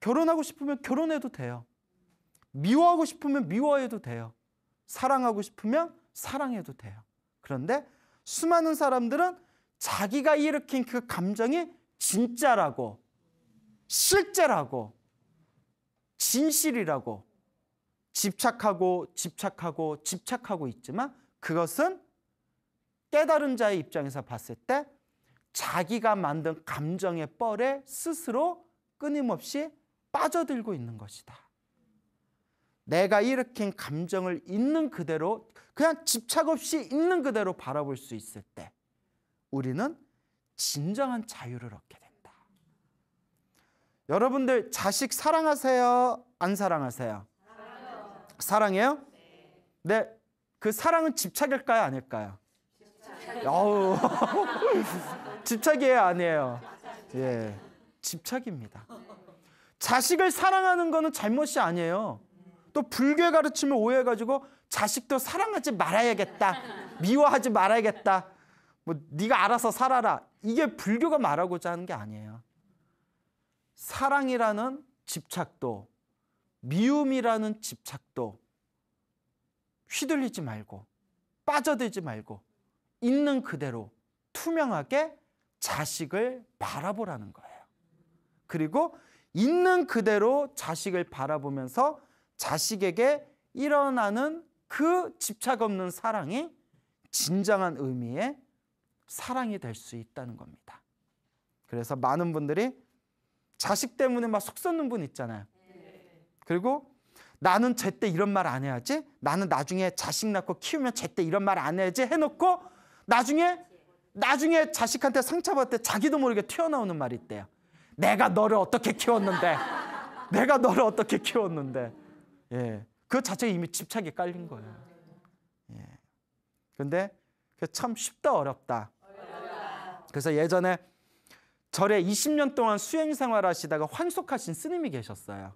결혼하고 싶으면 결혼해도 돼요. 미워하고 싶으면 미워해도 돼요. 사랑하고 싶으면 사랑해도 돼요. 그런데 수많은 사람들은 자기가 일으킨 그 감정이 진짜라고, 실제라고, 진실이라고 집착하고 집착하고 집착하고 있지만 그것은 깨달은 자의 입장에서 봤을 때 자기가 만든 감정의 뻘에 스스로 끊임없이 빠져들고 있는 것이다. 내가 일으킨 감정을 있는 그대로 그냥 집착 없이 있는 그대로 바라볼 수 있을 때 우리는 진정한 자유를 얻게 된다. 여러분들 자식 사랑하세요? 안 사랑하세요? 사랑해요? 사랑해요? 네. 네. 그 사랑은 집착일까요? 아닐까요? 집착. 집착이에요, 아니에요? 예. 집착입니다. 자식을 사랑하는 거는 잘못이 아니에요. 또불교 가르침을 오해해가지고 자식도 사랑하지 말아야겠다. 미워하지 말아야겠다. 뭐 네가 알아서 살아라. 이게 불교가 말하고자 하는 게 아니에요. 사랑이라는 집착도 미움이라는 집착도 휘둘리지 말고 빠져들지 말고 있는 그대로 투명하게 자식을 바라보라는 거예요. 그리고 있는 그대로 자식을 바라보면서 자식에게 일어나는 그 집착 없는 사랑이 진정한 의미의 사랑이 될 수 있다는 겁니다. 그래서 많은 분들이 자식 때문에 막 속썩는 분 있잖아요. 그리고 나는 제때 이런 말 안 해야지. 나는 나중에 자식 낳고 키우면 제때 이런 말 안 해야지 해놓고 나중에 나중에 자식한테 상처받을 때 자기도 모르게 튀어나오는 말이 있대요. 내가 너를 어떻게 키웠는데. 내가 너를 어떻게 키웠는데. 예. 그자체가 이미 집착이 깔린 거예요. 예. 근데 그참 쉽다 어렵다. 어렵다. 그래서 예전에 절에 20년 동안 수행 생활하시다가 환속하신 스님이 계셨어요.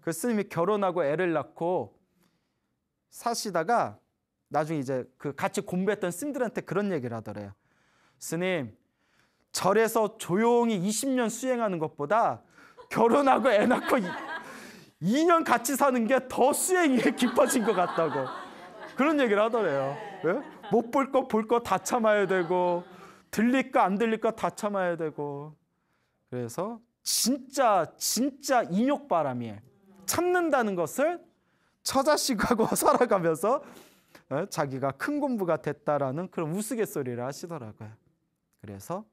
그 스님이 결혼하고 애를 낳고 사시다가 나중에 이제 그 같이 공부했던 스님들한테 그런 얘기를 하더래요. 스님, 절에서 조용히 20년 수행하는 것보다 결혼하고 애 낳고 2년 같이 사는 게 더 수행이 깊어진 것 같다고. 그런 얘기를 하더래요. 예? 못볼 거 볼 거 다 참아야 되고, 들릴 거안 들릴 거다 참아야 되고. 그래서 진짜, 진짜 인욕바람이에요. 참는다는 것을 처자식하고 살아가면서 예? 자기가 큰 공부가 됐다라는 그런 우스갯소리를 하시더라고요. 그래서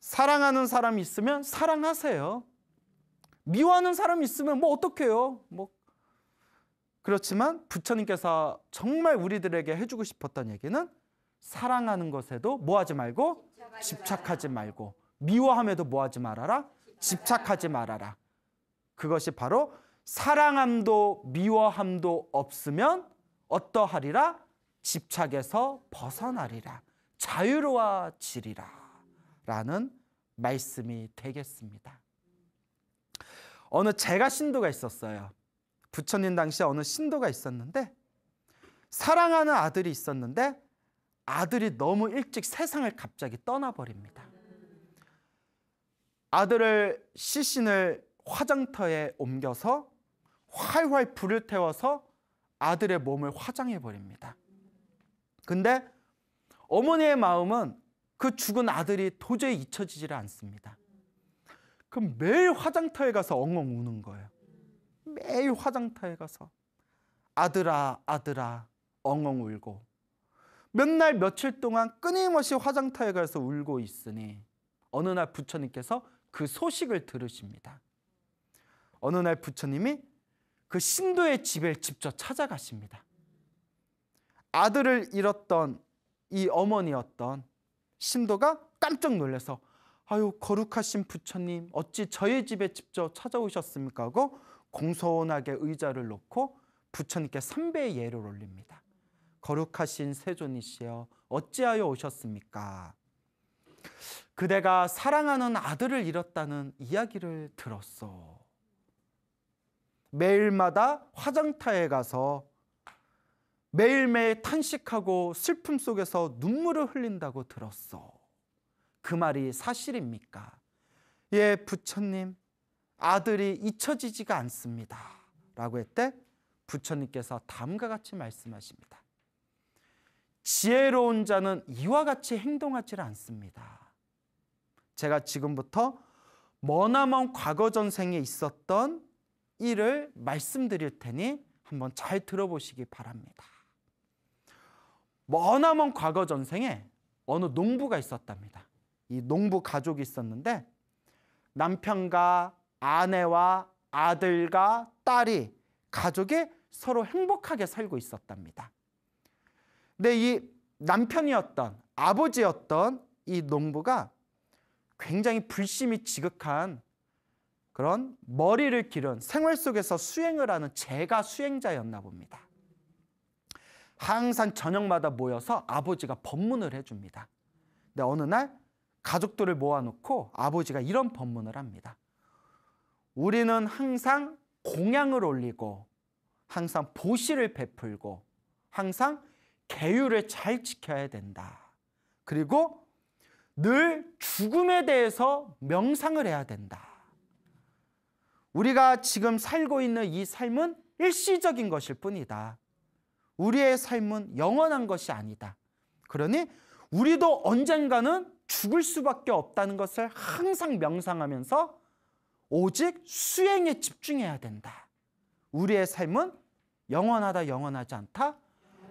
사랑하는 사람이 있으면 사랑하세요. 미워하는 사람 있으면 뭐 어떡해요? 뭐 그렇지만 부처님께서 정말 우리들에게 해주고 싶었던 얘기는 사랑하는 것에도 뭐하지 말고 집착하지 말고 미워함에도 뭐하지 말아라 집착하지 말아라 그것이 바로 사랑함도 미워함도 없으면 어떠하리라 집착에서 벗어나리라 자유로워지리라 라는 말씀이 되겠습니다. 어느 제가 신도가 있었어요. 부처님 당시에 어느 신도가 있었는데 사랑하는 아들이 있었는데 아들이 너무 일찍 세상을 갑자기 떠나버립니다. 아들을 시신을 화장터에 옮겨서 활활 불을 태워서 아들의 몸을 화장해 버립니다. 근데 어머니의 마음은 그 죽은 아들이 도저히 잊혀지질 않습니다. 그럼 매일 화장터에 가서 엉엉 우는 거예요. 매일 화장터에 가서 아들아 아들아 엉엉 울고 몇 날 며칠 동안 끊임없이 화장터에 가서 울고 있으니 어느 날 부처님께서 그 소식을 들으십니다. 어느 날 부처님이 그 신도의 집에 직접 찾아가십니다. 아들을 잃었던 이 어머니였던 신도가 깜짝 놀라서 아유 거룩하신 부처님 어찌 저희 집에 직접 찾아오셨습니까 하고 공손하게 의자를 놓고 부처님께 선배의 예를 올립니다. 거룩하신 세존이시여 어찌하여 오셨습니까? 그대가 사랑하는 아들을 잃었다는 이야기를 들었소. 매일마다 화장터에 가서 매일매일 탄식하고 슬픔 속에서 눈물을 흘린다고 들었어. 그 말이 사실입니까? 예, 부처님, 아들이 잊혀지지가 않습니다. 라고 했때 부처님께서 다음과 같이 말씀하십니다. 지혜로운 자는 이와 같이 행동하지 않습니다. 제가 지금부터 머나먼 과거 전생에 있었던 일을 말씀드릴 테니 한번 잘 들어보시기 바랍니다. 머나먼 과거 전생에 어느 농부가 있었답니다. 이 농부 가족이 있었는데 남편과 아내와 아들과 딸이 가족이 서로 행복하게 살고 있었답니다. 근데 이 남편이었던 아버지였던 이 농부가 굉장히 불심이 지극한 그런 머리를 기른 생활 속에서 수행을 하는 제가 수행자였나 봅니다. 항상 저녁마다 모여서 아버지가 법문을 해줍니다. 근데 어느 날 가족들을 모아놓고 아버지가 이런 법문을 합니다. 우리는 항상 공양을 올리고 항상 보시를 베풀고 항상 계율을 잘 지켜야 된다. 그리고 늘 죽음에 대해서 명상을 해야 된다. 우리가 지금 살고 있는 이 삶은 일시적인 것일 뿐이다. 우리의 삶은 영원한 것이 아니다. 그러니 우리도 언젠가는 죽을 수밖에 없다는 것을 항상 명상하면서 오직 수행에 집중해야 된다. 우리의 삶은 영원하다, 영원하지 않다,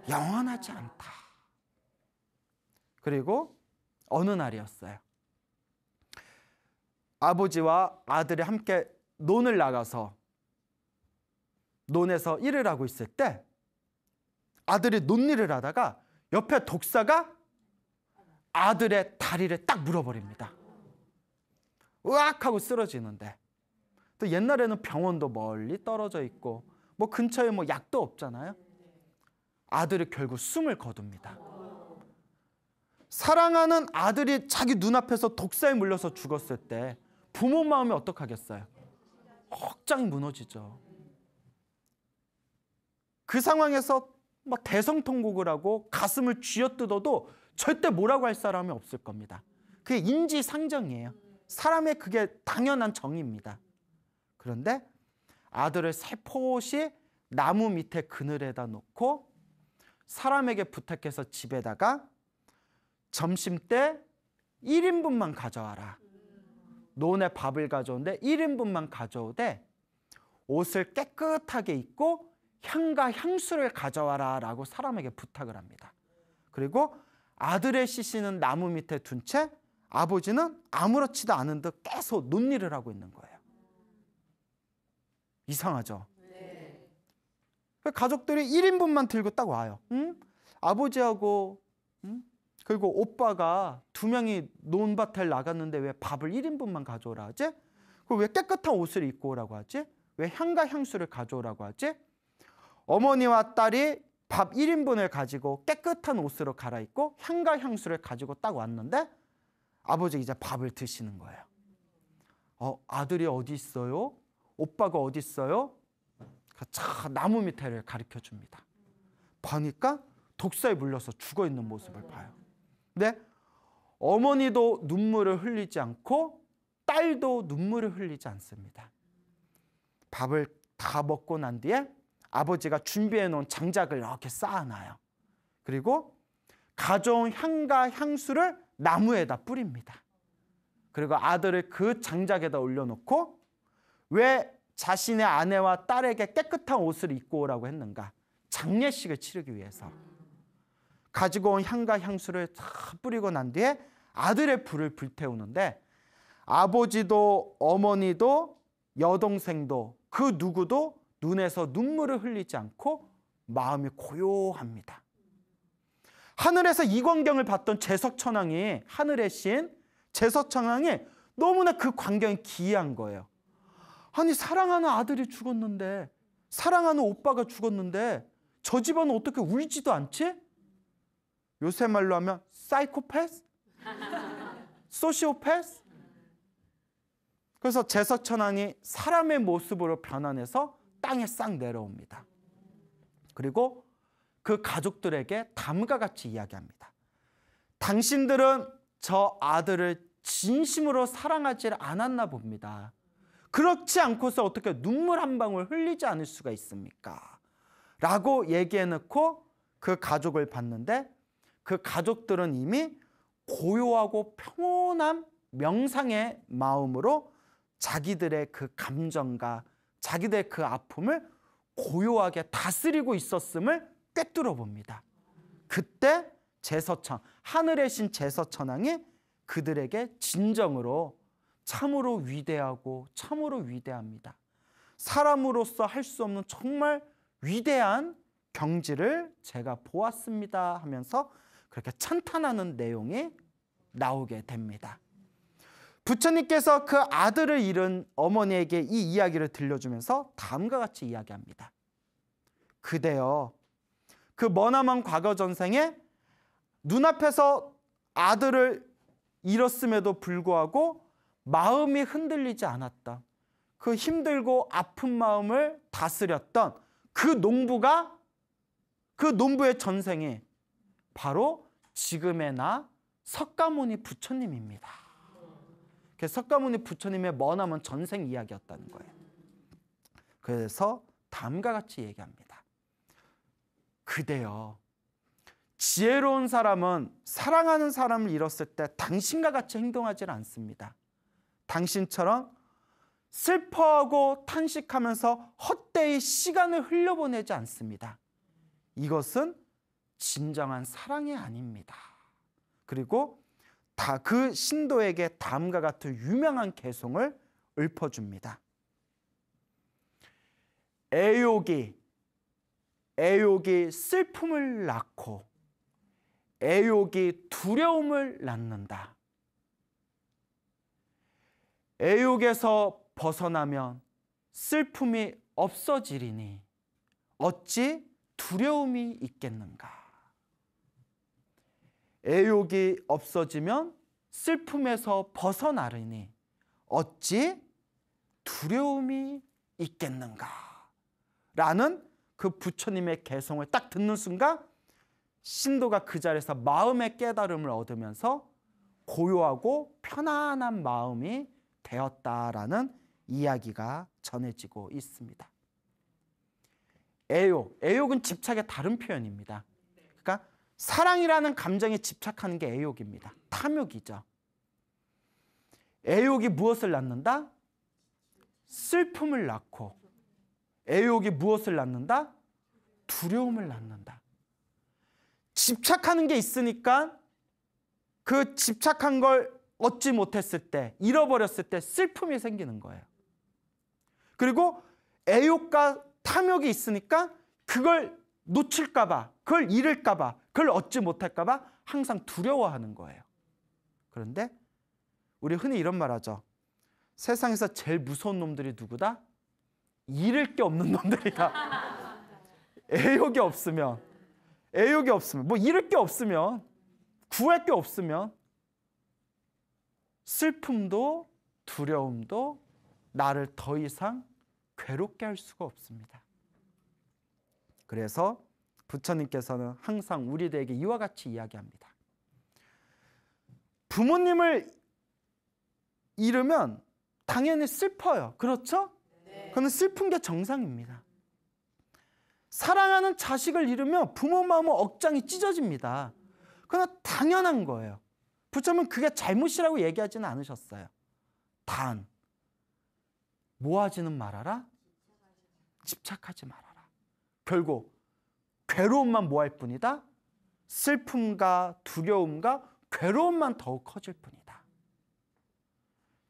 영원하지 않다. 그리고 어느 날이었어요. 아버지와 아들이 함께 논을 나가서 논에서 일을 하고 있을 때 아들이 논리를 하다가 옆에 독사가 아들의 다리를 딱 물어버립니다. 으악 하고 쓰러지는데 또 옛날에는 병원도 멀리 떨어져 있고 뭐 근처에 뭐 약도 없잖아요. 아들이 결국 숨을 거둡니다. 사랑하는 아들이 자기 눈앞에서 독사에 물려서 죽었을 때 부모 마음이 어떡하겠어요? 확장이 무너지죠. 그 상황에서 막 대성통곡을 하고 가슴을 쥐어뜯어도 절대 뭐라고 할 사람이 없을 겁니다. 그게 인지상정이에요. 사람의 그게 당연한 정입니다 그런데 아들을 살포시 나무 밑에 그늘에다 놓고 사람에게 부탁해서 집에다가 점심 때 1인분만 가져와라. 논에 밥을 가져오는데 1인분만 가져오되 옷을 깨끗하게 입고 향과 향수를 가져와라 라고 사람에게 부탁을 합니다. 그리고 아들의 시신은 나무 밑에 둔 채 아버지는 아무렇지도 않은 듯 계속 논의를 하고 있는 거예요. 이상하죠? 네. 가족들이 1인분만 들고 딱 와요. 응? 아버지하고 응? 그리고 오빠가 두 명이 논밭에 나갔는데 왜 밥을 1인분만 가져오라 하지? 그리왜 깨끗한 옷을 입고 오라고 하지? 왜 향과 향수를 가져오라고 하지? 어머니와 딸이 밥 1인분을 가지고 깨끗한 옷으로 갈아입고 향과 향수를 가지고 딱 왔는데 아버지 이제 밥을 드시는 거예요. 어, 아들이 어디 있어요? 오빠가 어디 있어요? 그 차 나무 밑에를 가리켜 줍니다. 보니까 독사에 물려서 죽어 있는 모습을 봐요. 근데 어머니도 눈물을 흘리지 않고 딸도 눈물을 흘리지 않습니다. 밥을 다 먹고 난 뒤에 아버지가 준비해 놓은 장작을 이렇게 쌓아놔요. 그리고 가져온 향과 향수를 나무에다 뿌립니다. 그리고 아들을 그 장작에다 올려놓고 왜 자신의 아내와 딸에게 깨끗한 옷을 입고 오라고 했는가? 장례식을 치르기 위해서. 가지고 온 향과 향수를 다 뿌리고 난 뒤에 아들의 불을 불태우는데 아버지도 어머니도 여동생도 그 누구도 눈에서 눈물을 흘리지 않고 마음이 고요합니다. 하늘에서 이 광경을 봤던 제석 천왕이 하늘의 신 제석 천왕이 너무나 그 광경이 기이한 거예요. 아니 사랑하는 아들이 죽었는데 사랑하는 오빠가 죽었는데 저 집안은 어떻게 울지도 않지? 요새 말로 하면 사이코패스? 소시오패스? 그래서 제석천왕이 사람의 모습으로 변환해서 땅에 싹 내려옵니다. 그리고 그 가족들에게 다음과 같이 이야기합니다. 당신들은 저 아들을 진심으로 사랑하지 않았나 봅니다. 그렇지 않고서 어떻게 눈물 한 방울 흘리지 않을 수가 있습니까? 라고 얘기해 놓고 그 가족을 봤는데 그 가족들은 이미 고요하고 평온한 명상의 마음으로 자기들의 그 감정과 자기들의 그 아픔을 고요하게 다스리고 있었음을 꿰뚫어 봅니다. 그때 제서천, 하늘의 신 제서천왕이 그들에게 진정으로 참으로 위대하고 참으로 위대합니다. 사람으로서 할 수 없는 정말 위대한 경지를 제가 보았습니다 하면서 그렇게 찬탄하는 내용이 나오게 됩니다. 부처님께서 그 아들을 잃은 어머니에게 이 이야기를 들려주면서 다음과 같이 이야기합니다. 그대여 그 머나먼 과거 전생에 눈앞에서 아들을 잃었음에도 불구하고 마음이 흔들리지 않았다. 그 힘들고 아픈 마음을 다스렸던 그 농부가 그 농부의 전생에 바로 지금의 나 석가모니 부처님입니다. 그래서 석가모니 부처님의 머나먼 전생 이야기였다는 거예요. 그래서 다음과 같이 얘기합니다. 그대여 지혜로운 사람은 사랑하는 사람을 잃었을 때 당신과 같이 행동하지 않습니다. 당신처럼 슬퍼하고 탄식하면서 헛되이 시간을 흘려보내지 않습니다. 이것은 진정한 사랑이 아닙니다. 그리고 다그 신도에게 다음과 같은 유명한 개송을 읊어줍니다. 애욕이 애욕이 슬픔을 낳고 애욕이 두려움을 낳는다. 애욕에서 벗어나면 슬픔이 없어지리니 어찌 두려움이 있겠는가? 애욕이 없어지면 슬픔에서 벗어나리니 어찌 두려움이 있겠는가? 라는 그 부처님의 개성을 딱 듣는 순간 신도가 그 자리에서 마음의 깨달음을 얻으면서 고요하고 편안한 마음이 되었다라는 이야기가 전해지고 있습니다. 애욕, 애욕은 집착의 다른 표현입니다. 사랑이라는 감정에 집착하는 게 애욕입니다. 탐욕이죠. 애욕이 무엇을 낳는다? 슬픔을 낳고 애욕이 무엇을 낳는다? 두려움을 낳는다. 집착하는 게 있으니까 그 집착한 걸 얻지 못했을 때, 잃어버렸을 때 슬픔이 생기는 거예요. 그리고 애욕과 탐욕이 있으니까 그걸 놓칠까 봐 그걸 잃을까 봐, 그걸 얻지 못할까 봐 항상 두려워하는 거예요. 그런데 우리 흔히 이런 말 하죠. 세상에서 제일 무서운 놈들이 누구다? 잃을 게 없는 놈들이다. 애욕이 없으면, 애욕이 없으면, 뭐 잃을 게 없으면, 구할 게 없으면, 슬픔도 두려움도 나를 더 이상 괴롭게 할 수가 없습니다. 그래서 부처님께서는 항상 우리들에게 이와 같이 이야기합니다. 부모님을 잃으면 당연히 슬퍼요. 그렇죠? 네. 그건 슬픈 게 정상입니다. 사랑하는 자식을 잃으면 부모 마음은 억장이 찢어집니다. 그러 당연한 거예요. 부처님은 그게 잘못이라고 얘기하지는 않으셨어요. 단, 모아지는 말아라. 집착하지 말아라. 결국 괴로움만 뭐할 뿐이다? 슬픔과 두려움과 괴로움만 더욱 커질 뿐이다.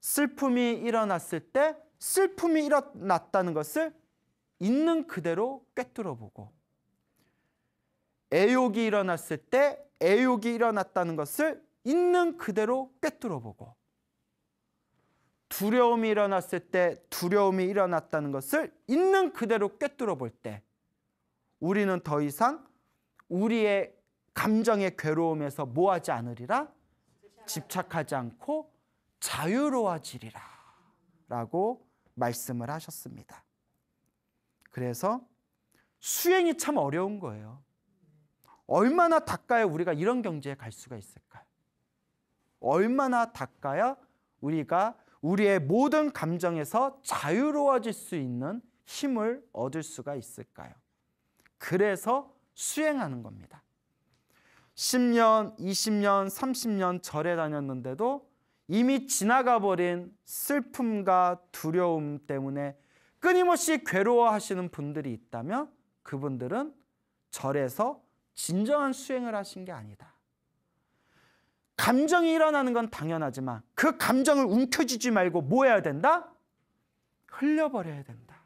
슬픔이 일어났을 때 슬픔이 일어났다는 것을 있는 그대로 꿰뚫어 보고 애욕이 일어났을 때 애욕이 일어났다는 것을 있는 그대로 꿰뚫어 보고 두려움이 일어났을 때 두려움이 일어났다는 것을 있는 그대로 꿰뚫어 볼때 우리는 더 이상 우리의 감정의 괴로움에서 뭐하지 않으리라 집착하지 않고 자유로워지리라 라고 말씀을 하셨습니다. 그래서 수행이 참 어려운 거예요. 얼마나 닦아야 우리가 이런 경지에 갈 수가 있을까요? 얼마나 닦아야 우리가 우리의 모든 감정에서 자유로워질 수 있는 힘을 얻을 수가 있을까요? 그래서 수행하는 겁니다. 10년, 20년, 30년 절에 다녔는데도 이미 지나가 버린 슬픔과 두려움 때문에 끊임없이 괴로워하시는 분들이 있다면 그분들은 절에서 진정한 수행을 하신 게 아니다. 감정이 일어나는 건 당연하지만 그 감정을 움켜쥐지 말고 뭐 해야 된다? 흘려버려야 된다.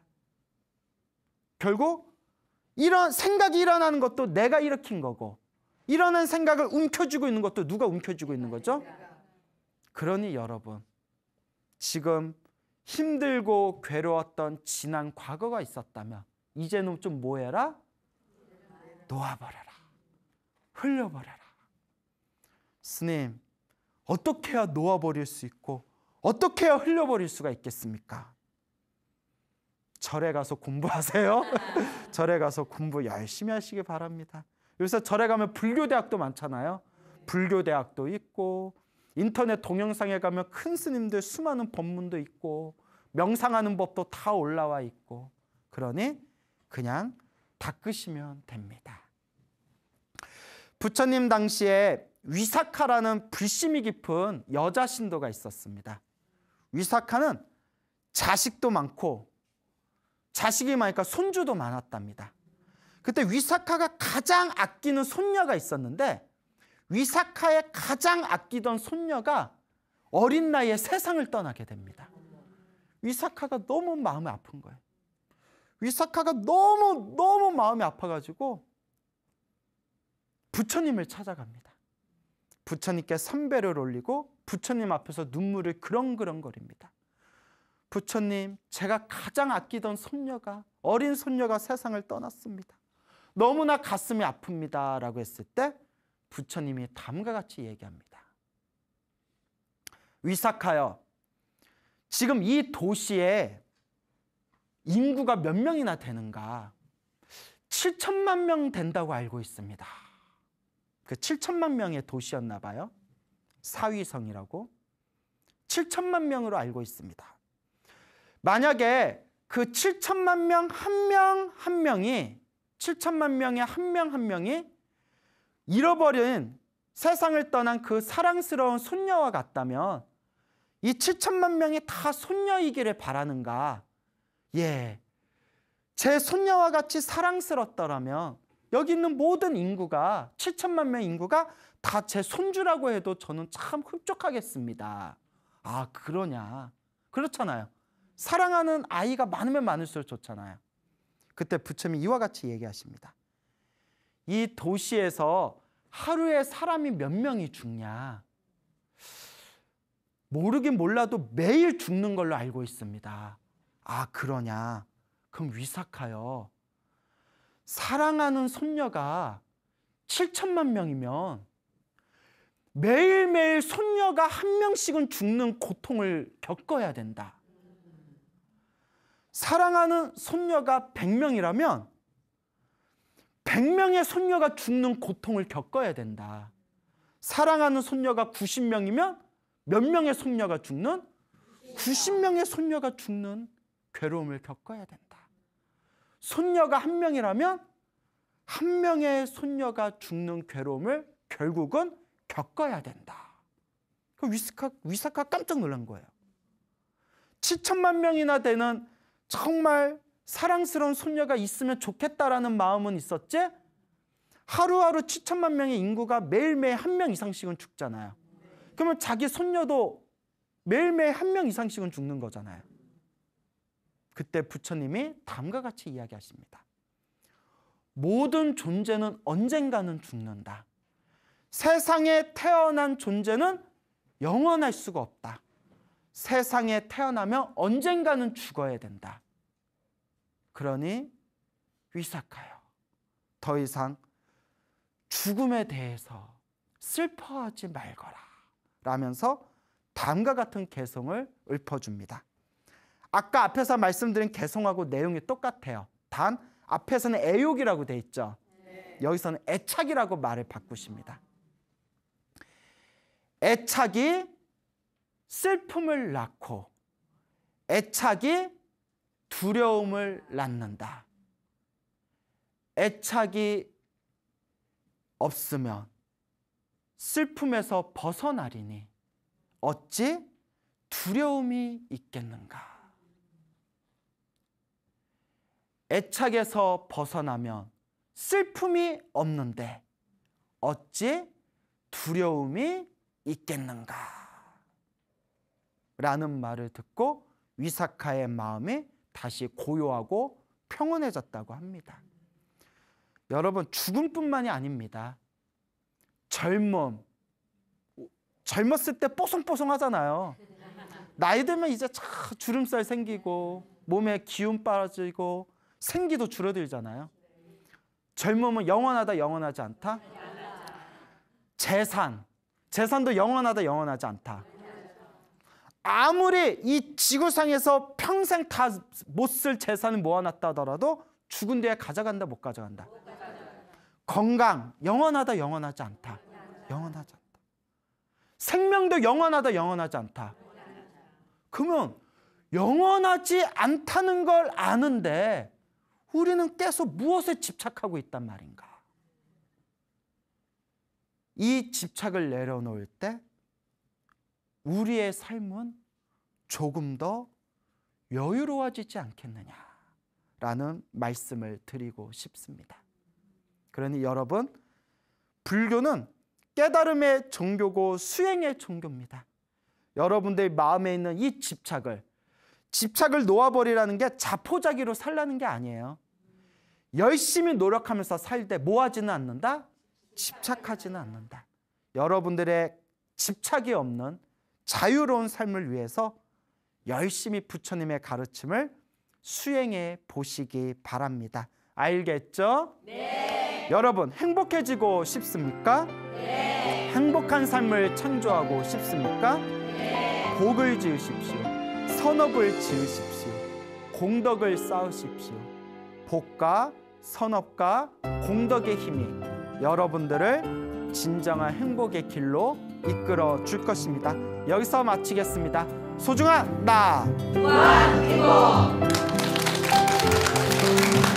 결국 이런 생각이 일어나는 것도 내가 일으킨 거고 일어난 생각을 움켜쥐고 있는 것도 누가 움켜쥐고 있는 거죠? 그러니 여러분 지금 힘들고 괴로웠던 지난 과거가 있었다면 이제는 좀 뭐해라? 놓아버려라. 흘려버려라. 스님 어떻게 해야 놓아버릴 수 있고 어떻게 해야 흘려버릴 수가 있겠습니까? 절에 가서 공부하세요. 절에 가서 공부 열심히 하시기 바랍니다. 요새 절에 가면 불교 대학도 많잖아요. 불교 대학도 있고 인터넷 동영상에 가면 큰 스님들 수많은 법문도 있고 명상하는 법도 다 올라와 있고 그러니 그냥 닦으시면 됩니다. 부처님 당시에 위사카라는 불심이 깊은 여자 신도가 있었습니다. 위사카는 자식도 많고 자식이 많으니까 손주도 많았답니다. 그때 위사카가 가장 아끼는 손녀가 있었는데 위사카의 가장 아끼던 손녀가 어린 나이에 세상을 떠나게 됩니다. 위사카가 너무 마음이 아픈 거예요. 위사카가 너무 너무 마음이 아파가지고 부처님을 찾아갑니다. 부처님께 삼배를 올리고 부처님 앞에서 눈물을 그렁그렁거립니다. 부처님, 제가 가장 아끼던 손녀가, 어린 손녀가 세상을 떠났습니다. 너무나 가슴이 아픕니다. 라고 했을 때 부처님이 다과 같이 얘기합니다. 위삭하여 지금 이 도시에 인구가 몇 명이나 되는가? 7천만 명 된다고 알고 있습니다. 그 7천만 명의 도시였나 봐요. 사위성이라고. 7천만 명으로 알고 있습니다. 만약에 그 7천만 명 한 명 한 명이 7천만 명의 한 명 한 명이 잃어버린 세상을 떠난 그 사랑스러운 손녀와 같다면 이 7천만 명이 다 손녀이기를 바라는가? 예. 제 손녀와 같이 사랑스럽더라면 여기 있는 모든 인구가 7천만 명 인구가 다 제 손주라고 해도 저는 참 흡족하겠습니다. 아, 그러냐. 그렇잖아요. 사랑하는 아이가 많으면 많을수록 좋잖아요. 그때 부처님이 이와 같이 얘기하십니다. 이 도시에서 하루에 사람이 몇 명이 죽냐? 모르긴 몰라도 매일 죽는 걸로 알고 있습니다. 아, 그러냐? 그럼 위삭하여 사랑하는 손녀가 7천만 명이면 매일매일 손녀가 한 명씩은 죽는 고통을 겪어야 된다. 사랑하는 손녀가 100명이라면 100명의 손녀가 죽는 고통을 겪어야 된다. 사랑하는 손녀가 90명이면 몇 명의 손녀가 죽는? 90명의 손녀가 죽는 괴로움을 겪어야 된다. 손녀가 한 명이라면 한 명의 손녀가 죽는 괴로움을 결국은 겪어야 된다. 그 위스카, 위사카 깜짝 놀란 거예요. 7천만 명이나 되는 정말 사랑스러운 손녀가 있으면 좋겠다라는 마음은 있었지 하루하루 7천만 명의 인구가 매일매일 한 명 이상씩은 죽잖아요. 그러면 자기 손녀도 매일매일 한 명 이상씩은 죽는 거잖아요. 그때 부처님이 다음과 같이 이야기하십니다. 모든 존재는 언젠가는 죽는다. 세상에 태어난 존재는 영원할 수가 없다. 세상에 태어나면 언젠가는 죽어야 된다. 그러니 위삭하여 더 이상 죽음에 대해서 슬퍼하지 말거라 라면서 다음과 같은 개성을 읊어줍니다. 아까 앞에서 말씀드린 개성하고 내용이 똑같아요. 단 앞에서는 애욕이라고 돼 있죠. 네. 여기서는 애착이라고 말을 바꾸십니다. 애착이 슬픔을 낳고 애착이 두려움을 낳는다. 애착이 없으면 슬픔에서 벗어나리니 어찌 두려움이 있겠는가? 애착에서 벗어나면 슬픔이 없는데 어찌 두려움이 있겠는가? 라는 말을 듣고 위사카의 마음이 다시 고요하고 평온해졌다고 합니다. 여러분, 죽음뿐만이 아닙니다. 젊음. 젊었을 때 뽀송뽀송하잖아요. 나이 들면 이제 주름살 생기고 몸에 기운 빠지고 생기도 줄어들잖아요. 젊음은 영원하다 영원하지 않다. 재산. 재산도 영원하다 영원하지 않다. 아무리 이 지구상에서 평생 다 못 쓸 재산을 모아놨다 하더라도 죽은 뒤에 가져간다. 못 가져간다. 건강 영원하다 영원하지 않다. 영원하지 않다. 생명도 영원하다 영원하지 않다. 그러면 영원하지 않다는 걸 아는데 우리는 계속 무엇에 집착하고 있단 말인가? 이 집착을 내려놓을 때 우리의 삶은 조금 더 여유로워지지 않겠느냐라는 말씀을 드리고 싶습니다. 그러니 여러분, 불교는 깨달음의 종교고 수행의 종교입니다. 여러분들 마음에 있는 이 집착을 집착을 놓아버리라는 게 자포자기로 살라는 게 아니에요. 열심히 노력하면서 살때 모아지는 않는다? 집착하지는 않는다. 여러분들의 집착이 없는 자유로운 삶을 위해서 열심히 부처님의 가르침을 수행해 보시기 바랍니다. 알겠죠? 네. 여러분 행복해지고 싶습니까? 네. 행복한 삶을 창조하고 싶습니까? 네. 복을 지으십시오. 선업을 지으십시오. 공덕을 쌓으십시오. 복과 선업과 공덕의 힘이 여러분들을 진정한 행복의 길로 이끌어 줄 것입니다. 여기서 마치겠습니다. 소중한 나! 와,